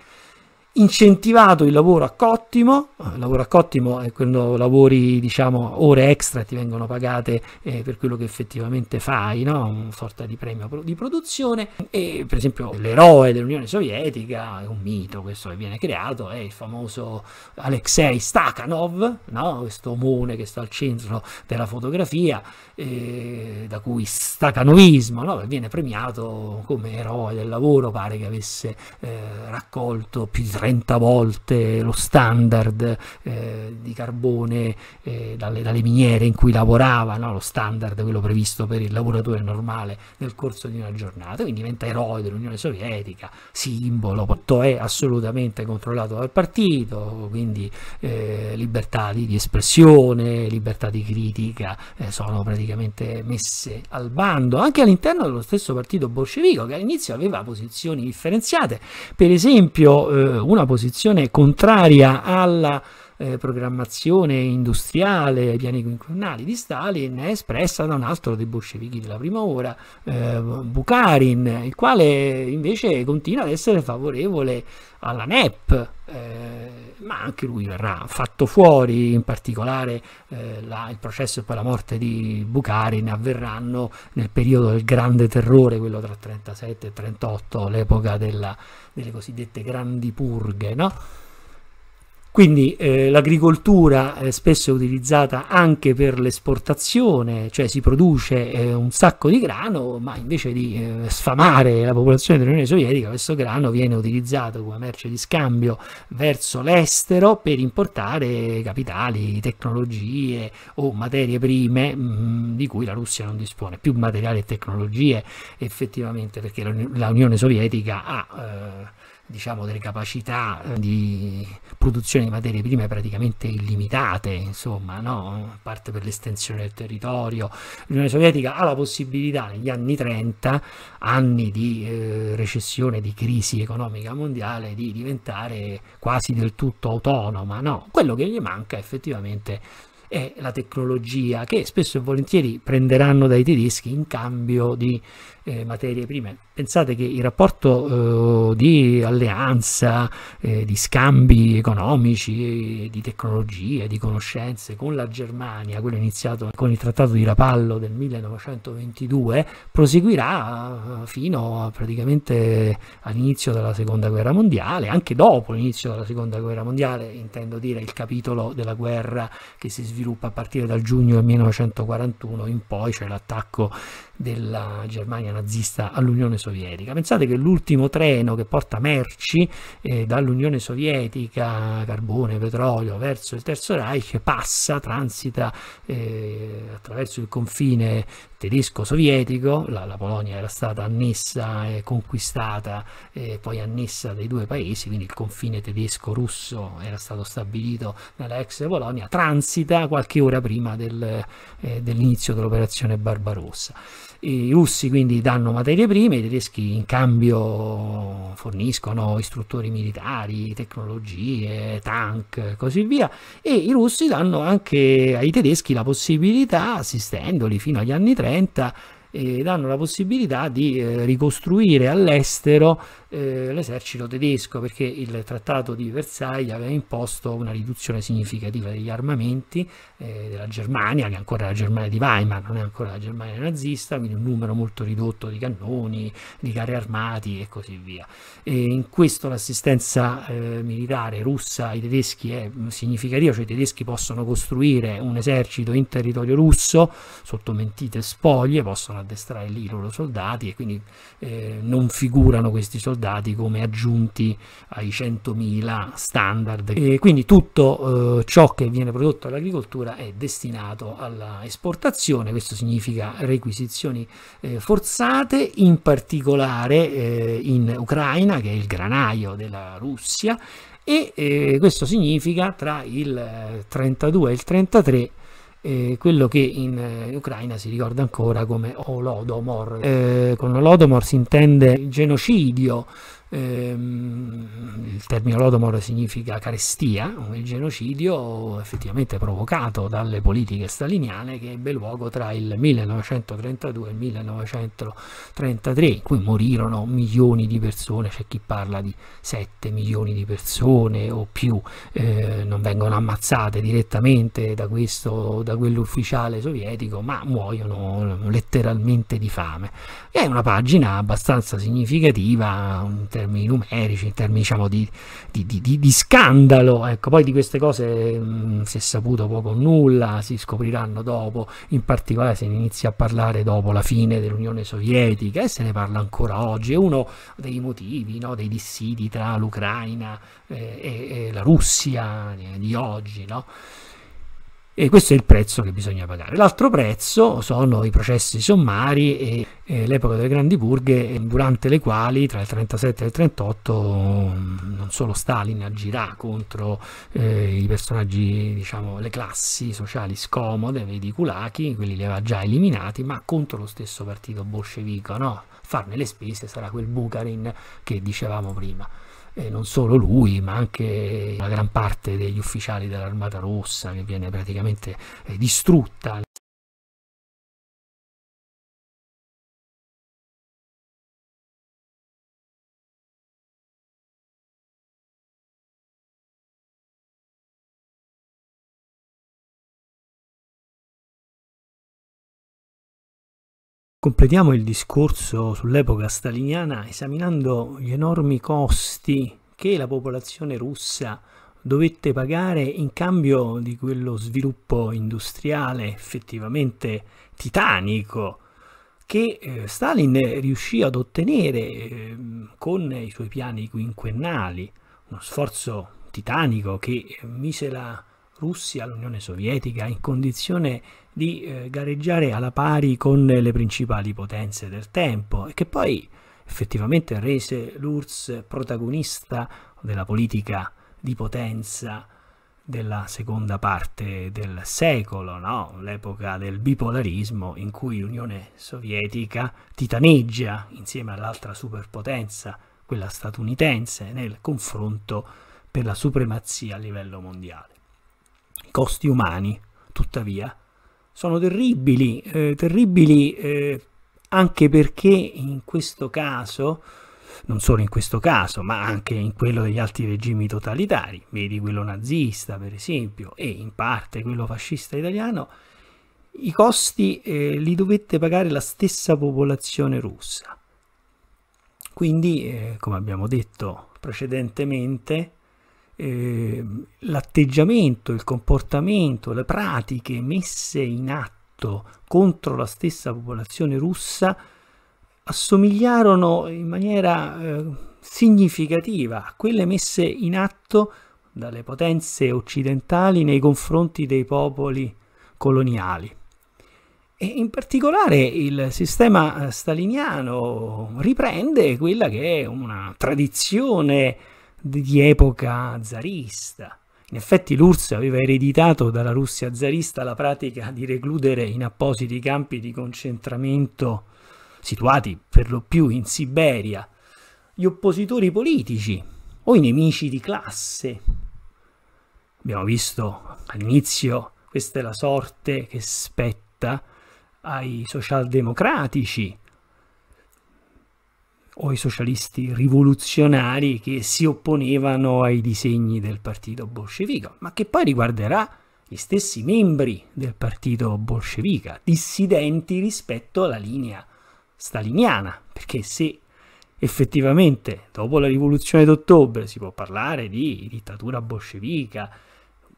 incentivato il lavoro a cottimo, il lavoro a cottimo è quando lavori diciamo ore extra ti vengono pagate eh, per quello che effettivamente fai, no? una sorta di premio di produzione e per esempio l'eroe dell'Unione Sovietica è un mito questo che viene creato, è il famoso Alexei Stakhanov, no? questo omone che sta al centro della fotografia eh, da cui Stakhanovismo no? viene premiato come eroe del lavoro, pare che avesse eh, raccolto più di 30 volte lo standard eh, di carbone eh, dalle, dalle, miniere in cui lavorava, no? lo standard quello previsto per il lavoratore normale nel corso di una giornata, quindi diventa eroe dell'Unione Sovietica, simbolo, Potò è assolutamente controllato dal partito, quindi eh, libertà di, di, espressione, libertà di critica eh, sono praticamente messe al bando, anche all'interno dello stesso partito bolscevico che all'inizio aveva posizioni differenziate, per esempio eh, una posizione contraria alla eh, programmazione industriale, ai piani quinquennali di Stalin, è espressa da un altro dei bolscevichi della prima ora, eh, Bukharin, il quale invece continua ad essere favorevole alla NEP. Eh, ma anche lui verrà fatto fuori, in particolare eh, la, il processo e poi la morte di Bucarin avverranno nel periodo del grande terrore, quello tra 37 e 38, l'epoca delle cosiddette grandi purghe, no? Quindi eh, l'agricoltura eh, spesso è utilizzata anche per l'esportazione, cioè si produce eh, un sacco di grano, ma invece di eh, sfamare la popolazione dell'Unione Sovietica, questo grano viene utilizzato come merce di scambio verso l'estero per importare capitali, tecnologie o materie prime mh, mm, di cui la Russia non dispone, più materiali e tecnologie effettivamente, perché l'Unione Sovietica ha eh, diciamo, delle capacità eh, di produzione di materie prime praticamente illimitate, insomma, no? a parte per l'estensione del territorio. L'Unione Sovietica ha la possibilità negli anni 30, anni di eh, recessione, di crisi economica mondiale, di diventare quasi del tutto autonoma. No? Quello che gli manca effettivamente è la tecnologia che spesso e volentieri prenderanno dai tedeschi in cambio di eh, materie prime. Pensate che il rapporto eh, di alleanza, eh, di scambi economici, eh, di tecnologie, di conoscenze con la Germania, quello iniziato con il trattato di Rapallo del 1922, proseguirà eh, fino a, praticamente all'inizio della seconda guerra mondiale, anche dopo l'inizio della seconda guerra mondiale, intendo dire il capitolo della guerra che si sviluppa a partire dal giugno del 1941 in poi, cioè l'attacco della Germania nazista all'Unione Sovietica. Pensate che l'ultimo treno che porta merci eh, dall'Unione Sovietica, carbone, petrolio, verso il Terzo Reich passa, transita eh, attraverso il confine tedesco-sovietico, la, la, Polonia era stata annessa e conquistata e poi annessa dai due paesi, quindi il confine tedesco-russo era stato stabilito nella ex Polonia, transita qualche ora prima del, eh, dell'inizio dell'operazione Barbarossa. I russi quindi danno materie prime, i tedeschi in cambio forniscono istruttori militari, tecnologie, tank e così via e i russi danno anche ai tedeschi la possibilità, assistendoli fino agli anni 30, eh, danno la possibilità di eh, ricostruire all'estero eh, l'esercito tedesco perché il trattato di Versailles aveva imposto una riduzione significativa degli armamenti eh, della Germania, che è ancora la Germania di Weimar, non è ancora la Germania nazista, quindi un numero molto ridotto di cannoni, di carri armati e così via. E in questo l'assistenza eh, militare russa ai tedeschi è significativa, cioè i tedeschi possono costruire un esercito in territorio russo sotto mentite spoglie, possono addestrare lì i loro soldati e quindi eh, non figurano questi soldati ricordati come aggiunti ai 100.000 standard. E quindi tutto eh, ciò che viene prodotto all'agricoltura è destinato all'esportazione, questo significa requisizioni eh, forzate, in particolare eh, in Ucraina, che è il granaio della Russia, e eh, questo significa tra il 32 eh, e il 33 eh, quello che in eh, Ucraina si ricorda ancora come Holodomor. Eh, con Olodomor si intende il genocidio ehm, il termine Lodomor significa carestia, il genocidio effettivamente provocato dalle politiche staliniane che ebbe luogo tra il 1932 e il 1933, in cui morirono milioni di persone, c'è chi parla di 7 milioni di persone o più, eh, non vengono ammazzate direttamente da questo da quell'ufficiale sovietico, ma muoiono letteralmente di fame. È una pagina abbastanza significativa, interessante termini numerici, in termini diciamo, di, di, di, di, scandalo. Ecco, poi di queste cose mh, si è saputo poco o nulla, si scopriranno dopo, in particolare se ne inizia a parlare dopo la fine dell'Unione Sovietica e se ne parla ancora oggi. È uno dei motivi, no, dei dissidi tra l'Ucraina eh, e, e, la Russia eh, di oggi. No? E questo è il prezzo che bisogna pagare. L'altro prezzo sono i processi sommari e, e l'epoca delle grandi purghe, durante le quali tra il 37 e il 38 non solo Stalin agirà contro eh, i personaggi, diciamo, le classi sociali scomode, vedi Kulaki, quelli li aveva già eliminati, ma contro lo stesso partito bolscevico, no? Farne le spese sarà quel Bukharin che dicevamo prima e non solo lui, ma anche la gran parte degli ufficiali dell'Armata Rossa che viene praticamente eh, distrutta. Completiamo il discorso sull'epoca staliniana esaminando gli enormi costi che la popolazione russa dovette pagare in cambio di quello sviluppo industriale effettivamente titanico che eh, Stalin riuscì ad ottenere ehm, con i suoi piani quinquennali, uno sforzo titanico che eh, mise la Russia, l'Unione Sovietica, in condizione di eh, gareggiare alla pari con le principali potenze del tempo e che poi effettivamente rese l'URSS protagonista della politica di potenza della seconda parte del secolo, no? l'epoca del bipolarismo in cui l'Unione Sovietica titaneggia insieme all'altra superpotenza, quella statunitense, nel confronto per la supremazia a livello mondiale costi umani, tuttavia, sono terribili, eh, terribili eh, anche perché in questo caso, non solo in questo caso, ma anche in quello degli altri regimi totalitari, vedi quello nazista per esempio e in parte quello fascista italiano, i costi eh, li dovette pagare la stessa popolazione russa. Quindi, eh, come abbiamo detto precedentemente, Ehm, l'atteggiamento, il comportamento, le pratiche messe in atto contro la stessa popolazione russa assomigliarono in maniera eh, significativa a quelle messe in atto dalle potenze occidentali nei confronti dei popoli coloniali. E in particolare il sistema eh, staliniano riprende quella che è una tradizione di epoca zarista. In effetti l'URSS aveva ereditato dalla Russia zarista la pratica di recludere in appositi campi di concentramento situati per lo più in Siberia gli oppositori politici o i nemici di classe. Abbiamo visto all'inizio questa è la sorte che spetta ai socialdemocratici o i socialisti rivoluzionari che si opponevano ai disegni del partito bolscevico, ma che poi riguarderà gli stessi membri del partito bolscevica, dissidenti rispetto alla linea staliniana, perché se effettivamente dopo la rivoluzione d'ottobre si può parlare di dittatura bolscevica,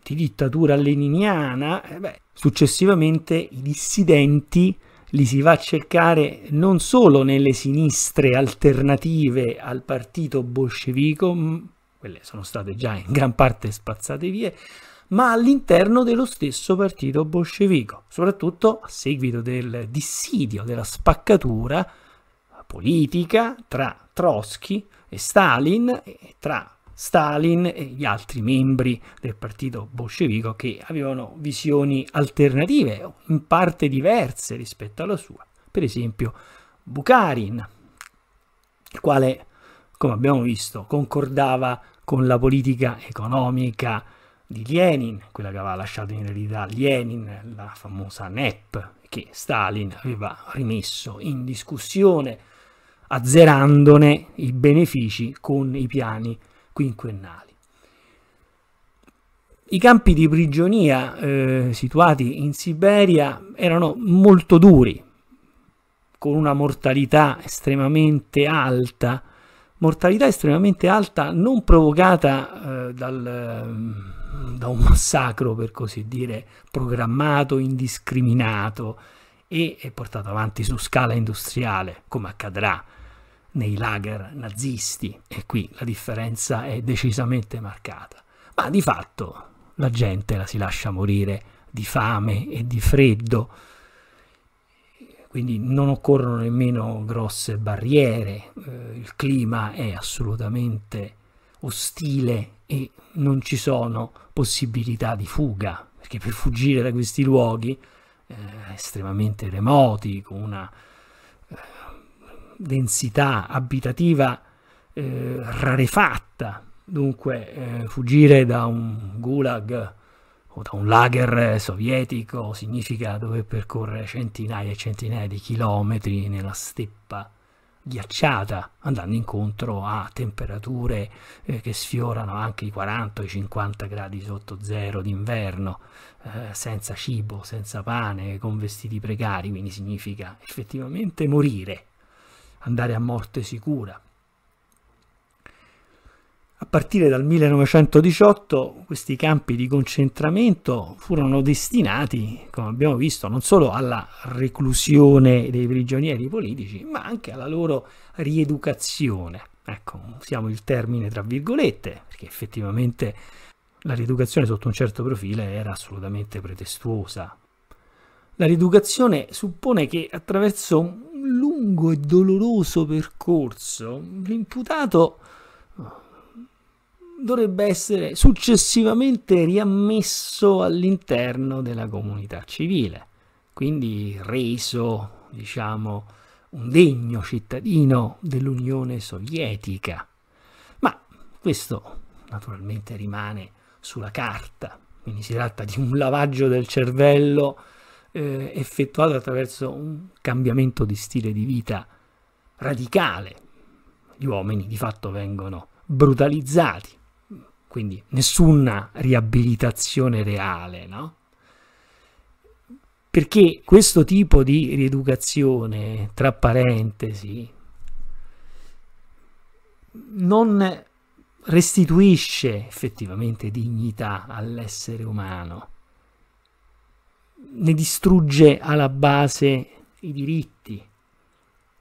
di dittatura leniniana, eh beh, successivamente i dissidenti li si va a cercare non solo nelle sinistre alternative al partito bolscevico, quelle sono state già in gran parte spazzate via, ma all'interno dello stesso partito bolscevico, soprattutto a seguito del dissidio, della spaccatura politica tra Trotsky e Stalin e tra Stalin e gli altri membri del partito bolscevico che avevano visioni alternative o in parte diverse rispetto alla sua. Per esempio Bukharin, il quale, come abbiamo visto, concordava con la politica economica di Lenin, quella che aveva lasciato in eredità Lenin, la famosa NEP, che Stalin aveva rimesso in discussione, azzerandone i benefici con i piani quinquennali. I campi di prigionia eh, situati in Siberia erano molto duri, con una mortalità estremamente alta, mortalità estremamente alta non provocata eh, dal, ehm, da un massacro, per così dire, programmato, indiscriminato e portato avanti su scala industriale, come accadrà nei lager nazisti e qui la differenza è decisamente marcata. Ma di fatto la gente la si lascia morire di fame e di freddo, quindi non occorrono nemmeno grosse barriere, eh, il clima è assolutamente ostile e non ci sono possibilità di fuga, perché per fuggire da questi luoghi eh, estremamente remoti, con una densità abitativa eh, rarefatta, dunque eh, fuggire da un gulag o da un lager eh, sovietico significa dover percorrere centinaia e centinaia di chilometri nella steppa ghiacciata, andando incontro a temperature eh, che sfiorano anche i 40 i 50 gradi sotto zero d'inverno, eh, senza cibo, senza pane, con vestiti precari, quindi significa effettivamente morire andare a morte sicura. A partire dal 1918 questi campi di concentramento furono destinati, come abbiamo visto, non solo alla reclusione dei prigionieri politici, ma anche alla loro rieducazione. Ecco, usiamo il termine tra virgolette, perché effettivamente la rieducazione sotto un certo profilo era assolutamente pretestuosa, la rieducazione suppone che attraverso un lungo e doloroso percorso l'imputato eh, dovrebbe essere successivamente riammesso all'interno della comunità civile, quindi reso, diciamo, un degno cittadino dell'Unione Sovietica. Ma questo naturalmente rimane sulla carta, quindi si tratta di un lavaggio del cervello eh, effettuato attraverso un cambiamento di stile di vita radicale. Gli uomini di fatto vengono brutalizzati, quindi nessuna riabilitazione reale, no? Perché questo tipo di rieducazione, tra parentesi, non restituisce effettivamente dignità all'essere umano, ne distrugge alla base i diritti,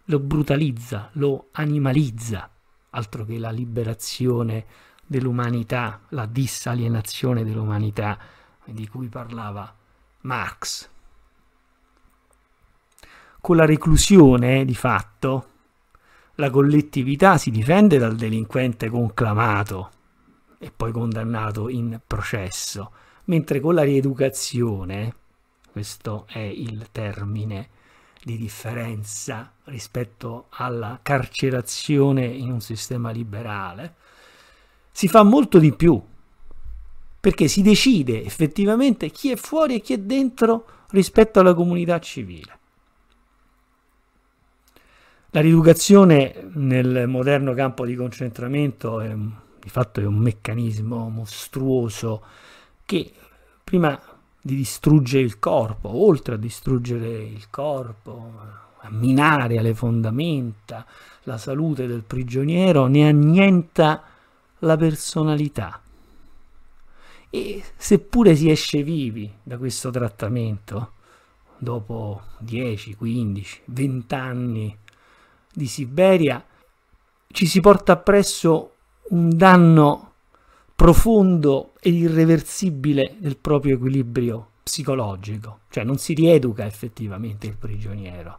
lo brutalizza, lo animalizza, altro che la liberazione dell'umanità, la disalienazione dell'umanità di cui parlava Marx. Con la reclusione, di fatto, la collettività si difende dal delinquente conclamato e poi condannato in processo, mentre con la rieducazione questo è il termine di differenza rispetto alla carcerazione in un sistema liberale, si fa molto di più perché si decide effettivamente chi è fuori e chi è dentro rispetto alla comunità civile. La rieducazione nel moderno campo di concentramento è, di fatto è un meccanismo mostruoso che prima di distruggere il corpo, oltre a distruggere il corpo, a minare alle fondamenta la salute del prigioniero, ne annienta la personalità. E seppure si esce vivi da questo trattamento, dopo 10, 15, 20 anni di Siberia, ci si porta appresso un danno profondo e irreversibile del proprio equilibrio psicologico, cioè non si rieduca effettivamente il prigioniero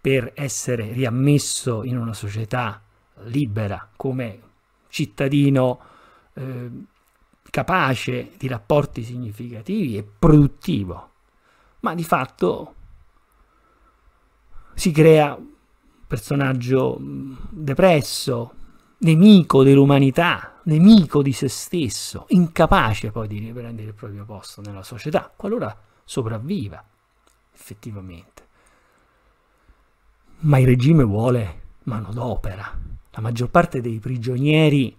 per essere riammesso in una società libera come cittadino eh, capace di rapporti significativi e produttivo, ma di fatto si crea un personaggio depresso, nemico dell'umanità, nemico di se stesso, incapace poi di riprendere il proprio posto nella società, qualora sopravviva effettivamente. Ma il regime vuole manodopera. La maggior parte dei prigionieri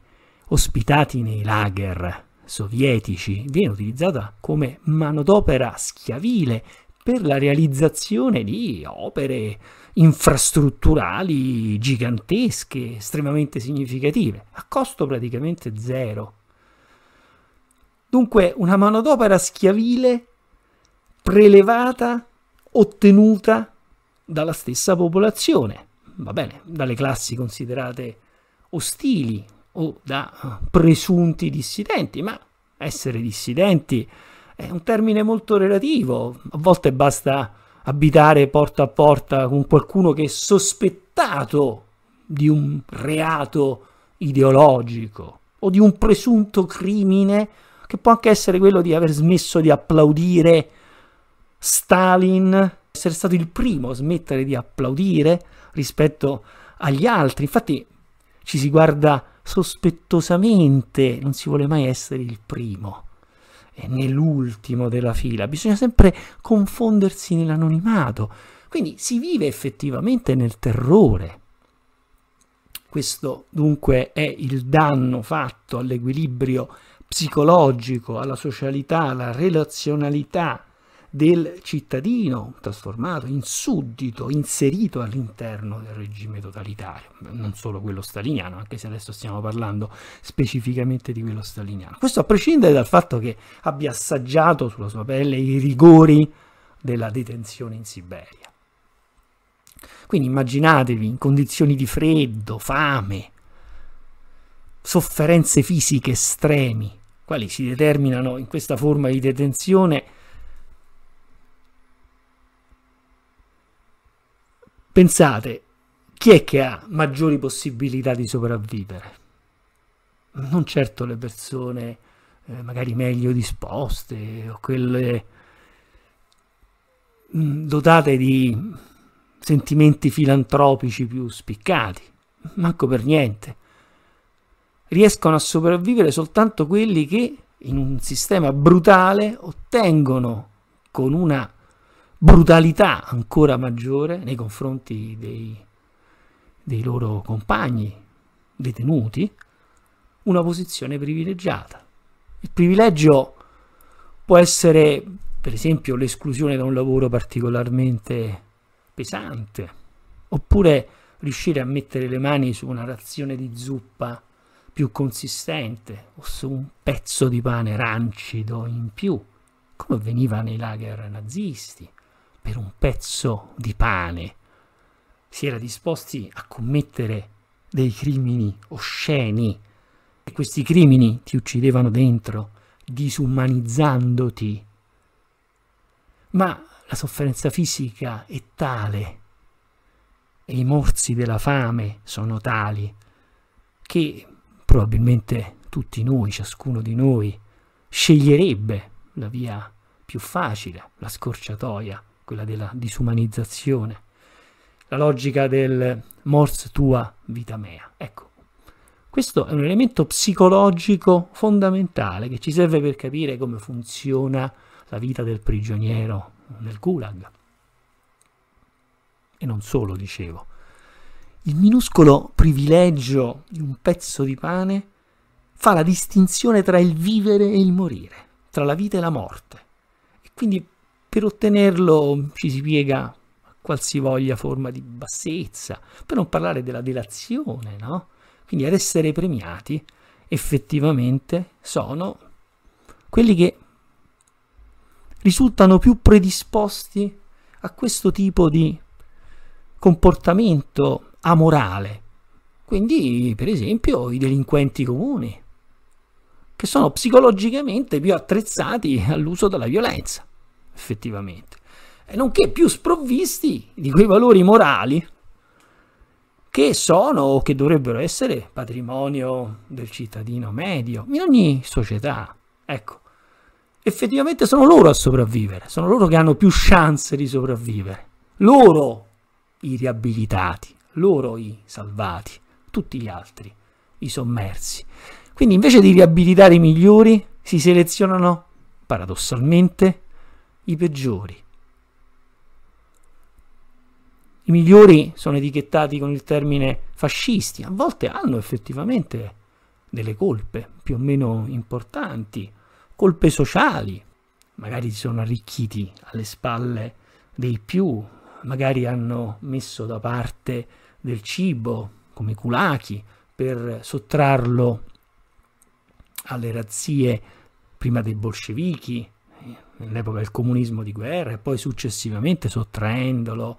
ospitati nei lager sovietici viene utilizzata come manodopera schiavile per la realizzazione di opere infrastrutturali gigantesche, estremamente significative, a costo praticamente zero. Dunque una manodopera schiavile prelevata, ottenuta dalla stessa popolazione, va bene, dalle classi considerate ostili o da eh, presunti dissidenti, ma essere dissidenti è un termine molto relativo, a volte basta abitare porta a porta con qualcuno che è sospettato di un reato ideologico o di un presunto crimine che può anche essere quello di aver smesso di applaudire Stalin, essere stato il primo a smettere di applaudire rispetto agli altri. Infatti ci si guarda sospettosamente, non si vuole mai essere il primo nell'ultimo della fila, bisogna sempre confondersi nell'anonimato. Quindi si vive effettivamente nel terrore. Questo dunque è il danno fatto all'equilibrio psicologico, alla socialità, alla relazionalità del cittadino trasformato in suddito, inserito all'interno del regime totalitario, non solo quello staliniano, anche se adesso stiamo parlando specificamente di quello staliniano. Questo a prescindere dal fatto che abbia assaggiato sulla sua pelle i rigori della detenzione in Siberia. Quindi immaginatevi in condizioni di freddo, fame, sofferenze fisiche estremi, quali si determinano in questa forma di detenzione Pensate, chi è che ha maggiori possibilità di sopravvivere? Non certo le persone eh, magari meglio disposte o quelle mm, dotate di sentimenti filantropici più spiccati, manco per niente. Riescono a sopravvivere soltanto quelli che in un sistema brutale ottengono con una brutalità ancora maggiore nei confronti dei, dei loro compagni detenuti, una posizione privilegiata. Il privilegio può essere, per esempio, l'esclusione da un lavoro particolarmente pesante, oppure riuscire a mettere le mani su una razione di zuppa più consistente o su un pezzo di pane rancido in più, come avveniva nei lager nazisti per un pezzo di pane si era disposti a commettere dei crimini osceni e questi crimini ti uccidevano dentro, disumanizzandoti. Ma la sofferenza fisica è tale e i morsi della fame sono tali che probabilmente tutti noi, ciascuno di noi, sceglierebbe la via più facile, la scorciatoia, quella della disumanizzazione, la logica del mors tua vita mea. Ecco, questo è un elemento psicologico fondamentale che ci serve per capire come funziona la vita del prigioniero nel gulag. E non solo, dicevo. Il minuscolo privilegio di un pezzo di pane fa la distinzione tra il vivere e il morire, tra la vita e la morte. E quindi per ottenerlo ci si piega a qualsivoglia forma di bassezza, per non parlare della delazione, no? Quindi ad essere premiati effettivamente sono quelli che risultano più predisposti a questo tipo di comportamento amorale. Quindi, per esempio, i delinquenti comuni, che sono psicologicamente più attrezzati all'uso della violenza effettivamente, e nonché più sprovvisti di quei valori morali che sono o che dovrebbero essere patrimonio del cittadino medio in ogni società. Ecco, effettivamente sono loro a sopravvivere, sono loro che hanno più chance di sopravvivere, loro i riabilitati, loro i salvati, tutti gli altri, i sommersi. Quindi invece di riabilitare i migliori, si selezionano paradossalmente i peggiori. I migliori sono etichettati con il termine fascisti, a volte hanno effettivamente delle colpe più o meno importanti, colpe sociali, magari si sono arricchiti alle spalle dei più, magari hanno messo da parte del cibo come culachi per sottrarlo alle razzie prima dei bolscevichi, nell'epoca del comunismo di guerra e poi successivamente sottraendolo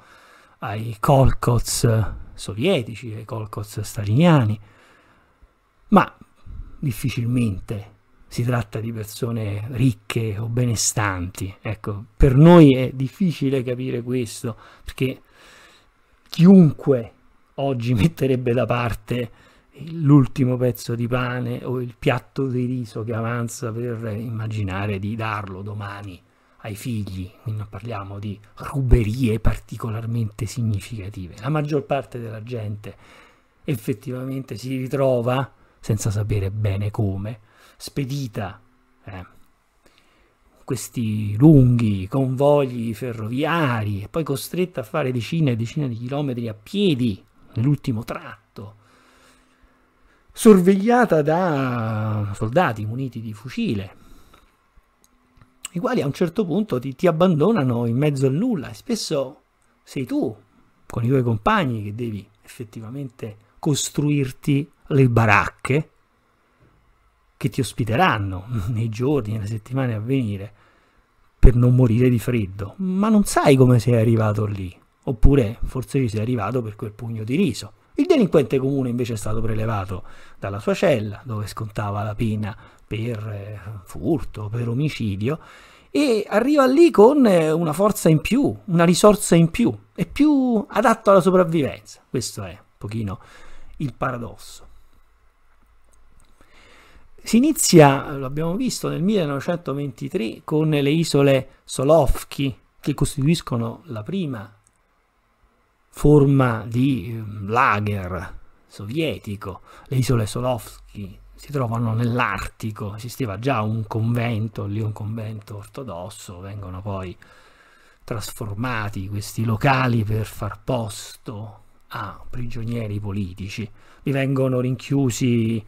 ai kolkhoz sovietici, ai kolkhoz staliniani, ma difficilmente si tratta di persone ricche o benestanti. Ecco, per noi è difficile capire questo, perché chiunque oggi metterebbe da parte l'ultimo pezzo di pane o il piatto di riso che avanza per immaginare di darlo domani ai figli, quindi non parliamo di ruberie particolarmente significative. La maggior parte della gente effettivamente si ritrova, senza sapere bene come, spedita eh, questi lunghi convogli ferroviari e poi costretta a fare decine e decine di chilometri a piedi nell'ultimo tratto sorvegliata da soldati muniti di fucile, i quali a un certo punto ti, ti abbandonano in mezzo al nulla e spesso sei tu con i tuoi compagni che devi effettivamente costruirti le baracche che ti ospiteranno nei giorni, nelle settimane a venire per non morire di freddo, ma non sai come sei arrivato lì, oppure forse ci sei arrivato per quel pugno di riso. Il delinquente comune invece è stato prelevato dalla sua cella, dove scontava la pena per eh, furto, per omicidio, e arriva lì con eh, una forza in più, una risorsa in più, è più adatto alla sopravvivenza. Questo è un pochino il paradosso. Si inizia, lo abbiamo visto, nel 1923 con le isole Solovki, che costituiscono la prima forma di ehm, lager sovietico, le isole Solovsky si trovano nell'Artico, esisteva già un convento, lì un convento ortodosso, vengono poi trasformati questi locali per far posto a prigionieri politici, vi vengono rinchiusi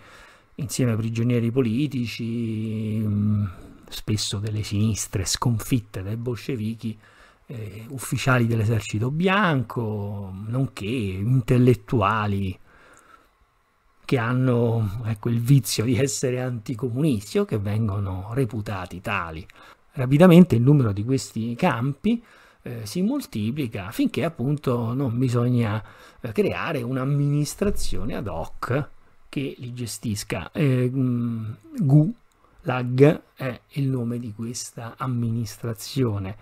insieme ai prigionieri politici, mm, spesso delle sinistre sconfitte dai bolscevichi, eh, ufficiali dell'esercito bianco, nonché intellettuali che hanno ecco, il vizio di essere anticomunisti o che vengono reputati tali. Rapidamente il numero di questi campi eh, si moltiplica finché appunto non bisogna eh, creare un'amministrazione ad hoc che li gestisca. Eh, mm, Gulag è il nome di questa amministrazione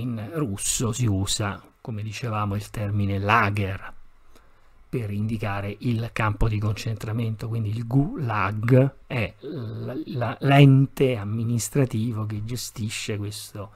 in russo si usa, come dicevamo, il termine lager per indicare il campo di concentramento, quindi il gulag è l'ente amministrativo che gestisce questo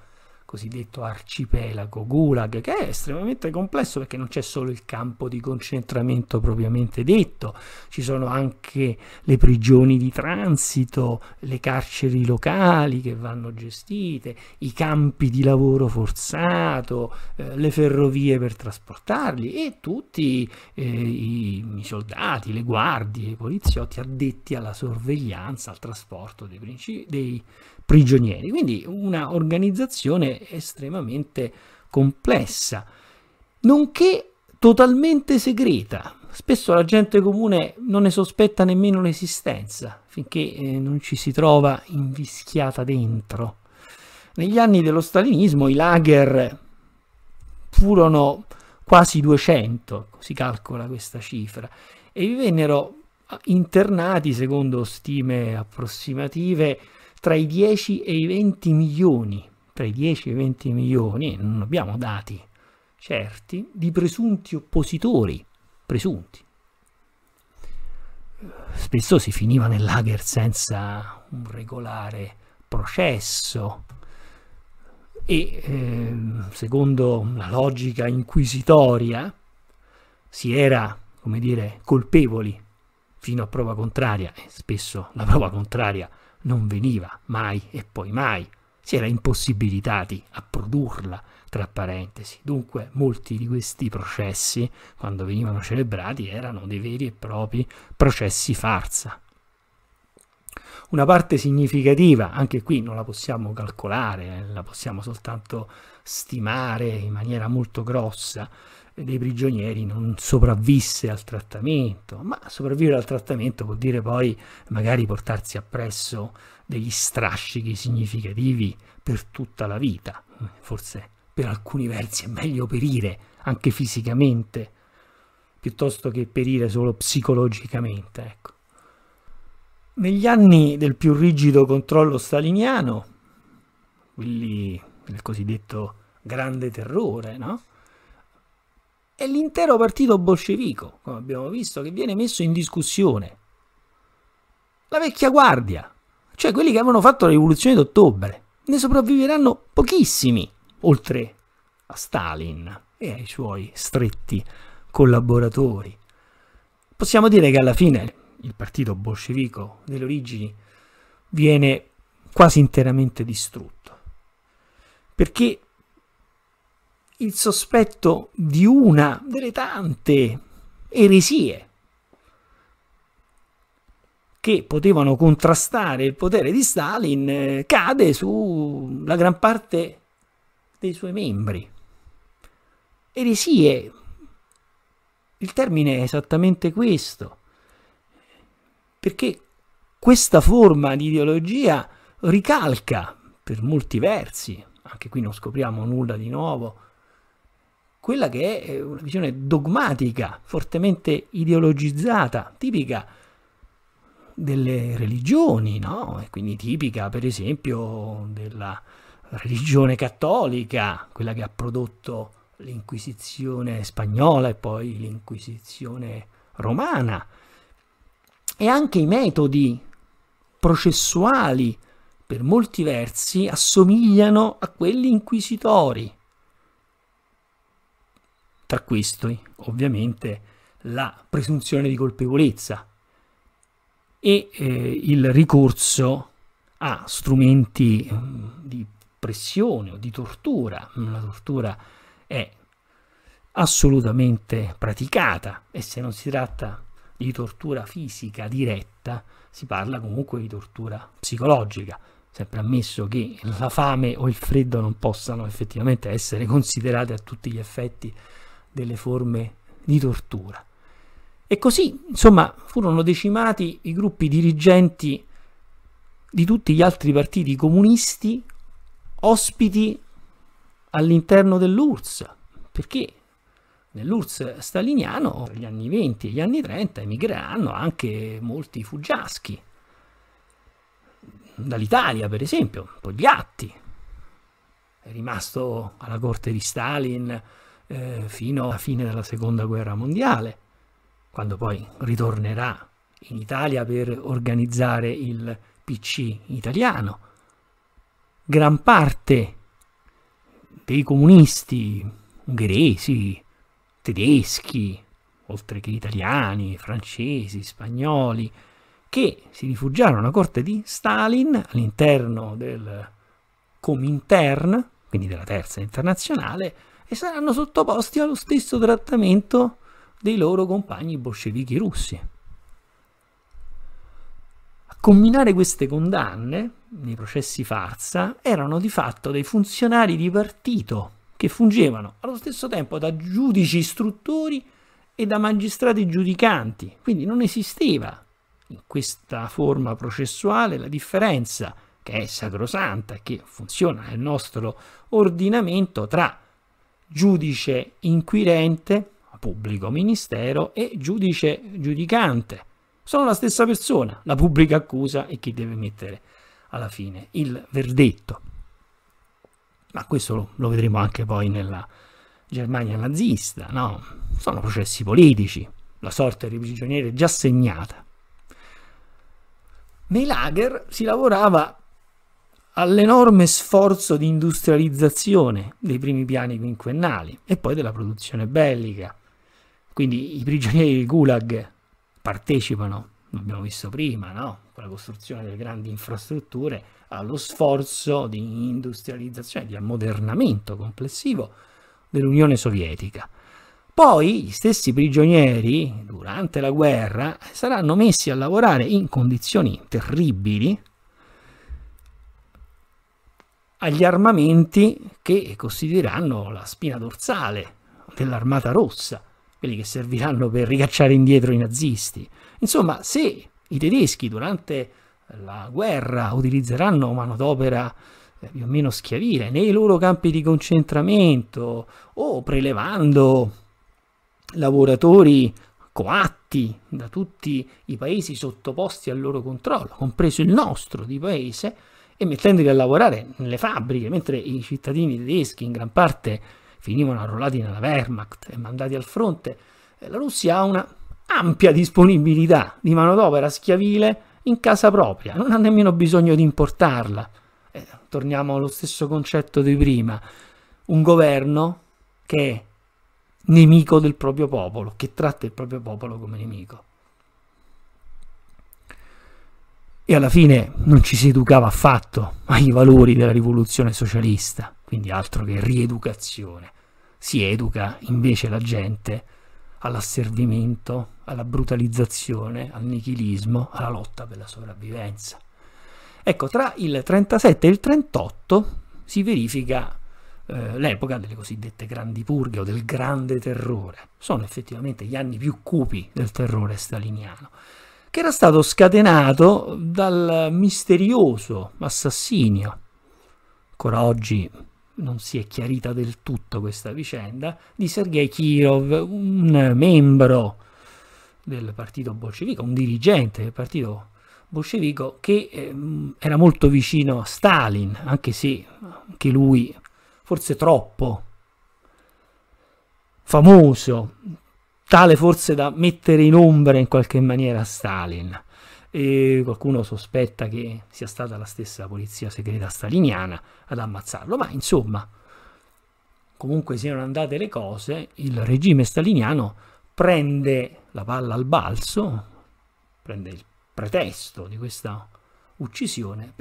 cosiddetto arcipelago, gulag, che è estremamente complesso perché non c'è solo il campo di concentramento propriamente detto, ci sono anche le prigioni di transito, le carceri locali che vanno gestite, i campi di lavoro forzato, eh, le ferrovie per trasportarli e tutti eh, i, i soldati, le guardie, i poliziotti addetti alla sorveglianza, al trasporto dei, principi, dei prigionieri. Quindi una organizzazione estremamente complessa, nonché totalmente segreta. Spesso la gente comune non ne sospetta nemmeno l'esistenza, finché eh, non ci si trova invischiata dentro. Negli anni dello stalinismo i lager furono quasi 200, si calcola questa cifra, e vi vennero internati, secondo stime approssimative, tra i 10 e i 20 milioni, tra i 10 e i 20 milioni, non abbiamo dati certi, di presunti oppositori, presunti. Spesso si finiva nell'Ager senza un regolare processo e eh, secondo la logica inquisitoria si era, come dire, colpevoli fino a prova contraria e spesso la prova contraria non veniva mai e poi mai. Si era impossibilitati a produrla, tra parentesi. Dunque molti di questi processi, quando venivano celebrati, erano dei veri e propri processi farsa. Una parte significativa, anche qui non la possiamo calcolare, eh, la possiamo soltanto stimare in maniera molto grossa, dei prigionieri non sopravvisse al trattamento, ma sopravvivere al trattamento vuol dire poi magari portarsi appresso degli strascichi significativi per tutta la vita, forse per alcuni versi è meglio perire anche fisicamente piuttosto che perire solo psicologicamente, ecco. Negli anni del più rigido controllo staliniano, quelli del cosiddetto grande terrore, no? è l'intero partito bolscevico, come abbiamo visto, che viene messo in discussione. La vecchia guardia, cioè quelli che avevano fatto la rivoluzione d'ottobre, ne sopravviveranno pochissimi, oltre a Stalin e ai suoi stretti collaboratori. Possiamo dire che alla fine il partito bolscevico delle origini viene quasi interamente distrutto, perché il sospetto di una delle tante eresie che potevano contrastare il potere di Stalin eh, cade sulla gran parte dei suoi membri. Eresie, il termine è esattamente questo, perché questa forma di ideologia ricalca per molti versi, anche qui non scopriamo nulla di nuovo, quella che è eh, una visione dogmatica, fortemente ideologizzata, tipica delle religioni, no? E quindi tipica, per esempio, della religione cattolica, quella che ha prodotto l'Inquisizione spagnola e poi l'Inquisizione romana. E anche i metodi processuali, per molti versi, assomigliano a quelli inquisitori. Tra questi, ovviamente, la presunzione di colpevolezza e eh, il ricorso a strumenti mm, di pressione o di tortura. La tortura è assolutamente praticata e se non si tratta di tortura fisica diretta, si parla comunque di tortura psicologica, sempre ammesso che la fame o il freddo non possano effettivamente essere considerate a tutti gli effetti delle forme di tortura. E così, insomma, furono decimati i gruppi dirigenti di tutti gli altri partiti comunisti ospiti all'interno dell'URSS, perché nell'URSS staliniano, negli anni 20 e gli anni 30, emigreranno anche molti fuggiaschi, dall'Italia per esempio, Togliatti, è rimasto alla corte di Stalin, eh, fino alla fine della seconda guerra mondiale, quando poi ritornerà in Italia per organizzare il PC italiano. Gran parte dei comunisti ungheresi, tedeschi, oltre che italiani, francesi, spagnoli, che si rifugiarono a corte di Stalin all'interno del Comintern, quindi della terza internazionale, e saranno sottoposti allo stesso trattamento dei loro compagni bolscevichi russi. A combinare queste condanne nei processi farsa erano di fatto dei funzionari di partito che fungevano allo stesso tempo da giudici istruttori e da magistrati giudicanti, quindi non esisteva in questa forma processuale la differenza che è sacrosanta, e che funziona nel nostro ordinamento tra giudice inquirente, pubblico ministero, e giudice giudicante. Sono la stessa persona, la pubblica accusa e chi deve mettere alla fine il verdetto. Ma questo lo, lo vedremo anche poi nella Germania nazista, no? Sono processi politici, la sorte dei prigionieri è già segnata. Nei lager si lavorava all'enorme sforzo di industrializzazione dei primi piani quinquennali e poi della produzione bellica. Quindi i prigionieri del Gulag partecipano, l'abbiamo visto prima, no? con la costruzione delle grandi infrastrutture, allo sforzo di industrializzazione, di ammodernamento complessivo dell'Unione Sovietica. Poi gli stessi prigionieri, durante la guerra, saranno messi a lavorare in condizioni terribili, agli armamenti che costituiranno la spina dorsale dell'Armata Rossa, quelli che serviranno per ricacciare indietro i nazisti. Insomma, se i tedeschi durante la guerra utilizzeranno manodopera eh, più o meno schiavile nei loro campi di concentramento o prelevando lavoratori coatti da tutti i paesi sottoposti al loro controllo, compreso il nostro di paese, e mettendoli a lavorare nelle fabbriche, mentre i cittadini tedeschi in gran parte finivano arruolati nella Wehrmacht e mandati al fronte, eh, la Russia ha una ampia disponibilità di manodopera schiavile in casa propria, non ha nemmeno bisogno di importarla. Eh, torniamo allo stesso concetto di prima, un governo che è nemico del proprio popolo, che tratta il proprio popolo come nemico. e alla fine non ci si educava affatto ai valori della rivoluzione socialista, quindi altro che rieducazione. Si educa invece la gente all'asservimento, alla brutalizzazione, al nichilismo, alla lotta per la sopravvivenza. Ecco, tra il 37 e il 38 si verifica eh, l'epoca delle cosiddette grandi purghe o del grande terrore. Sono effettivamente gli anni più cupi del terrore staliniano che era stato scatenato dal misterioso assassinio, ancora oggi non si è chiarita del tutto questa vicenda, di Sergei Kirov, un membro del partito bolscevico, un dirigente del partito bolscevico che eh, era molto vicino a Stalin, anche se anche lui forse troppo famoso tale forse da mettere in ombra in qualche maniera Stalin. E qualcuno sospetta che sia stata la stessa polizia segreta staliniana ad ammazzarlo, ma insomma, comunque siano andate le cose, il regime staliniano prende la palla al balzo, prende il pretesto di questa uccisione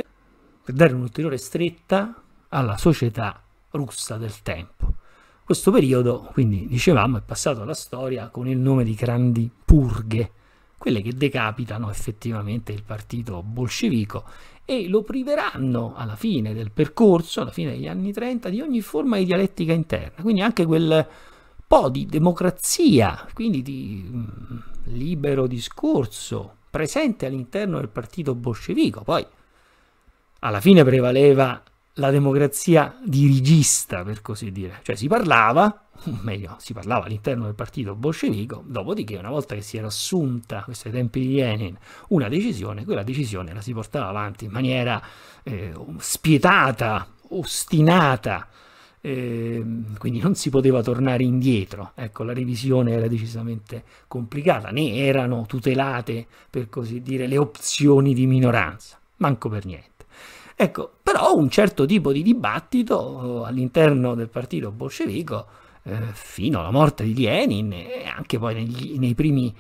per dare un'ulteriore stretta alla società russa del tempo. Questo periodo, quindi dicevamo, è passato alla storia con il nome di grandi purghe, quelle che decapitano effettivamente il partito bolscevico e lo priveranno alla fine del percorso, alla fine degli anni 30, di ogni forma di dialettica interna, quindi anche quel po' di democrazia, quindi di mm, libero discorso presente all'interno del partito bolscevico. Poi alla fine prevaleva la democrazia dirigista, per così dire. Cioè si parlava, meglio, si parlava all'interno del partito bolscevico, dopodiché una volta che si era assunta, questo ai tempi di Lenin, una decisione, quella decisione la si portava avanti in maniera eh, spietata, ostinata, eh, quindi non si poteva tornare indietro. Ecco, la revisione era decisamente complicata, né erano tutelate, per così dire, le opzioni di minoranza, manco per niente. Ecco, però un certo tipo di dibattito all'interno del partito bolscevico eh, fino alla morte di Lenin e anche poi negli, nei primi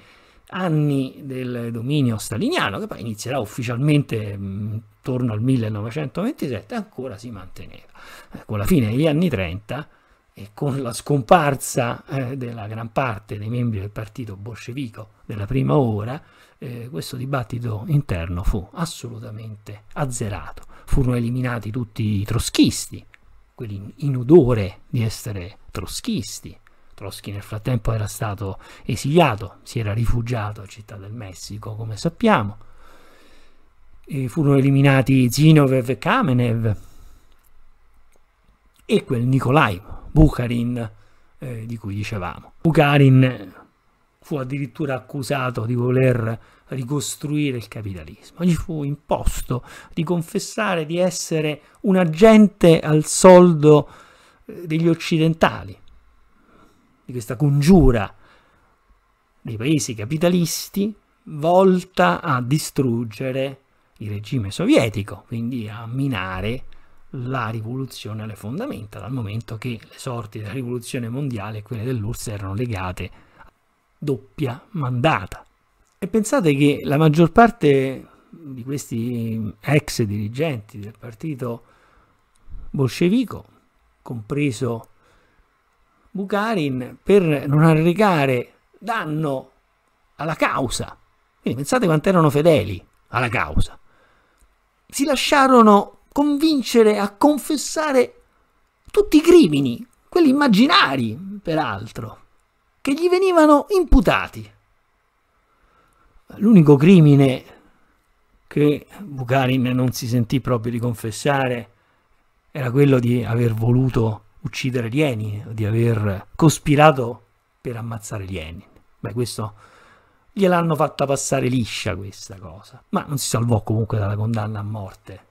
anni del dominio staliniano, che poi inizierà ufficialmente mm, intorno al 1927, ancora si manteneva. Con ecco, la fine degli anni 30 e con la scomparsa eh, della gran parte dei membri del partito bolscevico della prima ora, eh, questo dibattito interno fu assolutamente azzerato. Furono eliminati tutti i troschisti, quelli in odore di essere troschisti. Trotsky nel frattempo era stato esiliato, si era rifugiato a Città del Messico, come sappiamo. E furono eliminati Zinoviev e Kamenev e quel Nikolai Bukharin eh, di cui dicevamo. Bukharin fu addirittura accusato di voler ricostruire il capitalismo, gli fu imposto di confessare di essere un agente al soldo eh, degli occidentali, di questa congiura dei paesi capitalisti volta a distruggere il regime sovietico, quindi a minare la rivoluzione alle fondamenta, dal momento che le sorti della rivoluzione mondiale e quelle dell'URSS erano legate a doppia mandata. E pensate che la maggior parte di questi ex dirigenti del partito bolscevico, compreso Bukharin, per non arrecare danno alla causa, quindi pensate quanto erano fedeli alla causa, si lasciarono convincere a confessare tutti i crimini, quelli immaginari, peraltro che gli venivano imputati. L'unico crimine che Bukharin non si sentì proprio di confessare era quello di aver voluto uccidere Lenin, di aver cospirato per ammazzare Lenin. Beh, questo gliel'hanno fatta passare liscia questa cosa, ma non si salvò comunque dalla condanna a morte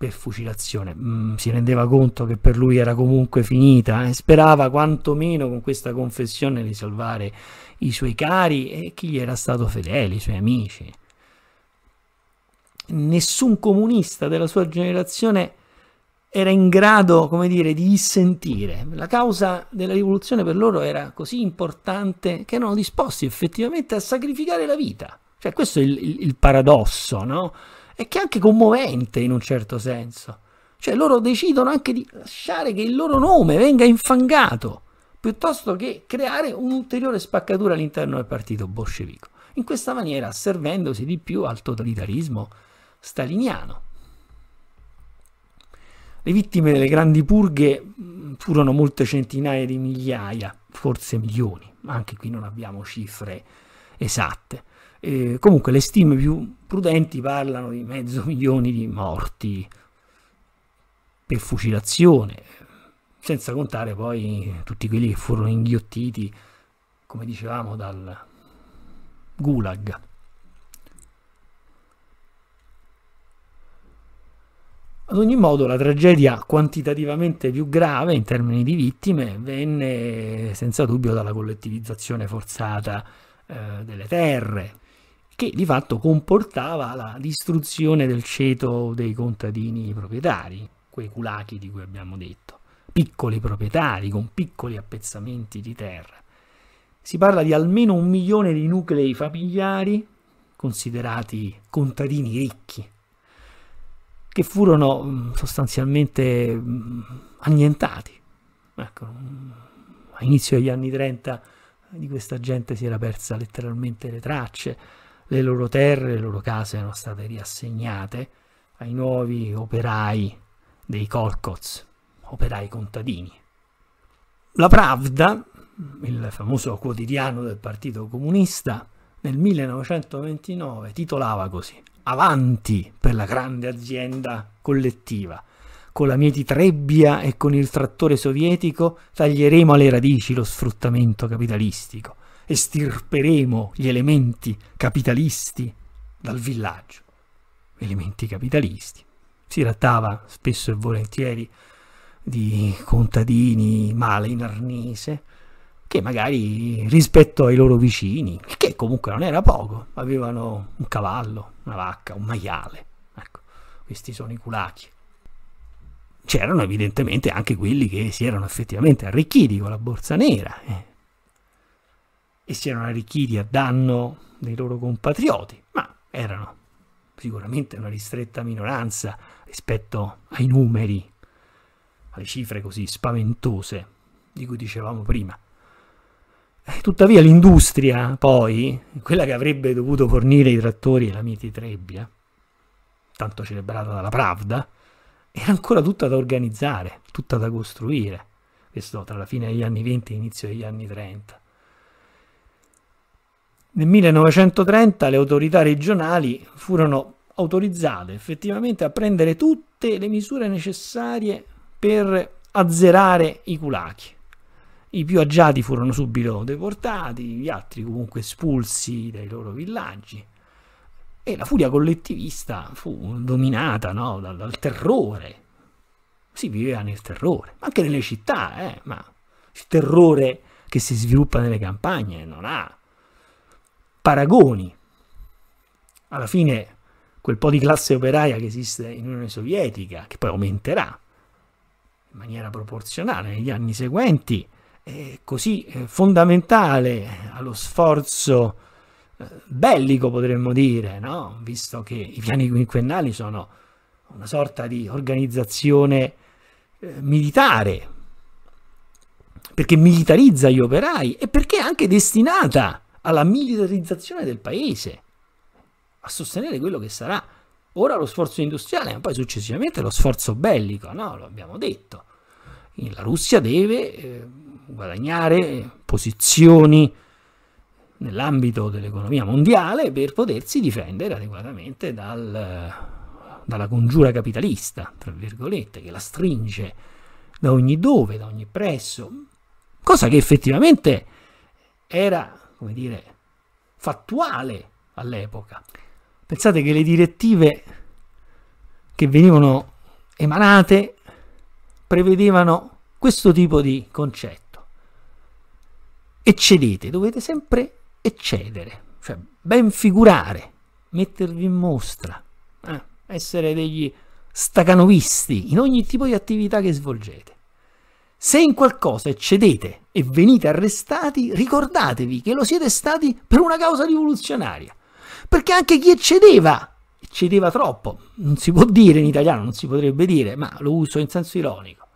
per fucilazione. Mm, si rendeva conto che per lui era comunque finita e eh. sperava quantomeno con questa confessione di salvare i suoi cari e chi gli era stato fedele, i suoi amici. Nessun comunista della sua generazione era in grado, come dire, di dissentire. La causa della rivoluzione per loro era così importante che erano disposti effettivamente a sacrificare la vita. Cioè, questo è il, il, il paradosso, no? e che è anche commovente in un certo senso. Cioè loro decidono anche di lasciare che il loro nome venga infangato piuttosto che creare un'ulteriore spaccatura all'interno del partito bolscevico, in questa maniera servendosi di più al totalitarismo staliniano. Le vittime delle grandi purghe mm, furono molte centinaia di migliaia, forse milioni, ma anche qui non abbiamo cifre esatte. Eh, comunque le stime più prudenti parlano di mezzo milione di morti per fucilazione, senza contare poi tutti quelli che furono inghiottiti, come dicevamo, dal Gulag. Ad ogni modo la tragedia quantitativamente più grave in termini di vittime venne senza dubbio dalla collettivizzazione forzata eh, delle terre, che di fatto comportava la distruzione del ceto dei contadini proprietari, quei culachi di cui abbiamo detto, piccoli proprietari con piccoli appezzamenti di terra. Si parla di almeno un milione di nuclei familiari considerati contadini ricchi, che furono mm, sostanzialmente mm, annientati. Ecco, mm, a degli anni 30 di questa gente si era persa letteralmente le tracce, le loro terre, le loro case erano state riassegnate ai nuovi operai dei Kolkhoz, operai contadini. La Pravda, il famoso quotidiano del Partito Comunista, nel 1929 titolava così Avanti per la grande azienda collettiva. Con la mietitrebbia e con il trattore sovietico taglieremo alle radici lo sfruttamento capitalistico estirperemo gli elementi capitalisti dal villaggio. Elementi capitalisti. Si trattava spesso e volentieri di contadini male in arnese, che magari rispetto ai loro vicini, che comunque non era poco, avevano un cavallo, una vacca, un maiale. Ecco, questi sono i culacchi. C'erano evidentemente anche quelli che si erano effettivamente arricchiti con la borsa nera, eh, e si erano arricchiti a danno dei loro compatrioti, ma erano sicuramente una ristretta minoranza rispetto ai numeri, alle cifre così spaventose di cui dicevamo prima. Tuttavia l'industria, poi, quella che avrebbe dovuto fornire i trattori e la mititrebbia, tanto celebrata dalla Pravda, era ancora tutta da organizzare, tutta da costruire. Questo tra la fine degli anni 20 e l'inizio degli anni 30. Nel 1930 le autorità regionali furono autorizzate effettivamente a prendere tutte le misure necessarie per azzerare i culachi. I più agiati furono subito deportati, gli altri comunque espulsi dai loro villaggi. E la furia collettivista fu dominata no, dal, dal, terrore. Si viveva nel terrore, anche nelle città, eh, ma il terrore che si sviluppa nelle campagne non ha paragoni. Alla fine quel po' di classe operaia che esiste in Unione Sovietica, che poi aumenterà in maniera proporzionale negli anni seguenti, è così fondamentale allo sforzo eh, bellico, potremmo dire, no? visto che i piani quinquennali sono una sorta di organizzazione eh, militare, perché militarizza gli operai e perché è anche destinata alla militarizzazione del paese, a sostenere quello che sarà ora lo sforzo industriale, ma poi successivamente lo sforzo bellico, no? Lo abbiamo detto. La Russia deve eh, guadagnare posizioni nell'ambito dell'economia mondiale per potersi difendere adeguatamente dal, dalla congiura capitalista, tra virgolette, che la stringe da ogni dove, da ogni presso, cosa che effettivamente era come dire, fattuale all'epoca. Pensate che le direttive che venivano emanate prevedevano questo tipo di concetto. Eccedete, dovete sempre eccedere, cioè ben figurare, mettervi in mostra, eh, essere degli stacanovisti in ogni tipo di attività che svolgete. Se in qualcosa eccedete e venite arrestati, ricordatevi che lo siete stati per una causa rivoluzionaria. Perché anche chi eccedeva, eccedeva troppo, non si può dire in italiano, non si potrebbe dire, ma lo uso in senso ironico.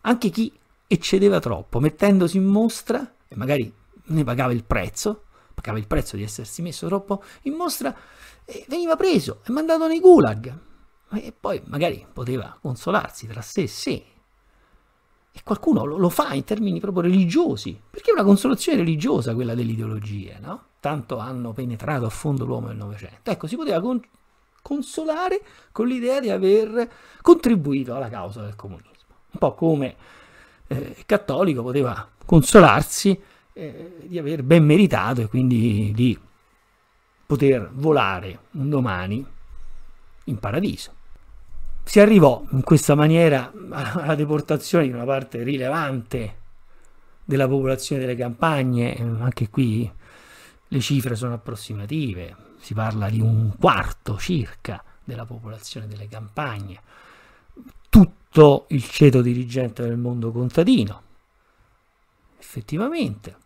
Anche chi eccedeva troppo, mettendosi in mostra, e magari ne pagava il prezzo, pagava il prezzo di essersi messo troppo in mostra, veniva preso e mandato nei gulag. E poi magari poteva consolarsi tra sé, sì, e qualcuno lo, lo fa in termini proprio religiosi, perché è una consolazione religiosa quella dell'ideologia, no? Tanto hanno penetrato a fondo l'uomo nel Novecento. Ecco, si poteva con, consolare con l'idea di aver contribuito alla causa del comunismo. Un po' come eh, cattolico poteva consolarsi eh, di aver ben meritato e quindi di poter volare un domani in paradiso. Si arrivò in questa maniera alla deportazione di una parte rilevante della popolazione delle campagne, anche qui le cifre sono approssimative, si parla di un quarto circa della popolazione delle campagne, tutto il ceto dirigente del mondo contadino, effettivamente,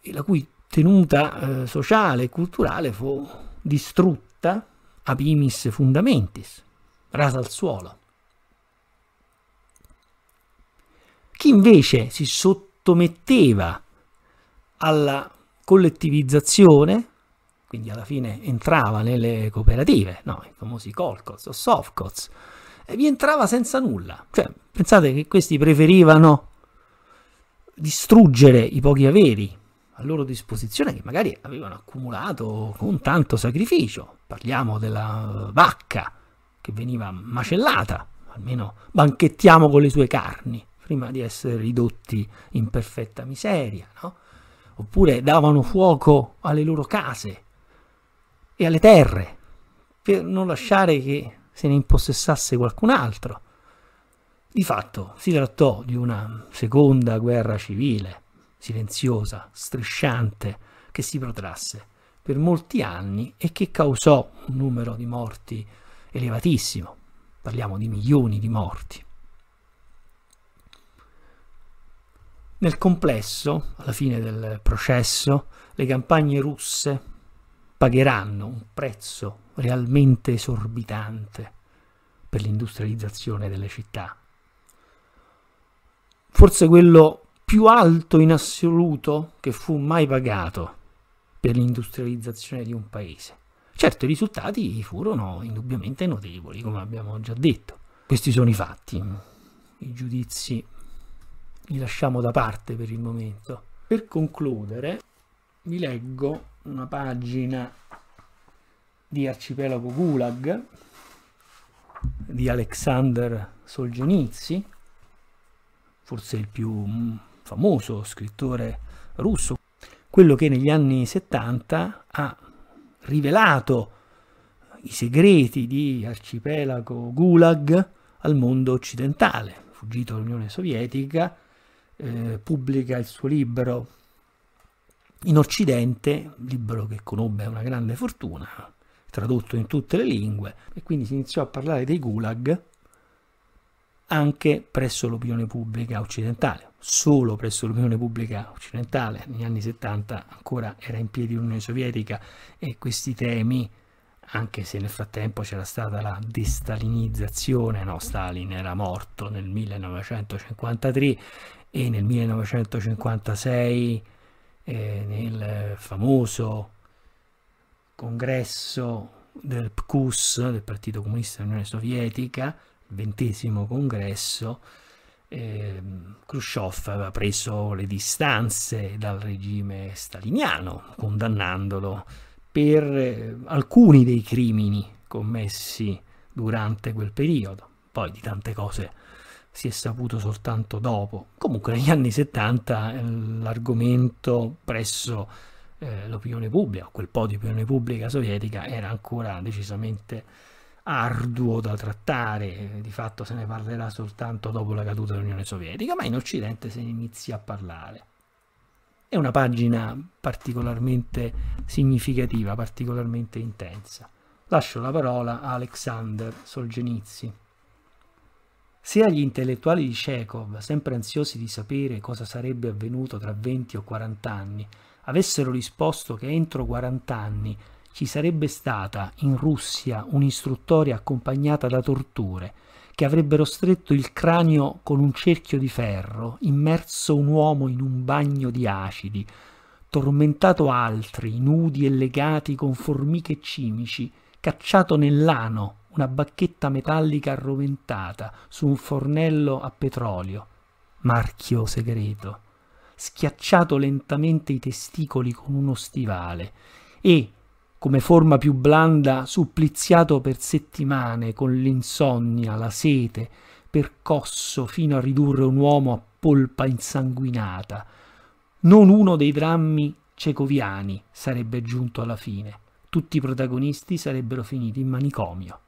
e la cui tenuta eh, sociale e culturale fu distrutta abimis fundamentis, rasa al suolo. Chi invece si sottometteva alla collettivizzazione, quindi alla fine entrava nelle cooperative, no, i famosi colcots o softcots, e vi entrava senza nulla. Cioè, pensate che questi preferivano distruggere i pochi averi a loro disposizione che magari avevano accumulato con tanto sacrificio. Parliamo della vacca che veniva macellata, almeno banchettiamo con le sue carni, prima di essere ridotti in perfetta miseria, no? Oppure davano fuoco alle loro case e alle terre per non lasciare che se ne impossessasse qualcun altro. Di fatto si trattò di una seconda guerra civile silenziosa, strisciante, che si protrasse per molti anni e che causò un numero di morti elevatissimo, parliamo di milioni di morti. Nel complesso, alla fine del processo, le campagne russe pagheranno un prezzo realmente esorbitante per l'industrializzazione delle città. Forse quello più alto in assoluto che fu mai pagato per l'industrializzazione di un paese. Certo, i risultati furono indubbiamente notevoli, come abbiamo già detto. Questi sono i fatti. I giudizi li lasciamo da parte per il momento. Per concludere, vi leggo una pagina di Arcipelago Gulag di Alexander Solgenizi, forse il più famoso scrittore russo, quello che negli anni 70 ha rivelato i segreti di arcipelago Gulag al mondo occidentale, fuggito dall'Unione Sovietica, eh, pubblica il suo libro in Occidente, libro che conobbe una grande fortuna, tradotto in tutte le lingue, e quindi si iniziò a parlare dei gulag anche presso l'opinione pubblica occidentale. Solo presso l'opinione pubblica occidentale, negli anni 70 ancora era in piedi l'Unione Sovietica e questi temi, anche se nel frattempo c'era stata la destalinizzazione, no, Stalin era morto nel 1953 e nel 1956 eh, nel famoso congresso del PCUS, del Partito Comunista dell'Unione Sovietica, ventesimo congresso, eh, Khrushchev aveva preso le distanze dal regime staliniano, condannandolo per eh, alcuni dei crimini commessi durante quel periodo. Poi di tante cose si è saputo soltanto dopo. Comunque negli anni 70 ehm, l'argomento presso eh, l'opinione pubblica, quel po' di opinione pubblica sovietica, era ancora decisamente arduo da trattare, di fatto se ne parlerà soltanto dopo la caduta dell'Unione Sovietica, ma in Occidente se ne inizia a parlare. È una pagina particolarmente significativa, particolarmente intensa. Lascio la parola a Alexander Solgenizi. Se agli intellettuali di Chekhov, sempre ansiosi di sapere cosa sarebbe avvenuto tra 20 o 40 anni, avessero risposto che entro 40 anni ci sarebbe stata in Russia un'istruttoria accompagnata da torture, che avrebbero stretto il cranio con un cerchio di ferro, immerso un uomo in un bagno di acidi, tormentato altri, nudi e legati con formiche cimici, cacciato nell'ano, una bacchetta metallica arroventata su un fornello a petrolio, marchio segreto, schiacciato lentamente i testicoli con uno stivale e, come forma più blanda, suppliziato per settimane con l'insonnia, la sete, percosso fino a ridurre un uomo a polpa insanguinata. Non uno dei drammi cecoviani sarebbe giunto alla fine. Tutti i protagonisti sarebbero finiti in manicomio.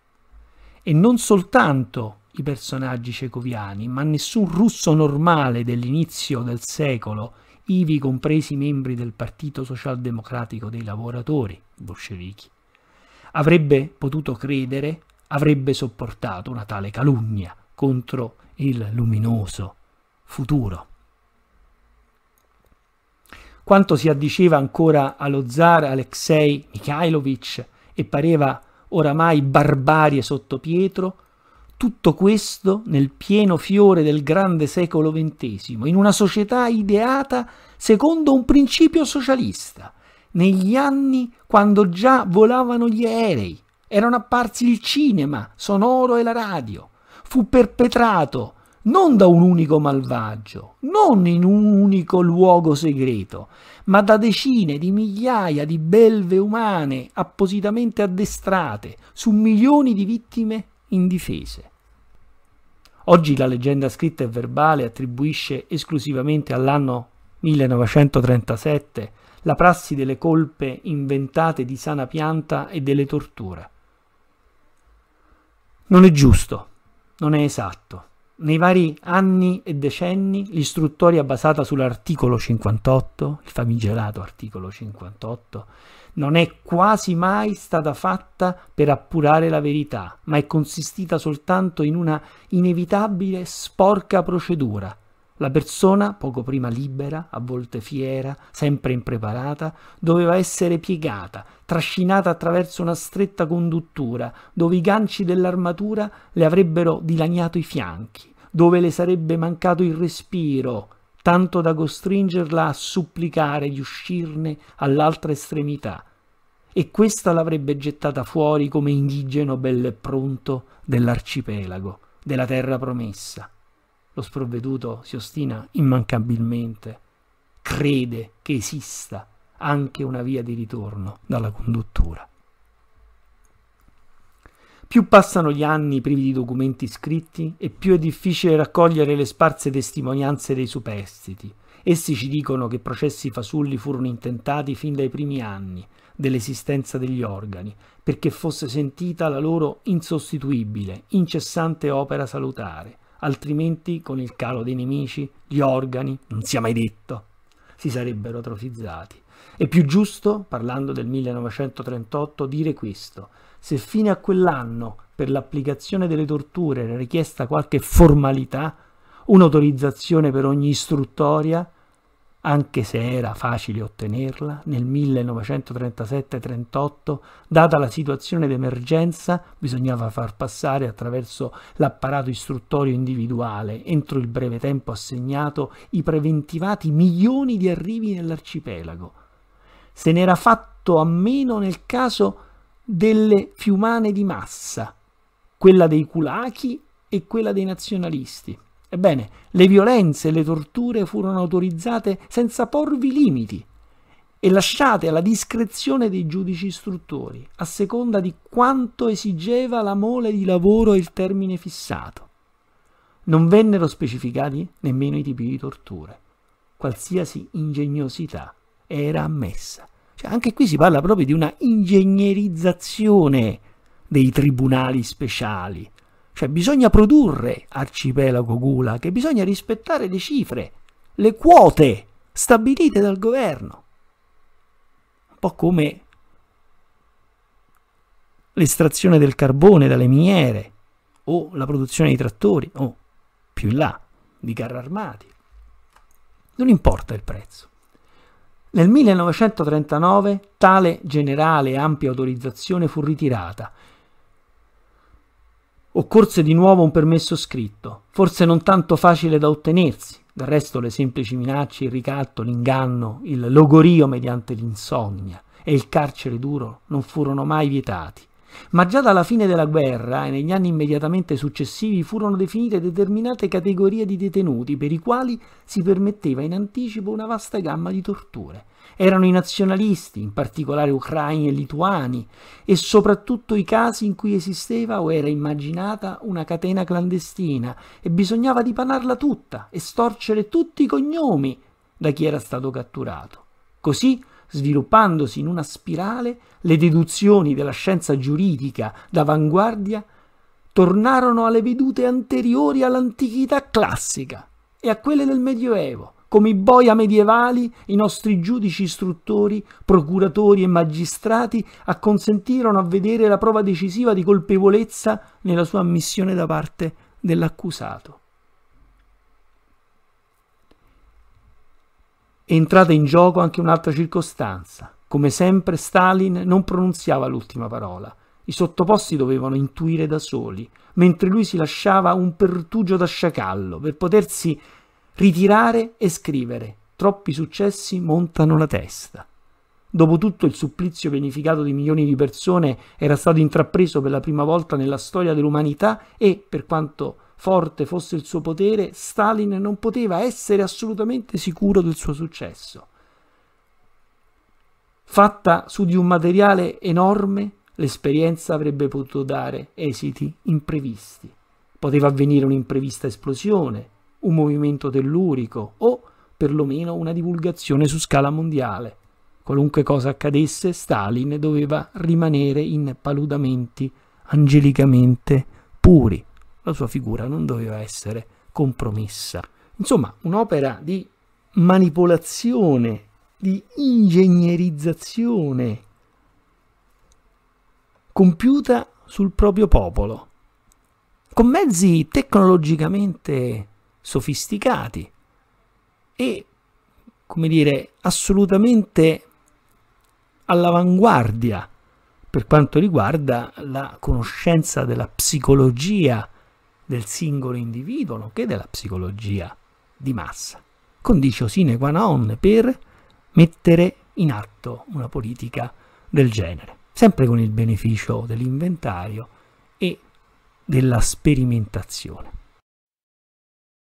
E non soltanto i personaggi cecoviani, ma nessun russo normale dell'inizio del secolo, ivi compresi i membri del Partito Socialdemocratico dei Lavoratori bolscevichi, avrebbe potuto credere, avrebbe sopportato una tale calunnia contro il luminoso futuro. Quanto si addiceva ancora allo zar Alexei Mikhailovich e pareva oramai barbarie sotto Pietro, tutto questo nel pieno fiore del grande secolo XX, in una società ideata secondo un principio socialista, negli anni quando già volavano gli aerei, erano apparsi il cinema sonoro e la radio. Fu perpetrato non da un unico malvagio, non in un unico luogo segreto, ma da decine di migliaia di belve umane appositamente addestrate su milioni di vittime indifese. Oggi la leggenda scritta e verbale attribuisce esclusivamente all'anno 1937 la prassi delle colpe inventate di sana pianta e delle torture. Non è giusto, non è esatto. Nei vari anni e decenni l'istruttoria basata sull'articolo 58, il famigerato articolo 58, non è quasi mai stata fatta per appurare la verità, ma è consistita soltanto in una inevitabile sporca procedura la persona, poco prima libera, a volte fiera, sempre impreparata, doveva essere piegata, trascinata attraverso una stretta conduttura, dove i ganci dell'armatura le avrebbero dilaniato i fianchi, dove le sarebbe mancato il respiro, tanto da costringerla a supplicare di uscirne all'altra estremità. E questa l'avrebbe gettata fuori come indigeno bell'e pronto dell'arcipelago, della terra promessa lo sprovveduto si ostina immancabilmente, crede che esista anche una via di ritorno dalla conduttura. Più passano gli anni privi di documenti scritti e più è difficile raccogliere le sparse testimonianze dei superstiti. Essi ci dicono che processi fasulli furono intentati fin dai primi anni dell'esistenza degli organi, perché fosse sentita la loro insostituibile, incessante opera salutare, altrimenti con il calo dei nemici, gli organi, non sia mai detto, si sarebbero atrofizzati. È più giusto, parlando del 1938, dire questo. Se fino a quell'anno per l'applicazione delle torture era richiesta qualche formalità, un'autorizzazione per ogni istruttoria, anche se era facile ottenerla, nel 1937-38, data la situazione d'emergenza, bisognava far passare attraverso l'apparato istruttorio individuale, entro il breve tempo assegnato, i preventivati milioni di arrivi nell'arcipelago. Se n'era fatto a meno nel caso delle fiumane di massa, quella dei culachi e quella dei nazionalisti. Ebbene, le violenze e le torture furono autorizzate senza porvi limiti e lasciate alla discrezione dei giudici istruttori, a seconda di quanto esigeva la mole di lavoro e il termine fissato. Non vennero specificati nemmeno i tipi di torture. Qualsiasi ingegnosità era ammessa. Cioè, anche qui si parla proprio di una ingegnerizzazione dei tribunali speciali, cioè bisogna produrre arcipelago Gula, che bisogna rispettare le cifre, le quote stabilite dal governo. Un po' come l'estrazione del carbone dalle miniere o la produzione di trattori o più in là di carri armati. Non importa il prezzo. Nel 1939 tale generale e ampia autorizzazione fu ritirata Occorse di nuovo un permesso scritto, forse non tanto facile da ottenersi, del resto le semplici minacce, il ricatto, l'inganno, il logorio mediante l'insonnia e il carcere duro non furono mai vietati. Ma già dalla fine della guerra e negli anni immediatamente successivi furono definite determinate categorie di detenuti per i quali si permetteva in anticipo una vasta gamma di torture, erano i nazionalisti, in particolare ucraini e lituani, e soprattutto i casi in cui esisteva o era immaginata una catena clandestina e bisognava dipanarla tutta e storcere tutti i cognomi da chi era stato catturato. Così, sviluppandosi in una spirale, le deduzioni della scienza giuridica d'avanguardia tornarono alle vedute anteriori all'antichità classica e a quelle del Medioevo, come i boia medievali, i nostri giudici istruttori, procuratori e magistrati acconsentirono a vedere la prova decisiva di colpevolezza nella sua ammissione da parte dell'accusato. entrata in gioco anche un'altra circostanza. Come sempre Stalin non pronunziava l'ultima parola. I sottoposti dovevano intuire da soli, mentre lui si lasciava un pertugio da sciacallo per potersi ritirare e scrivere. Troppi successi montano la testa. Dopotutto il supplizio pianificato di milioni di persone era stato intrapreso per la prima volta nella storia dell'umanità e, per quanto forte fosse il suo potere, Stalin non poteva essere assolutamente sicuro del suo successo. Fatta su di un materiale enorme, l'esperienza avrebbe potuto dare esiti imprevisti. Poteva avvenire un'imprevista esplosione, un movimento dell'urico o perlomeno una divulgazione su scala mondiale. Qualunque cosa accadesse, Stalin doveva rimanere in paludamenti angelicamente puri. La sua figura non doveva essere compromessa. Insomma, un'opera di manipolazione, di ingegnerizzazione compiuta sul proprio popolo, con mezzi tecnologicamente sofisticati e, come dire, assolutamente all'avanguardia per quanto riguarda la conoscenza della psicologia del singolo individuo, nonché della psicologia di massa, condicio sine qua non per mettere in atto una politica del genere, sempre con il beneficio dell'inventario e della sperimentazione.